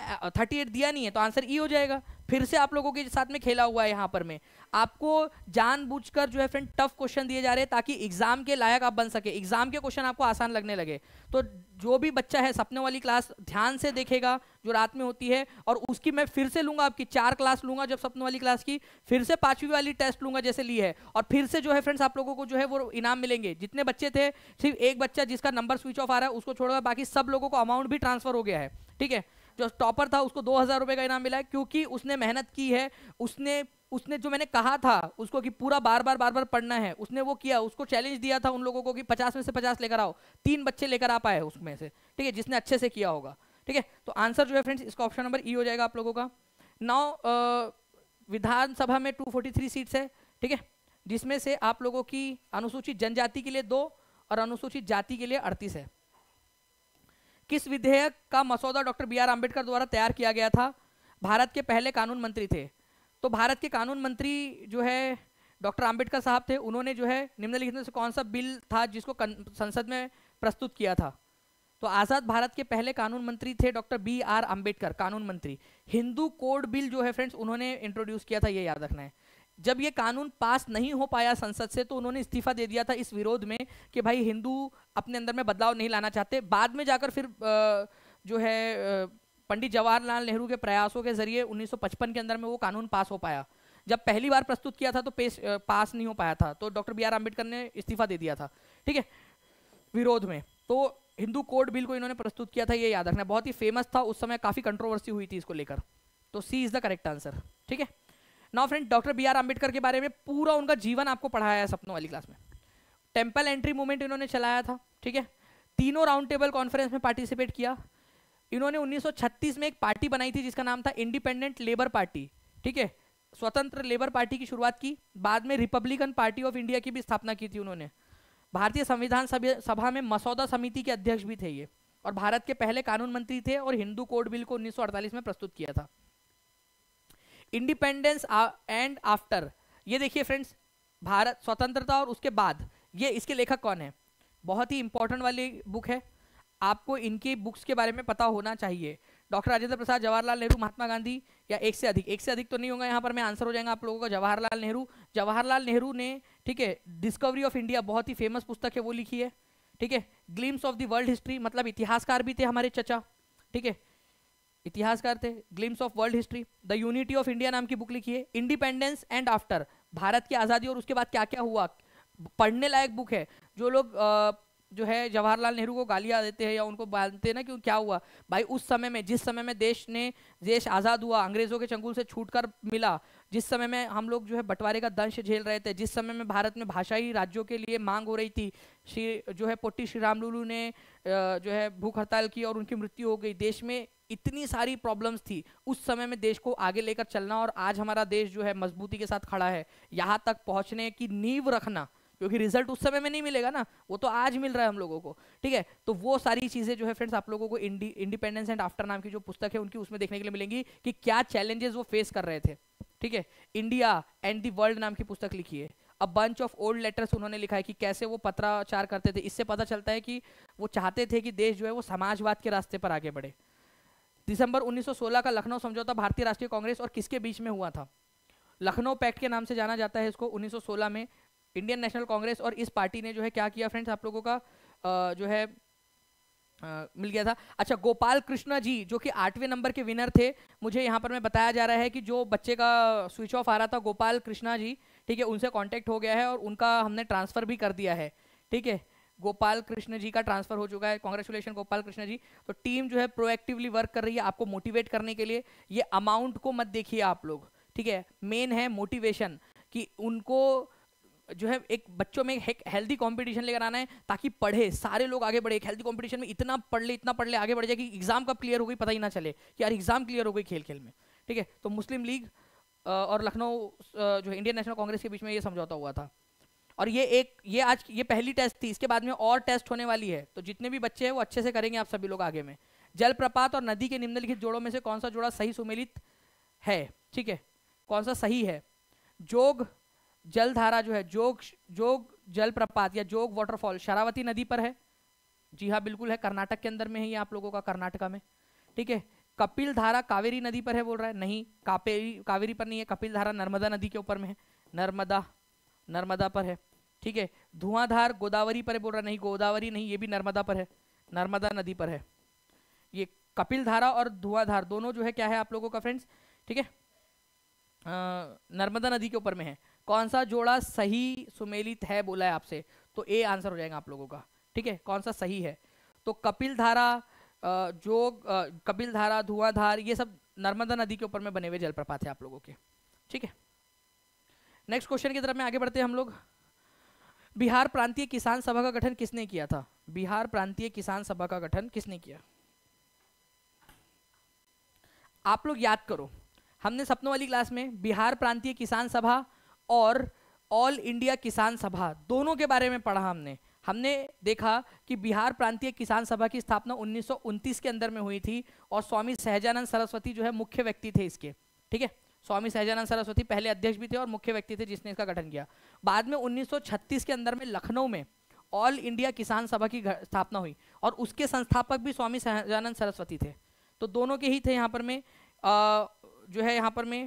थर्टी एट दिया नहीं है तो आंसर ई e हो जाएगा फिर से आप लोगों के साथ में खेला हुआ है यहाँ पर मैं आपको जानबूझकर जो है फ्रेंड टफ क्वेश्चन दिए जा रहे हैं ताकि एग्जाम के लायक आप बन सके एग्जाम के क्वेश्चन आपको आसान लगने लगे तो जो भी बच्चा है सपने वाली क्लास ध्यान से देखेगा जो रात में होती है और उसकी मैं फिर से लूंगा आपकी चार क्लास लूंगा जब सपने वाली क्लास की फिर से पांचवी वाली टेस्ट लूंगा जैसे ली है और फिर से जो है फ्रेंड्स आप लोगों को जो है वो इनाम मिलेंगे जितने बच्चे थे सिर्फ एक बच्चा जिसका नंबर स्विच ऑफ आ रहा है उसको छोड़कर बाकी सब लोगों को अमाउंट भी ट्रांसफर हो गया है ठीक है जो टॉपर था उसको दो हज़ार रुपये का इनाम मिला है क्योंकि उसने मेहनत की है उसने उसने जो मैंने कहा था उसको कि पूरा बार बार बार बार पढ़ना है उसने वो किया उसको चैलेंज दिया था उन लोगों को कि पचास में से पचास लेकर आओ तीन बच्चे लेकर आ पाए उसमें से ठीक है जिसने अच्छे से किया होगा ठीक है तो आंसर जो है फ्रेंड्स इसका ऑप्शन नंबर ई हो जाएगा आप लोगों का नौ विधानसभा में 243 सीट्स है ठीक है जिसमें से आप लोगों की अनुसूचित जनजाति के लिए दो और अनुसूचित जाति के लिए अड़तीस है किस विधेयक का मसौदा डॉक्टर बी आर अम्बेडकर द्वारा तैयार किया गया था भारत के पहले कानून मंत्री थे तो भारत के कानून मंत्री जो है डॉक्टर आम्बेडकर साहब थे उन्होंने जो है निम्नलिखित में से कौन सा बिल था जिसको संसद में प्रस्तुत किया था तो आज़ाद भारत के पहले कानून मंत्री थे डॉक्टर बी आर आम्बेडकर कानून मंत्री हिंदू कोड बिल जो है फ्रेंड्स उन्होंने इंट्रोड्यूस किया था ये याद रखना है जब ये कानून पास नहीं हो पाया संसद से तो उन्होंने इस्तीफा दे दिया था इस विरोध में कि भाई हिंदू अपने अंदर में बदलाव नहीं लाना चाहते बाद में जाकर फिर जो है पंडित जवाहरलाल नेहरू के प्रयासों के जरिए 1955 के अंदर में वो कानून पास हो पाया जब पहली बार प्रस्तुत किया था तो पेश पास नहीं हो पाया था तो डॉक्टर बी आर अम्बेडकर ने इस्तीफा दे दिया था ठीक है विरोध में तो हिंदू कोड बिल को इन्होंने प्रस्तुत किया था ये याद रखना बहुत ही फेमस था उस समय काफ़ी कंट्रोवर्सी हुई थी इसको लेकर तो C is the correct answer ठीक है now friend doctor B R Ambedkar के बारे में पूरा उनका जीवन आपको पढ़ाया है सपनों वाली क्लास में टेम्पल एंट्री मूवमेंट इन्होंने चलाया था ठीक है तीनों राउंड टेबल कॉन्फ्रेंस में पार्टिसिपेट किया इन्होंने 1936 में एक पार्टी बनाई थी जिसका नाम था इंडिपेंडेंट लेबर पार्टी ठीक है स्वतंत्र लेबर पार्टी की शुरुआत की बाद में रिपब्लिकन पार्टी ऑफ इंडिया की भी स्थापना की थी उन्होंने भारतीय संविधान सभा में मसौदा समिति के अध्यक्ष भी थे ये और भारत के पहले कानून मंत्री थे और हिंदू कोड बिल को 1948 में प्रस्तुत किया था इंडिपेंडेंस एंड आफ्टर ये देखिए फ्रेंड्स भारत स्वतंत्रता और उसके बाद ये इसके लेखक कौन है बहुत ही इंपॉर्टेंट वाली बुक है आपको इनकी बुक्स के बारे में पता होना चाहिए डॉक्टर राजेंद्र प्रसाद जवाहरलाल नेहरू महात्मा गांधी या एक से अधिक एक से अधिक तो नहीं होगा यहाँ पर मैं आंसर हो जाएगा आप लोगों का जवाहरलाल नेहरू जवाहरलाल नेहरू ने ठीक है डिस्कवरी ऑफ इंडिया बहुत ही फेमस पुस्तक है वो लिखी है ठीक है glimpses of the world history मतलब इतिहासकार भी थे हमारे चचा ठीक है इतिहासकार थे glimpses of world history the unity of India नाम की बुक लिखी है इंडिपेंडेंस एंड आफ्टर भारत की आज़ादी और उसके बाद क्या क्या हुआ पढ़ने लायक बुक है जो लोग जो है जवाहरलाल नेहरू को गालियाँ देते हैं या उनको बांधते हैं ना क्यों क्या हुआ भाई उस समय में जिस समय में देश ने देश आज़ाद हुआ अंग्रेज़ों के चंगुल से कर मिला जिस समय में हम लोग जो है बंटवारे का दंश झेल रहे थे जिस समय में भारत में भाषाई राज्यों के लिए मांग हो रही थी श्री जो है पोटी श्री रामलुलू ने जो है भूख हड़ताल की और उनकी मृत्यु हो गई देश में इतनी सारी प्रॉब्लम्स थी उस समय में देश को आगे लेकर चलना और आज हमारा देश जो है मजबूती के साथ खड़ा है यहाँ तक पहुँचने की नींव रखना क्योंकि रिजल्ट उस समय में नहीं मिलेगा ना वो तो आज मिल रहा है हम लोगों को ठीक है तो वो सारी चीज़ें जो है फ्रेंड्स आप लोगों को इंडिपेंडेंस एंड आफ्टर नाम की जो पुस्तक है उनकी उसमें देखने के लिए मिलेंगी कि क्या चैलेंजेस वो फेस कर रहे थे ठीक है इंडिया एंड दी वर्ल्ड नाम की पुस्तक लिखी है a bunch of old letters उन्होंने लिखा है कि कैसे वो पत्राचार करते थे इससे पता चलता है कि वो चाहते थे कि देश जो है वो समाजवाद के रास्ते पर आगे बढ़े दिसंबर 1916 का लखनऊ समझौता भारतीय राष्ट्रीय कांग्रेस और किसके बीच में हुआ था लखनऊ पैक्ट के नाम से जाना जाता है इसको 1916 में इंडियन नेशनल कांग्रेस और इस पार्टी ने जो है क्या किया फ्रेंड्स आप लोगों का जो है आ, मिल गया था अच्छा गोपाल कृष्णा जी जो कि आठवें नंबर के विनर थे मुझे यहाँ पर मैं बताया जा रहा है कि जो बच्चे का स्विच ऑफ आ रहा था गोपाल कृष्णा जी ठीक है उनसे कांटेक्ट हो गया है और उनका हमने ट्रांसफ़र भी कर दिया है ठीक है गोपाल कृष्ण जी का ट्रांसफर हो चुका है कॉन्ग्रेचुलेशन गोपाल कृष्ण जी तो टीम जो है प्रोएक्टिवली वर्क कर रही है आपको मोटिवेट करने के लिए ये अमाउंट को मत देखिए आप लोग ठीक है मेन है मोटिवेशन कि उनको जो है एक बच्चों में एक हेल्दी कंपटीशन लेकर आना है ताकि पढ़े सारे लोग आगे बढ़े एक हेल्दी कंपटीशन में इतना पढ़ ले इतना पढ़ ले आगे बढ़ जाए कि एग्जाम कब क्लियर हो गई पता ही ना चले कि यार एग्जाम क्लियर हो गई खेल खेल में ठीक है तो मुस्लिम लीग और लखनऊ जो है इंडियन नेशनल कांग्रेस के बीच में ये समझौता हुआ था और ये एक ये आज ये पहली टेस्ट थी इसके बाद में और टेस्ट होने वाली है तो जितने भी बच्चे हैं वो अच्छे से करेंगे आप सभी लोग आगे में जलप्रपात और नदी के निम्नलिखित जोड़ों में से कौन सा जोड़ा सही सुमेलित है ठीक है कौन सा सही है जोग जलधारा जो है जोग जोग जलप्रपात या जोग वाटरफॉल शरावती नदी पर है जी हाँ बिल्कुल है कर्नाटक के अंदर में है ये आप लोगों का कर्नाटका में ठीक है कपिल धारा कावेरी नदी पर है बोल रहा है नहीं कापेरी कावेरी पर नहीं है कपिल धारा नर्मदा नदी के ऊपर में है नर्मदा नर्मदा पर है ठीक है धुआंधार गोदावरी पर है बोल रहा है नहीं गोदावरी नहीं ये भी नर्मदा पर है नर्मदा नदी पर है ये कपिल धारा और धुआंधार दोनों जो है क्या है आप लोगों का फ्रेंड्स ठीक है नर्मदा नदी के ऊपर में है कौन सा जोड़ा सही सुमेलित है बोला है आपसे तो ए आंसर हो जाएगा आप लोगों का ठीक है कौन सा सही है तो कपिल धारा जो कपिल धारा धुआंधार ये सब नर्मदा नदी के ऊपर में बने हुए जलप्रपात है आप लोगों के ठीक है नेक्स्ट क्वेश्चन की तरफ में आगे बढ़ते हैं हम लोग बिहार प्रांतीय किसान सभा का गठन किसने किया था बिहार प्रांतीय किसान सभा का गठन किसने किया आप लोग याद करो हमने सपनों वाली क्लास में बिहार प्रांतीय किसान सभा और ऑल इंडिया किसान सभा दोनों के बारे में पढ़ा हमने हमने देखा कि बिहार प्रांतीय किसान सभा की स्थापना उन्नीस के अंदर में हुई थी और स्वामी सहजानंद सरस्वती जो है मुख्य व्यक्ति थे इसके ठीक है स्वामी सहजानंद सरस्वती पहले अध्यक्ष भी थे और मुख्य व्यक्ति थे जिसने इसका गठन किया बाद में 1936 के अंदर में लखनऊ में ऑल इंडिया किसान सभा की स्थापना हुई और उसके संस्थापक भी स्वामी सहजानंद सरस्वती थे तो दोनों के ही थे यहाँ पर में आ, जो है यहाँ पर में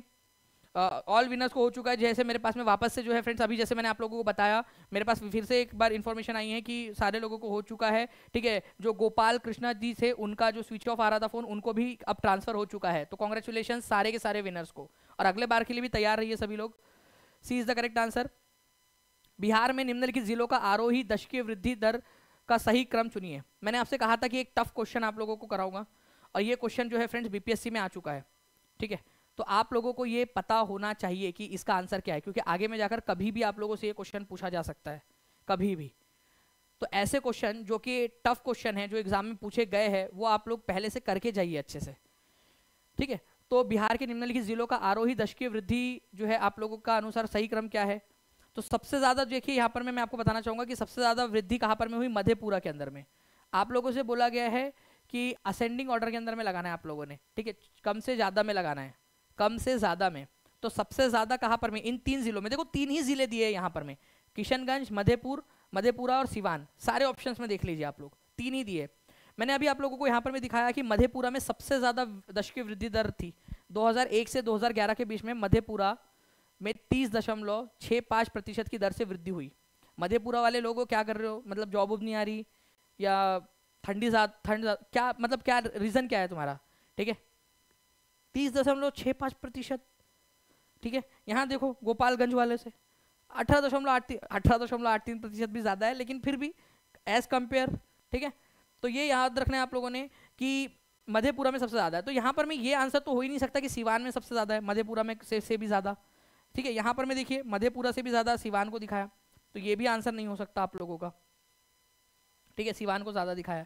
ऑल विनर्स को हो चुका है जैसे मेरे पास में वापस से जो है फ्रेंड्स अभी जैसे मैंने आप लोगों को बताया मेरे पास फिर से एक बार इन्फॉर्मेशन आई है कि सारे लोगों को हो चुका है ठीक है जो गोपाल कृष्णा जी थे उनका जो स्विच ऑफ आ रहा था फोन उनको भी अब ट्रांसफर हो चुका है तो कॉन्ग्रेचुलेशन सारे के सारे विनर्स को और अगले बार के लिए भी तैयार रहिए सभी लोग C is the correct answer Bihar में निम्नलिखित जिलों का आरोही दशकीय वृद्धि दर का सही क्रम चुनिए मैंने आपसे कहा था कि एक टफ क्वेश्चन आप लोगों को कराऊंगा और ये क्वेश्चन जो है फ्रेंड्स बीपीएससी में आ चुका है ठीक है तो आप लोगों को ये पता होना चाहिए कि इसका आंसर क्या है क्योंकि आगे में जाकर कभी भी आप लोगों से ये क्वेश्चन पूछा जा सकता है कभी भी तो ऐसे क्वेश्चन जो कि टफ क्वेश्चन है जो एग्जाम में पूछे गए हैं वो आप लोग पहले से करके जाइए अच्छे से ठीक है तो बिहार के निम्नलिखित जिलों का आरोही दशकीय वृद्धि जो है आप लोगों का अनुसार सही क्रम क्या है तो सबसे ज़्यादा देखिए यहाँ पर मैं, मैं आपको बताना चाहूंगा कि सबसे ज़्यादा वृद्धि कहाँ पर में हुई मधेपुरा के अंदर में आप लोगों से बोला गया है कि असेंडिंग ऑर्डर के अंदर में लगाना है आप लोगों ने ठीक है कम से ज़्यादा में लगाना है कम से ज़्यादा में तो सबसे ज़्यादा कहाँ पर में इन तीन ज़िलों में देखो तीन ही ज़िले दिए यहाँ पर में किशनगंज मधेपुर मधेपुरा और सिवान सारे ऑप्शन में देख लीजिए आप लोग तीन ही दिए मैंने अभी आप लोगों को यहाँ पर में दिखाया कि मधेपुरा में सबसे ज़्यादा की वृद्धि दर थी 2001 से 2011 के बीच में मधेपुरा में तीस दशमलव छः पाँच प्रतिशत की दर से वृद्धि हुई मधेपुरा वाले लोगों क्या कर रहे हो मतलब जॉब उब नहीं आ रही या ठंडी ठंड क्या मतलब क्या रीज़न क्या है तुम्हारा ठीक है तीस दशमलव छः पाँच प्रतिशत ठीक है यहाँ देखो गोपालगंज वाले से अठारह दशमलव आठ तीन अठारह दशमलव आठ तीन प्रतिशत भी ज़्यादा है लेकिन फिर भी एज़ कम्पेयर ठीक है तो ये याद रखना है आप लोगों ने कि मधेपुरा में सबसे ज़्यादा है तो यहाँ पर मैं ये आंसर तो हो ही नहीं सकता कि सिवान में सबसे ज़्यादा है मधेपुरा में से, से भी ज़्यादा ठीक है यहाँ पर मैं देखिए मधेपुरा से भी ज़्यादा सिवान को दिखाया तो ये भी आंसर नहीं हो सकता आप लोगों का ठीक है सिवान को ज़्यादा दिखाया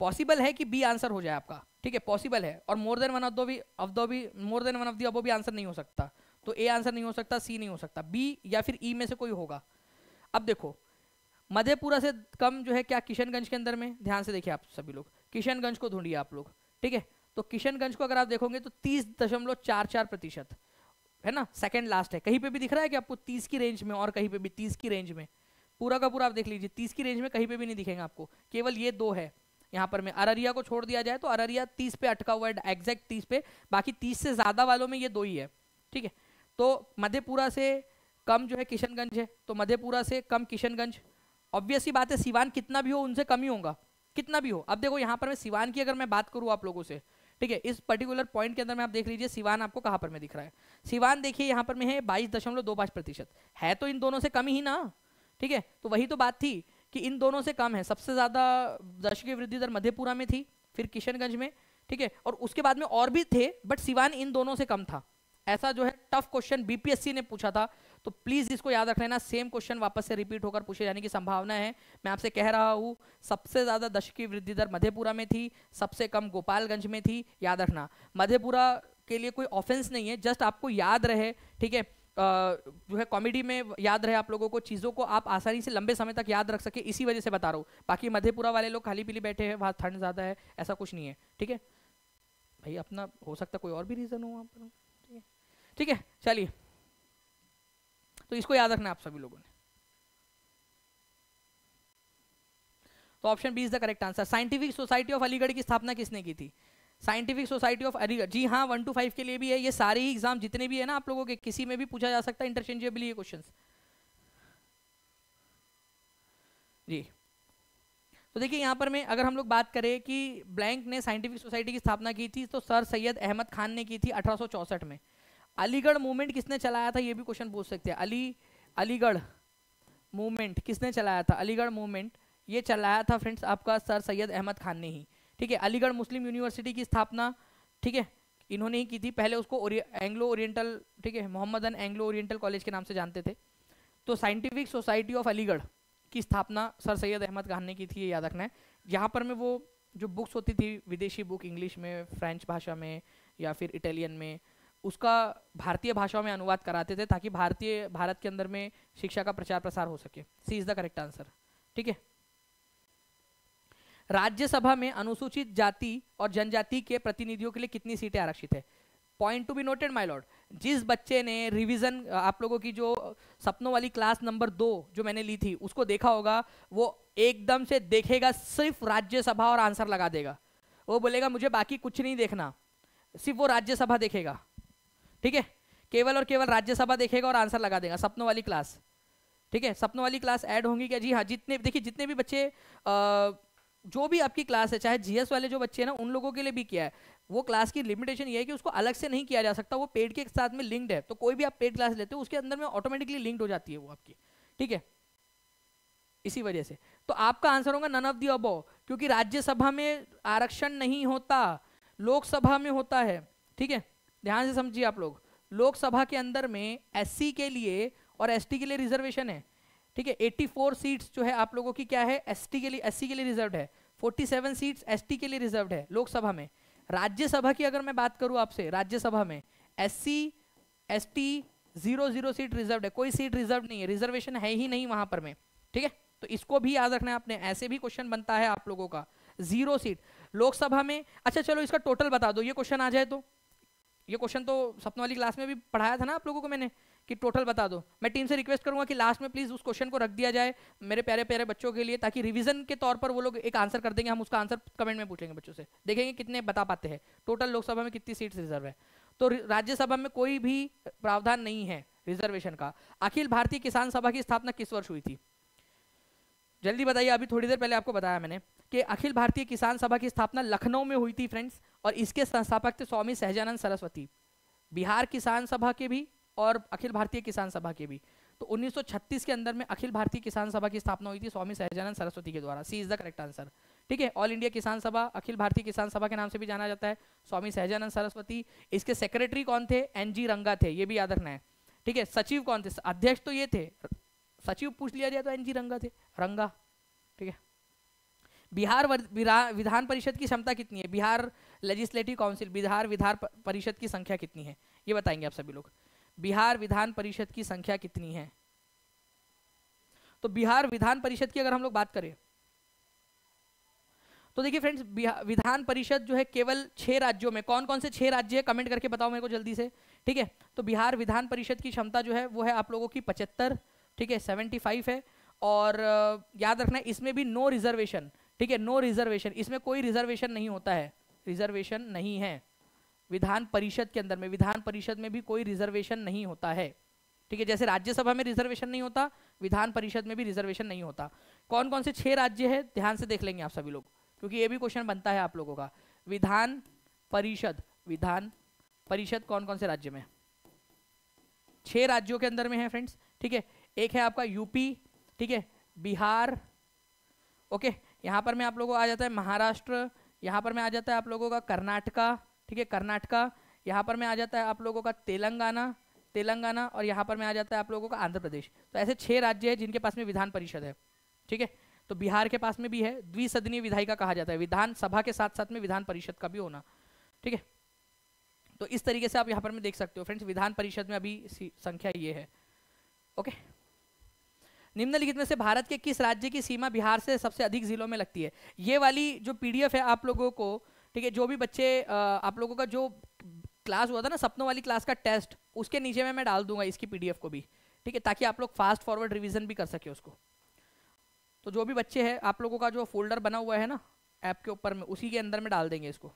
पॉसिबल है कि बी आंसर हो जाए आपका ठीक है पॉसिबल है और मोर देन वन ऑफ दो भी ऑफ दो भी more than one of the above भी आंसर नहीं हो सकता तो ए आंसर नहीं हो सकता सी नहीं हो सकता बी या फिर ई e में से कोई होगा अब देखो मधेपुरा से कम जो है क्या किशनगंज के अंदर में ध्यान से देखिए आप सभी लोग किशनगंज को ढूंढिए आप लोग ठीक है तो किशनगंज को अगर आप देखोगे तो तीस दशमलव चार चार प्रतिशत है ना सेकेंड लास्ट है कहीं पे भी दिख रहा है कि आपको तीस की रेंज में और कहीं पे भी तीस की रेंज में पूरा का पूरा आप देख लीजिए तीस की रेंज में कहीं पे भी नहीं दिखेगा आपको केवल ये दो है यहाँ पर मैं अररिया को छोड़ दिया जाए तो अररिया तीस पे अटका हुआ है एग्जैक्ट तीस पे बाकी तीस से ज़्यादा वालों में ये दो ही है ठीक है तो मधेपुरा से कम जो है किशनगंज है तो मधेपुरा से कम किशनगंज ऑब्वियसली बात है सिवान कितना भी हो उनसे कम ही होगा कितना भी हो अब देखो यहाँ पर मैं सिवान की अगर मैं बात करूँ आप लोगों से ठीक है इस पर्टिकुलर पॉइंट के अंदर में आप देख लीजिए सिवान आपको कहाँ पर मैं दिख रहा है सिवान देखिए यहाँ पर मैं है बाईस दशमलव दो पाँच प्रतिशत है तो इन दोनों से कम ही ना ठीक है तो वही तो बात थी कि इन दोनों से कम है सबसे ज़्यादा दर्शक की वृद्धि दर मधेपुरा में थी फिर किशनगंज में ठीक है और उसके बाद में और भी थे बट सिवान इन दोनों से कम था ऐसा जो है टफ क्वेश्चन बीपीएससी ने पूछा था तो प्लीज़ इसको याद रख लेना सेम क्वेश्चन वापस से रिपीट होकर पूछे जाने की संभावना है मैं आपसे कह रहा हूँ सबसे ज़्यादा दशक की वृद्धि दर मधेपुरा में थी सबसे कम गोपालगंज में थी याद रखना मधेपुरा के लिए कोई ऑफेंस नहीं है जस्ट आपको याद रहे ठीक है जो है कॉमेडी में याद रहे आप लोगों को चीज़ों को आप आसानी से लंबे समय तक याद रख सके इसी वजह से बता रहा हूँ बाकी मधेपुरा वाले लोग खाली पीली बैठे हैं वहाँ ठंड ज़्यादा है ऐसा कुछ नहीं है ठीक है भाई अपना हो सकता कोई और भी रीज़न हो वहाँ पर ठीक है चलिए तो इसको याद रखना आप सभी लोगों ने तो option B is the correct answer scientific society of Aligarh की स्थापना किसने की थी साइंटिफिक सोसाइटी ऑफ एग्रीकल्चर जी हाँ वन टू फाइव के लिए भी है ये सारे ही एग्जाम जितने भी है ना आप लोगों के किसी में भी पूछा जा सकता है इंटरचेंजेबली ये क्वेश्चन जी तो देखिए यहाँ पर मैं अगर हम लोग बात करें कि ब्लैंक ने साइंटिफिक सोसाइटी की स्थापना की थी तो सर सैयद अहमद खान ने की थी अठारह में अलीगढ़ मूवमेंट किसने चलाया था ये भी क्वेश्चन पूछ सकते हैं अली अलीगढ़ मूवमेंट किसने चलाया था अलीगढ़ मूवमेंट ये चलाया था फ्रेंड्स आपका सर सैयद अहमद खान ने ही ठीक है अलीगढ़ मुस्लिम यूनिवर्सिटी की स्थापना ठीक है इन्होंने ही की थी पहले उसको एंग्लो ओरिएंटल ठीक है मोहम्मदन एंग्लो ओरिएंटल कॉलेज के नाम से जानते थे तो साइंटिफिक सोसाइटी ऑफ अलीगढ़ की स्थापना सर सैयद अहमद खान ने की थी ये याद रखना है यहाँ पर मैं वो जो बुक्स होती थी विदेशी बुक इंग्लिश में फ्रेंच भाषा में या फिर इटालियन में उसका भारतीय भाषाओं में अनुवाद कराते थे ताकि भारतीय भारत के अंदर में शिक्षा का प्रचार प्रसार हो सके C is the correct answer ठीक है राज्यसभा में अनुसूचित जाति और जनजाति के प्रतिनिधियों के लिए कितनी सीटें आरक्षित है point to be noted my lord जिस बच्चे ने रिवीजन आप लोगों की जो सपनों वाली क्लास नंबर दो जो मैंने ली थी उसको देखा होगा वो एकदम से देखेगा सिर्फ राज्यसभा और आंसर लगा देगा वो बोलेगा मुझे बाकी कुछ नहीं देखना सिर्फ वो राज्यसभा देखेगा ठीक है केवल और केवल राज्यसभा देखेगा और आंसर लगा देगा सपनों वाली क्लास ठीक है सपनों वाली क्लास ऐड होंगी क्या जी हाँ जितने देखिए जितने भी बच्चे आ, जो भी आपकी क्लास है चाहे जीएस वाले जो बच्चे हैं ना उन लोगों के लिए भी किया है वो क्लास की लिमिटेशन ये है कि उसको अलग से नहीं किया जा सकता वो पेड के साथ में लिंक्ड है तो कोई भी आप पेड क्लास लेते हो उसके अंदर में ऑटोमेटिकली लिंक्ड हो जाती है वो आपकी ठीक है इसी वजह से तो आपका आंसर होगा नन ऑफ दी अबो क्योंकि राज्यसभा में आरक्षण नहीं होता लोकसभा में होता है ठीक है ध्यान से समझिए आप लोग लोकसभा के अंदर में एस के लिए और एस के लिए रिजर्वेशन है ठीक है 84 सीट्स जो है आप लोगों की क्या है एसटी के लिए एससी के लिए रिजर्व है 47 सीट्स एसटी के लिए रिजर्व है लोकसभा में राज्यसभा की अगर मैं बात करूं आपसे राज्यसभा में SC ST zero zero seat reserve है कोई सीट रिजर्व नहीं है रिजर्वेशन है ही नहीं वहां पर में ठीक है तो इसको भी याद रखना आपने ऐसे भी क्वेश्चन बनता है आप लोगों का जीरो सीट लोकसभा में अच्छा चलो इसका टोटल बता दो ये क्वेश्चन आ जाए तो ये क्वेश्चन तो सपन वाली क्लास में भी पढ़ाया था ना आप लोगों को मैंने कि टोटल बता दो मैं टीम से रिक्वेस्ट करूंगा कि लास्ट में प्लीज़ उस क्वेश्चन को रख दिया जाए मेरे प्यारे प्यारे बच्चों के लिए ताकि रिवीजन के तौर पर वो लोग एक आंसर कर देंगे हम उसका आंसर कमेंट में पूछेंगे बच्चों से देखेंगे कितने बता पाते हैं टोटल लोकसभा में कितनी सीट्स रिजर्व है तो राज्यसभा में कोई भी प्रावधान नहीं है रिजर्वेशन का अखिल भारतीय किसान सभा की स्थापना किस वर्ष हुई थी जल्दी बताइए अभी थोड़ी देर पहले आपको बताया मैंने कि अखिल भारतीय किसान सभा की स्थापना लखनऊ में हुई थी फ्रेंड्स और इसके संस्थापक थे स्वामी सहजानंद सरस्वती बिहार किसान सभा के भी और अखिल भारतीय किसान सभा के भी तो 1936 के अंदर में अखिल भारतीय किसान सभा की स्थापना हुई थी स्वामी सहजानंद सरस्वती के द्वारा C is the correct answer ठीक है ऑल इंडिया किसान सभा अखिल भारतीय किसान सभा के नाम से भी जाना जाता है स्वामी सहजानंद सरस्वती इसके सेक्रेटरी कौन थे एन जी रंगा थे ये भी याद रखना है ठीक है सचिव कौन थे अध्यक्ष तो ये थे सचिव पूछ लिया जाए तो एन जी रंगा थे रंगा ठीक है बिहार विधान परिषद की क्षमता कितनी है बिहार लेजिस्लेटिव काउंसिल बिहार विधान परिषद की संख्या कितनी है ये बताएंगे आप सभी लोग बिहार विधान परिषद की संख्या कितनी है तो बिहार विधान परिषद की अगर हम लोग बात करें तो देखिए फ्रेंड्स विधान परिषद जो है केवल छह राज्यों में कौन कौन से छह राज्य है कमेंट करके बताओ मेरे को जल्दी से ठीक है तो बिहार विधान परिषद की क्षमता जो है वो है आप लोगों की पचहत्तर ठीक है सेवेंटी फाइव है और याद रखना इसमें भी नो रिजर्वेशन ठीक है नो रिजर्वेशन इसमें कोई रिजर्वेशन नहीं होता है रिजर्वेशन नहीं है विधान परिषद के अंदर में विधान परिषद में भी कोई रिजर्वेशन नहीं होता है ठीक है जैसे राज्यसभा में रिजर्वेशन नहीं होता विधान परिषद में भी रिजर्वेशन नहीं होता कौन कौन से छह राज्य है ध्यान से देख लेंगे आप सभी लोग क्योंकि ये भी क्वेश्चन बनता है आप लोगों का विधान परिषद विधान परिषद कौन कौन से राज्य में छह राज्यों के अंदर में है फ्रेंड्स ठीक है एक है आपका यूपी ठीक है बिहार ओके यहां पर मैं आप लोगों को आ जाता है महाराष्ट्र यहां पर मैं आ जाता है आप लोगों का कर्नाटका ठीक है कर्नाटका यहाँ पर में आ जाता है आप लोगों का तेलंगाना तेलंगाना और यहाँ पर में आ जाता है आप लोगों का आंध्र प्रदेश तो ऐसे छः राज्य हैं जिनके पास में विधान परिषद है ठीक है तो बिहार के पास में भी है द्विसदनीय विधायिका कहा जाता है विधानसभा के साथ साथ में विधान परिषद का भी होना ठीक है तो इस तरीके से आप यहाँ पर में देख सकते हो फ्रेंड्स विधान परिषद में अभी संख्या ये है ओके निम्नलिखित में से भारत के किस राज्य की सीमा बिहार से सबसे अधिक जिलों में लगती है ये वाली जो पीडीएफ है आप लोगों को ठीक है जो भी बच्चे आप लोगों का जो क्लास हुआ था ना सपनों वाली क्लास का टेस्ट उसके नीचे में मैं डाल दूंगा इसकी पीडीएफ को भी ठीक है ताकि आप लोग फास्ट फॉरवर्ड रिविजन भी कर सके उसको तो जो भी बच्चे हैं आप लोगों का जो फोल्डर बना हुआ है ना ऐप के ऊपर में उसी के अंदर में डाल देंगे इसको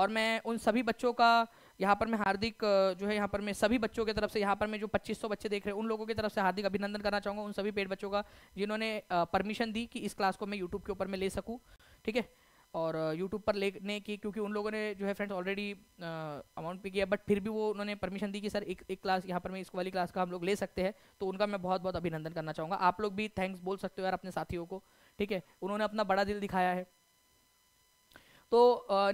और मैं उन सभी बच्चों का यहाँ पर मैं हार्दिक जो है यहाँ पर मैं सभी बच्चों की तरफ से यहाँ पर मैं जो 2500 बच्चे देख रहे हैं उन लोगों की तरफ से हार्दिक अभिनंदन करना चाहूँगा उन सभी पेड बच्चों का जिन्होंने परमिशन दी कि इस क्लास को मैं यूट्यूब के ऊपर में ले सकूँ ठीक है और यूट्यूब पर लेने की क्योंकि उन लोगों ने जो है फ्रेंड्स ऑलरेडी अमाउंट पे किया बट फिर भी वो उन्होंने परमिशन दी कि सर एक एक क्लास यहाँ पर मैं इसको वाली क्लास का हम लोग ले सकते हैं तो उनका मैं बहुत बहुत अभिनंदन करना चाहूँगा आप लोग भी थैंक्स बोल सकते हो यार अपने साथियों को ठीक है उन्होंने अपना बड़ा दिल दिखाया है तो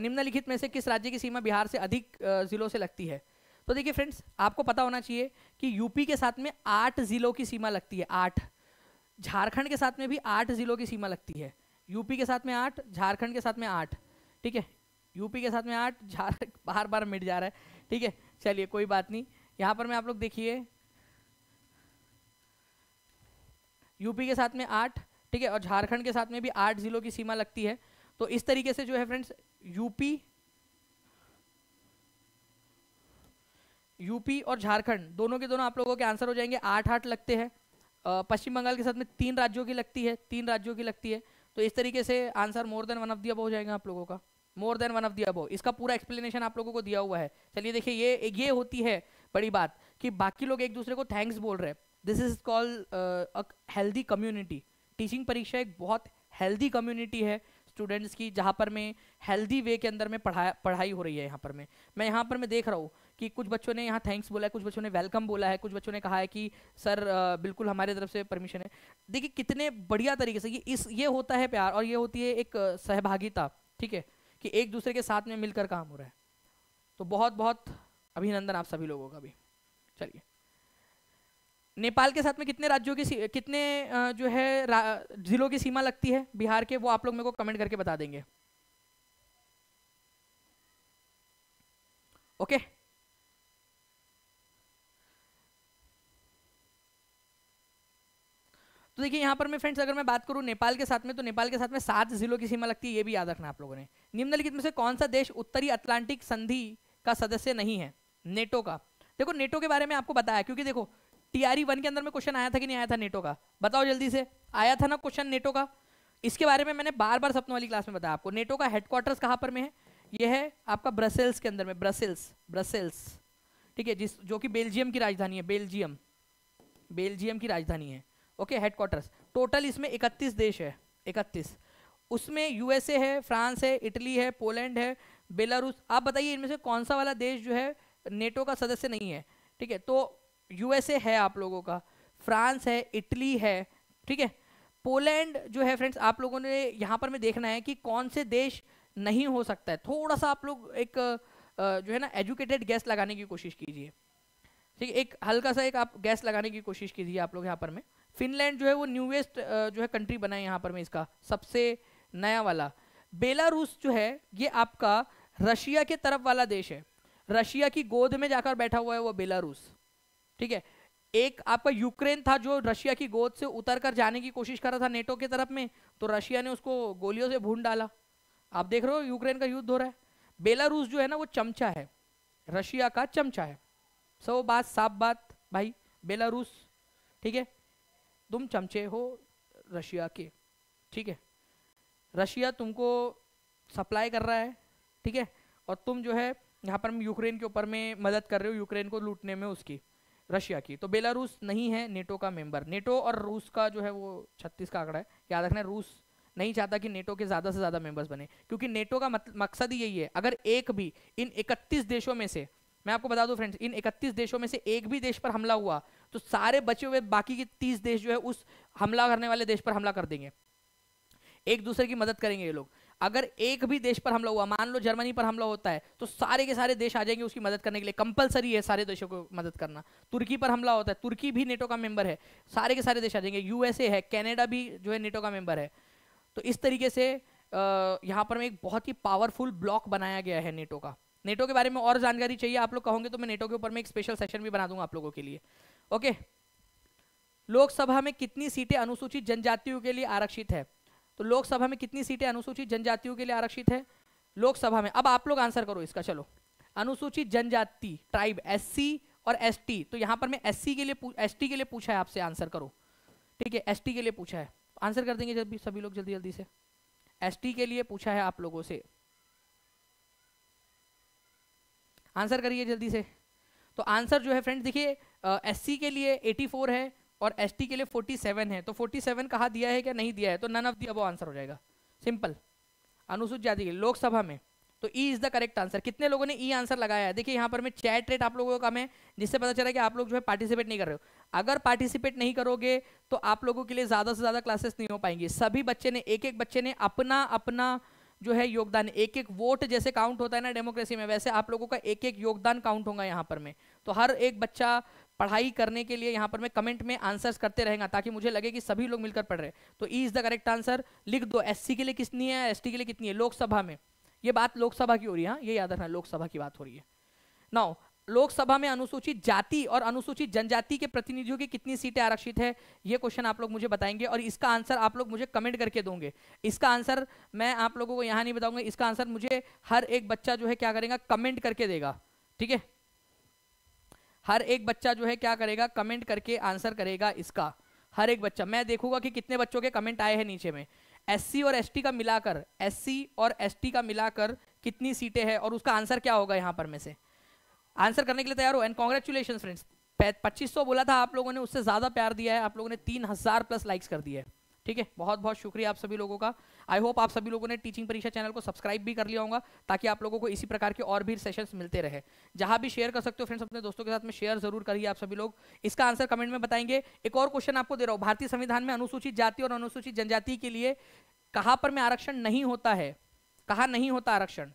निम्नलिखित में से किस राज्य की सीमा बिहार से अधिक जिलों से लगती है तो देखिए फ्रेंड्स आपको पता होना चाहिए कि यूपी के साथ में आठ जिलों की सीमा लगती है आठ झारखंड के साथ में भी आठ जिलों की सीमा लगती है यूपी के साथ में आठ झारखंड के साथ में आठ ठीक है यूपी के साथ में आठ झारखंड बार बार मिट जा रहा है ठीक है चलिए कोई बात नहीं यहाँ पर मैं आप लोग देखिए यूपी के साथ में आठ ठीक है और झारखंड के साथ में भी आठ जिलों की सीमा लगती है तो इस तरीके से जो है फ्रेंड्स यूपी यूपी और झारखंड दोनों के दोनों आप लोगों के आंसर हो जाएंगे आठ आठ लगते हैं पश्चिम बंगाल के साथ में तीन राज्यों की लगती है तीन राज्यों की लगती है तो इस तरीके से answer more than one of दिया हो जाएगा आप लोगों का मोर देन वन ऑफ दिया इसका पूरा एक्सप्लेनेशन आप लोगों को दिया हुआ है चलिए देखिए ये ये होती है बड़ी बात कि बाकी लोग एक दूसरे को थैंक्स बोल रहे हैं this is called healthy community teaching परीक्षा एक बहुत हेल्दी कम्युनिटी है स्टूडेंट्स की जहाँ पर मैं हेल्दी वे के अंदर में पढ़ा पढ़ाई हो रही है यहाँ पर मैं मैं यहाँ पर मैं देख रहा हूँ कि कुछ बच्चों ने यहाँ थैंक्स बोला है कुछ बच्चों ने वेलकम बोला है कुछ बच्चों ने कहा है कि सर बिल्कुल हमारे तरफ से परमिशन है देखिए कितने बढ़िया तरीके से ये इस ये होता है प्यार और ये होती है एक सहभागिता ठीक है कि एक दूसरे के साथ में मिलकर काम हो रहा है तो बहुत बहुत अभिनंदन आप सभी लोगों का भी चलिए नेपाल के साथ में कितने राज्यों की कितने जो है जिलों की सीमा लगती है बिहार के वो आप लोग मेरे को कमेंट करके बता देंगे ओके okay? तो देखिए यहाँ पर मैं फ्रेंड्स अगर मैं बात करूँ नेपाल के साथ में तो नेपाल के साथ में सात जिलों की सीमा लगती है ये भी याद रखना आप लोगों ने निम्नलिखित में से कौन सा देश उत्तरी अटलांटिक संधि का सदस्य नहीं है नेटो का देखो नेटो के बारे में आपको बताया क्योंकि देखो टीआरई e वन के अंदर में क्वेश्चन आया था कि नहीं आया था नेटो का बताओ जल्दी से आया था ना क्वेश्चन नेटो का इसके बारे में मैंने बार बार सपनों वाली क्लास में बताया आपको नेटो का हेडक्वार्टर्स कहाँ पर में है यह है आपका ब्रसेल्स के अंदर में ब्रसेल्स ब्रसेल्स ठीक है जिस जो कि बेल्जियम की राजधानी है बेल्जियम बेल्जियम की राजधानी है ओके हेडक्वार्टर्स टोटल इसमें इकतीस देश है इकतीस उसमें यूएसए है फ्रांस है इटली है पोलैंड है बेलारूस आप बताइए इनमें से कौन सा वाला देश जो है नेटो का सदस्य नहीं है ठीक है तो यूएसए है आप लोगों का फ्रांस है इटली है ठीक है पोलैंड जो है फ्रेंड्स आप लोगों ने यहाँ पर में देखना है कि कौन से देश नहीं हो सकता है थोड़ा सा आप लोग एक जो है ना एजुकेटेड गैस लगाने की कोशिश कीजिए ठीक है एक हल्का सा एक आप गैस लगाने की कोशिश कीजिए आप लोग यहाँ पर में फिनलैंड जो है वो न्यूएस्ट जो है कंट्री बना है यहाँ पर मैं इसका सबसे नया वाला बेलारूस जो है ये आपका रशिया के तरफ वाला देश है रशिया की गोद में जाकर बैठा हुआ है वो बेलारूस ठीक है एक आपका यूक्रेन था जो रशिया की गोद से उतर कर जाने की कोशिश कर रहा था नेटो के तरफ में तो रशिया ने उसको गोलियों से भून डाला आप देख रहे हो यूक्रेन का युद्ध हो रहा है बेलारूस जो है ना वो चमचा है रशिया का चमचा है सो बात साफ बात भाई बेलारूस ठीक है तुम चमचे हो रशिया के ठीक है रशिया तुमको सप्लाई कर रहा है ठीक है और तुम जो है यहाँ पर यूक्रेन के ऊपर में मदद कर रहे हो यूक्रेन को लूटने में उसकी रशिया की तो बेलारूस नहीं है नेटो का मेंबर नेटो और रूस का जो है वो छत्तीस का आंकड़ा है याद रखना रूस नहीं चाहता कि नेटो के ज़्यादा से ज़्यादा मेंबर्स बने क्योंकि नेटो का मत, मकसद ही यही है अगर एक भी इन इकतीस देशों में से मैं आपको बता दूं फ्रेंड्स इन 31 देशों में से एक भी देश पर हमला हुआ तो सारे बचे हुए बाकी के 30 देश जो है उस हमला करने वाले देश पर हमला कर देंगे एक दूसरे की मदद करेंगे ये लोग अगर एक भी देश पर हमला हुआ मान लो जर्मनी पर हमला होता है तो सारे के सारे देश आ जाएंगे उसकी मदद करने के लिए कंपलसरी है सारे देशों को मदद करना तुर्की पर हमला होता है तुर्की भी नेटो का मेंबर है सारे के सारे देश आ जाएंगे यूएसए है कैनेडा भी जो है नेटो का मेंबर है तो इस तरीके से यहाँ पर एक बहुत ही पावरफुल ब्लॉक बनाया गया है नेटो का नेटो के बारे में और जानकारी चाहिए आप लोग कहोगे तो मैं नेटो के ऊपर में एक स्पेशल सेशन भी बना दूंगा आप लोगों के लिए ओके लोकसभा में कितनी सीटें अनुसूचित जनजातियों के लिए आरक्षित है तो लोकसभा में कितनी सीटें अनुसूचित जनजातियों के लिए आरक्षित है लोकसभा में अब आप लोग आंसर करो इसका चलो अनुसूचित जनजाति ट्राइब एस और एस तो यहाँ पर मैं एस के लिए एस के लिए पूछा है आपसे आंसर करो ठीक है एस के लिए पूछा है आंसर कर देंगे जब भी सभी लोग जल्दी जल्दी से एसटी के लिए पूछा है आप लोगों से आंसर करिए जल्दी से तो आंसर जो है फ्रेंड्स देखिए एस के लिए 84 है और एस के लिए 47 है तो 47 कहा दिया है क्या नहीं दिया है तो नन ऑफ दी अब आंसर हो जाएगा सिंपल अनुसूचित जाति लोकसभा में तो E is the correct answer कितने लोगों ने ई e आंसर लगाया है देखिए यहाँ पर मैं चैट रेट आप लोगों का है जिससे पता चला कि आप लोग जो है पार्टिसिपेट नहीं कर रहे हो अगर पार्टिसिपेट नहीं करोगे तो आप लोगों के लिए ज़्यादा से ज़्यादा क्लासेस नहीं हो पाएंगी सभी बच्चे ने एक एक बच्चे ने अपना अपना जो है योगदान एक एक वोट जैसे काउंट होता है ना डेमोक्रेसी में वैसे आप लोगों का एक एक योगदान काउंट होगा यहाँ पर में तो हर एक बच्चा पढ़ाई करने के लिए यहाँ पर मैं कमेंट में आंसर्स करते रहेगा ताकि मुझे लगे कि सभी लोग मिलकर पढ़ रहे तो E is the correct answer लिख दो एस के लिए कितनी है एस के लिए कितनी है लोकसभा में ये बात लोकसभा की हो रही है हाँ, ये याद रखना लोकसभा की बात हो रही है नाउ लोकसभा में अनुसूचित जाति और अनुसूचित जनजाति के प्रतिनिधियों की कितनी सीटें आरक्षित है ये क्वेश्चन आप लोग मुझे बताएंगे और इसका आंसर आप लोग मुझे कमेंट करके दोगे इसका आंसर मैं आप लोगों को यहाँ नहीं बताऊंगा इसका आंसर मुझे हर एक बच्चा जो है क्या करेगा कमेंट करके देगा ठीक है हर एक बच्चा जो है क्या करेगा कमेंट करके आंसर करेगा इसका हर एक बच्चा मैं देखूंगा कि कितने बच्चों के कमेंट आए हैं नीचे में एससी और एसटी का मिलाकर एससी और एसटी का मिलाकर कितनी सीटें हैं और उसका आंसर क्या होगा यहाँ पर में से आंसर करने के लिए तैयार हो एंड कॉन्ग्रेचुलेशन फ्रेंड्स पच्चीस सौ बोला था आप लोगों ने उससे ज़्यादा प्यार दिया है आप लोगों ने तीन हज़ार प्लस लाइक्स कर दिए है ठीक है बहुत बहुत शुक्रिया आप सभी लोगों का आई होप आप सभी लोगों ने टीचिंग परीक्षा चैनल को सब्सक्राइब भी कर लिया होगा ताकि आप लोगों को इसी प्रकार के और भी सेशंस मिलते रहे जहां भी शेयर कर सकते हो फ्रेंड्स अपने दोस्तों के साथ में शेयर जरूर करिए आप सभी लोग इसका आंसर कमेंट में बताएंगे एक और क्वेश्चन आपको दे रहा हूँ भारतीय संविधान में अनुसूचित जाति और अनुसूचित जनजाति के लिए कहाँ पर में आरक्षण नहीं होता है कहाँ नहीं होता आरक्षण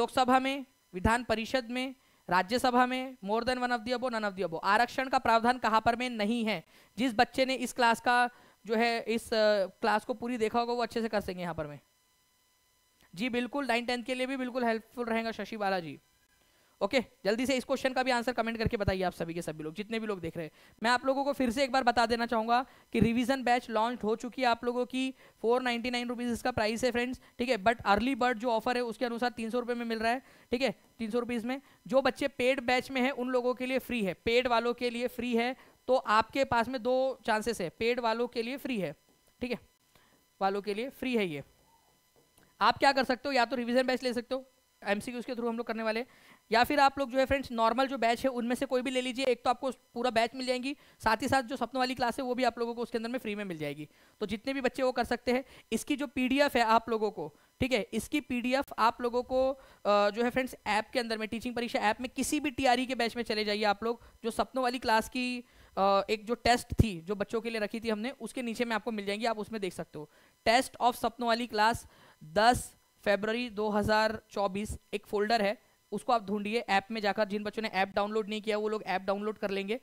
लोकसभा में विधान परिषद में राज्यसभा में more than one of the above none of the above आरक्षण का प्रावधान कहाँ पर में नहीं है जिस बच्चे ने इस क्लास का जो है इस क्लास को पूरी देखा होगा वो अच्छे से कर सकेंगे यहाँ पर में जी बिल्कुल नाइन टेंथ के लिए भी बिल्कुल हेल्पफुल रहेगा शशि बालाजी ओके जल्दी से इस क्वेश्चन का भी आंसर कमेंट करके बताइए आप सभी के सभी लोग जितने भी लोग देख रहे हैं मैं आप लोगों को फिर से एक बार बता देना चाहूंगा कि रिवीजन बैच लॉन्च हो चुकी है आप लोगों की फोर नाइन्टी नाइन रुपीज़ इसका प्राइस है फ्रेंड्स ठीक है बट अर्ली बर्ड जो ऑफर है उसके अनुसार तीन सौ रुपये में मिल रहा है ठीक है तीन सौ रुपीज़ में जो बच्चे पेड बैच में है उन लोगों के लिए फ्री है पेड वालों के लिए फ्री है तो आपके पास में दो चांसेस है पेड वालों के लिए फ्री है ठीक है वालों के लिए फ्री है ये आप क्या कर सकते हो या तो रिविजन बैच ले सकते हो एम के थ्रू हम लोग करने वाले या फिर आप लोग जो है फ्रेंड्स नॉर्मल जो बैच है उनमें से कोई भी ले लीजिए एक तो आपको पूरा बैच मिल जाएगी साथ ही साथ जो सपनों वाली क्लास है वो भी आप लोगों को उसके अंदर में फ्री में मिल जाएगी तो जितने भी बच्चे वो कर सकते हैं इसकी जो पी है आप लोगों को ठीक है इसकी पी आप लोगों को जो है फ्रेंड्स ऐप के अंदर में टीचिंग परीक्षा ऐप में किसी भी टी e के बैच में चले जाइए आप लोग जो सपनों वाली क्लास की एक जो टेस्ट थी जो बच्चों के लिए रखी थी हमने उसके नीचे में आपको मिल जाएंगी आप उसमें देख सकते हो टेस्ट ऑफ सपनों वाली क्लास दस फेबररी 2024 एक फोल्डर है उसको आप ढूंढिए ऐप में जाकर जिन बच्चों ने ऐप डाउनलोड नहीं किया वो लोग ऐप डाउनलोड कर लेंगे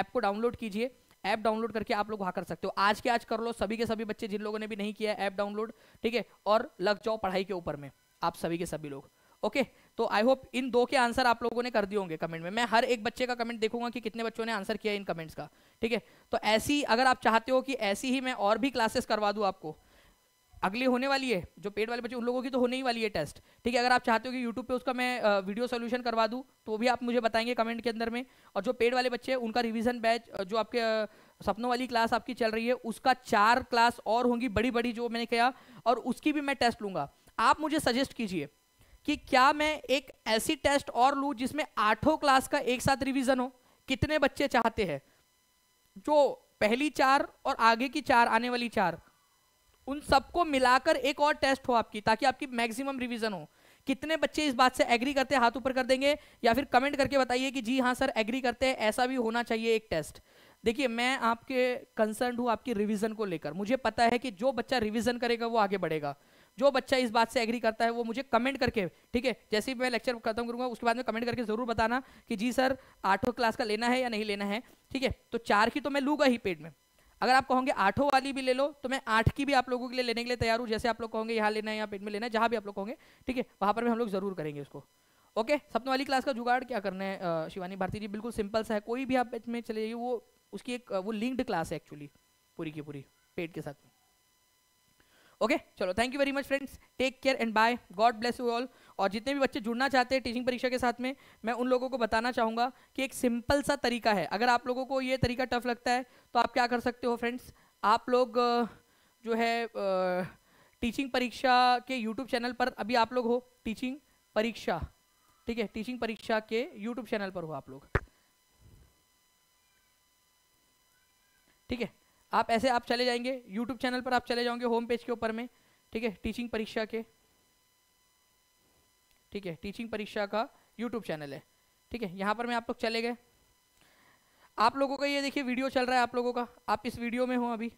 ऐप को डाउनलोड कीजिए ऐप डाउनलोड करके आप लोग वहाँ कर सकते हो आज के आज कर लो सभी के सभी बच्चे जिन लोगों ने भी नहीं किया ऐप डाउनलोड ठीक है और लग जाओ पढ़ाई के ऊपर में आप सभी के सभी लोग ओके तो आई होप इन दो के आंसर आप लोगों ने कर दिए होंगे कमेंट में मैं हर एक बच्चे का कमेंट देखूंगा कि कितने बच्चों ने आंसर किया इन कमेंट्स का ठीक है तो ऐसी अगर आप चाहते हो कि ऐसी ही मैं और भी क्लासेस करवा दूँ आपको अगली होने वाली है जो पेड वाले बच्चे उन लोगों की तो होने ही वाली है टेस्ट ठीक है अगर आप चाहते हो कि यूट्यूब पे उसका मैं वीडियो सोल्यूशन करवा दूँ तो भी आप मुझे बताएंगे कमेंट के अंदर में और जो पेड वाले बच्चे उनका रिविजन बैच जो आपके सपनों वाली क्लास आपकी चल रही है उसका चार क्लास और होंगी बड़ी बड़ी जो मैंने किया और उसकी भी मैं टेस्ट लूँगा आप मुझे सजेस्ट कीजिए कि क्या मैं एक ऐसी टेस्ट और लूँ जिसमें आठों क्लास का एक साथ रिविज़न हो कितने बच्चे चाहते हैं जो पहली चार और आगे की चार आने वाली चार उन सबको मिलाकर एक और टेस्ट हो आपकी ताकि आपकी मैक्सिमम रिवीजन हो कितने बच्चे इस बात से एग्री करते हैं हाथ ऊपर कर देंगे या फिर कमेंट करके बताइए कि जी हाँ सर एग्री करते हैं ऐसा भी होना चाहिए एक टेस्ट देखिए मैं आपके कंसर्न हूँ आपकी रिविजन को लेकर मुझे पता है कि जो बच्चा रिविजन करेगा वो आगे बढ़ेगा जो बच्चा इस बात से एग्री करता है वो मुझे कमेंट करके ठीक है जैसे ही मैं लेक्चर खत्म करूंगा उसके बाद में कमेंट करके जरूर बताना कि जी सर आठों क्लास का लेना है या नहीं लेना है ठीक है तो चार की तो मैं लूंगा ही पेड में अगर आप कहोगे आठों वाली भी ले लो तो मैं आठ की भी आप लोगों के लिए लेने के लिए तैयार हूँ जैसे आप लोग कहोगे यहाँ लेना है यहाँ पेट में लेना है जहाँ भी आप लोग कहोगे ठीक है वहाँ पर भी हम लोग जरूर करेंगे उसको ओके सपनों वाली क्लास का जुगाड़ क्या करना है शिवानी भारती जी बिल्कुल सिंपल सा है कोई भी आप पेट में चले जाइए वो उसकी एक वो लिंक्ड क्लास है एक्चुअली पूरी की पूरी पेट के साथ में ओके चलो thank you very much friends take care and bye God bless you all और जितने भी बच्चे जुड़ना चाहते हैं टीचिंग परीक्षा के साथ में मैं उन लोगों को बताना चाहूँगा कि एक सिंपल सा तरीका है अगर आप लोगों को ये तरीका टफ लगता है तो आप क्या कर सकते हो फ्रेंड्स आप लोग जो है टीचिंग परीक्षा के यूट्यूब चैनल पर अभी आप लोग हो टीचिंग परीक्षा ठीक है टीचिंग परीक्षा के यूट्यूब चैनल पर हो आप लोग ठीक है आप ऐसे आप चले जाएंगे यूट्यूब चैनल पर आप चले जाओगे होम पेज के ऊपर में ठीक है टीचिंग परीक्षा के ठीक है टीचिंग परीक्षा का यूट्यूब चैनल है ठीक है यहाँ पर मैं आप लोग चले गए आप लोगों का ये देखिए वीडियो चल रहा है आप लोगों का आप इस वीडियो में हो अभी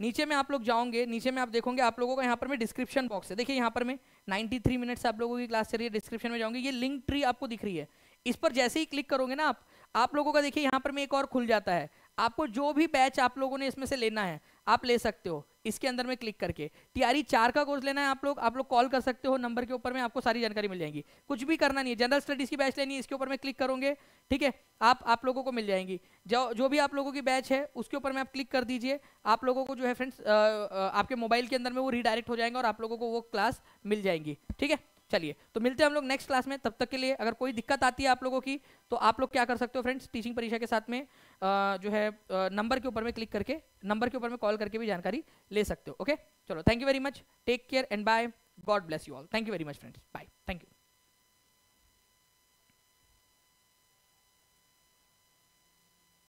नीचे में आप लोग जाओगे नीचे में आप देखोगे आप लोगों का यहाँ पर मैं डिस्क्रिप्शन बॉक्स है देखिए यहाँ पर मैं में थ्री मिनट्स आप लोगों की क्लास चल रही है डिस्क्रिप्शन में जाओगे ये लिंक ट्री आपको दिख रही है इस पर जैसे ही क्लिक करोगे ना आप आप लोगों का देखिए यहाँ पर में एक और खुल जाता है आपको जो भी बैच आप लोगों ने इसमें से लेना है आप ले सकते हो इसके अंदर में क्लिक करके टीआरई चार का कोर्स लेना है आप लोग आप लोग कॉल कर सकते हो नंबर के ऊपर में आपको सारी जानकारी मिल जाएगी कुछ भी करना नहीं है जनरल स्टडीज की बैच लेनी है इसके ऊपर में क्लिक करोगे ठीक है आप आप लोगों को मिल जाएंगी जो जो भी आप लोगों की बैच है उसके ऊपर में आप क्लिक कर दीजिए आप लोगों को जो है फ्रेंड्स आपके मोबाइल के अंदर में वो रिडायरेक्ट हो जाएंगे और आप लोगों को वो क्लास मिल जाएंगी ठीक है चलिए तो मिलते हैं हम लोग नेक्स्ट क्लास में तब तक के लिए अगर कोई दिक्कत आती है आप लोगों की तो आप लोग क्या कर सकते हो फ्रेंड्स टीचिंग परीक्षा के साथ में आ, जो है नंबर के ऊपर में क्लिक करके नंबर के ऊपर में कॉल करके भी जानकारी ले सकते हो ओके चलो thank you very much take care and bye God bless you all thank you very much friends bye thank you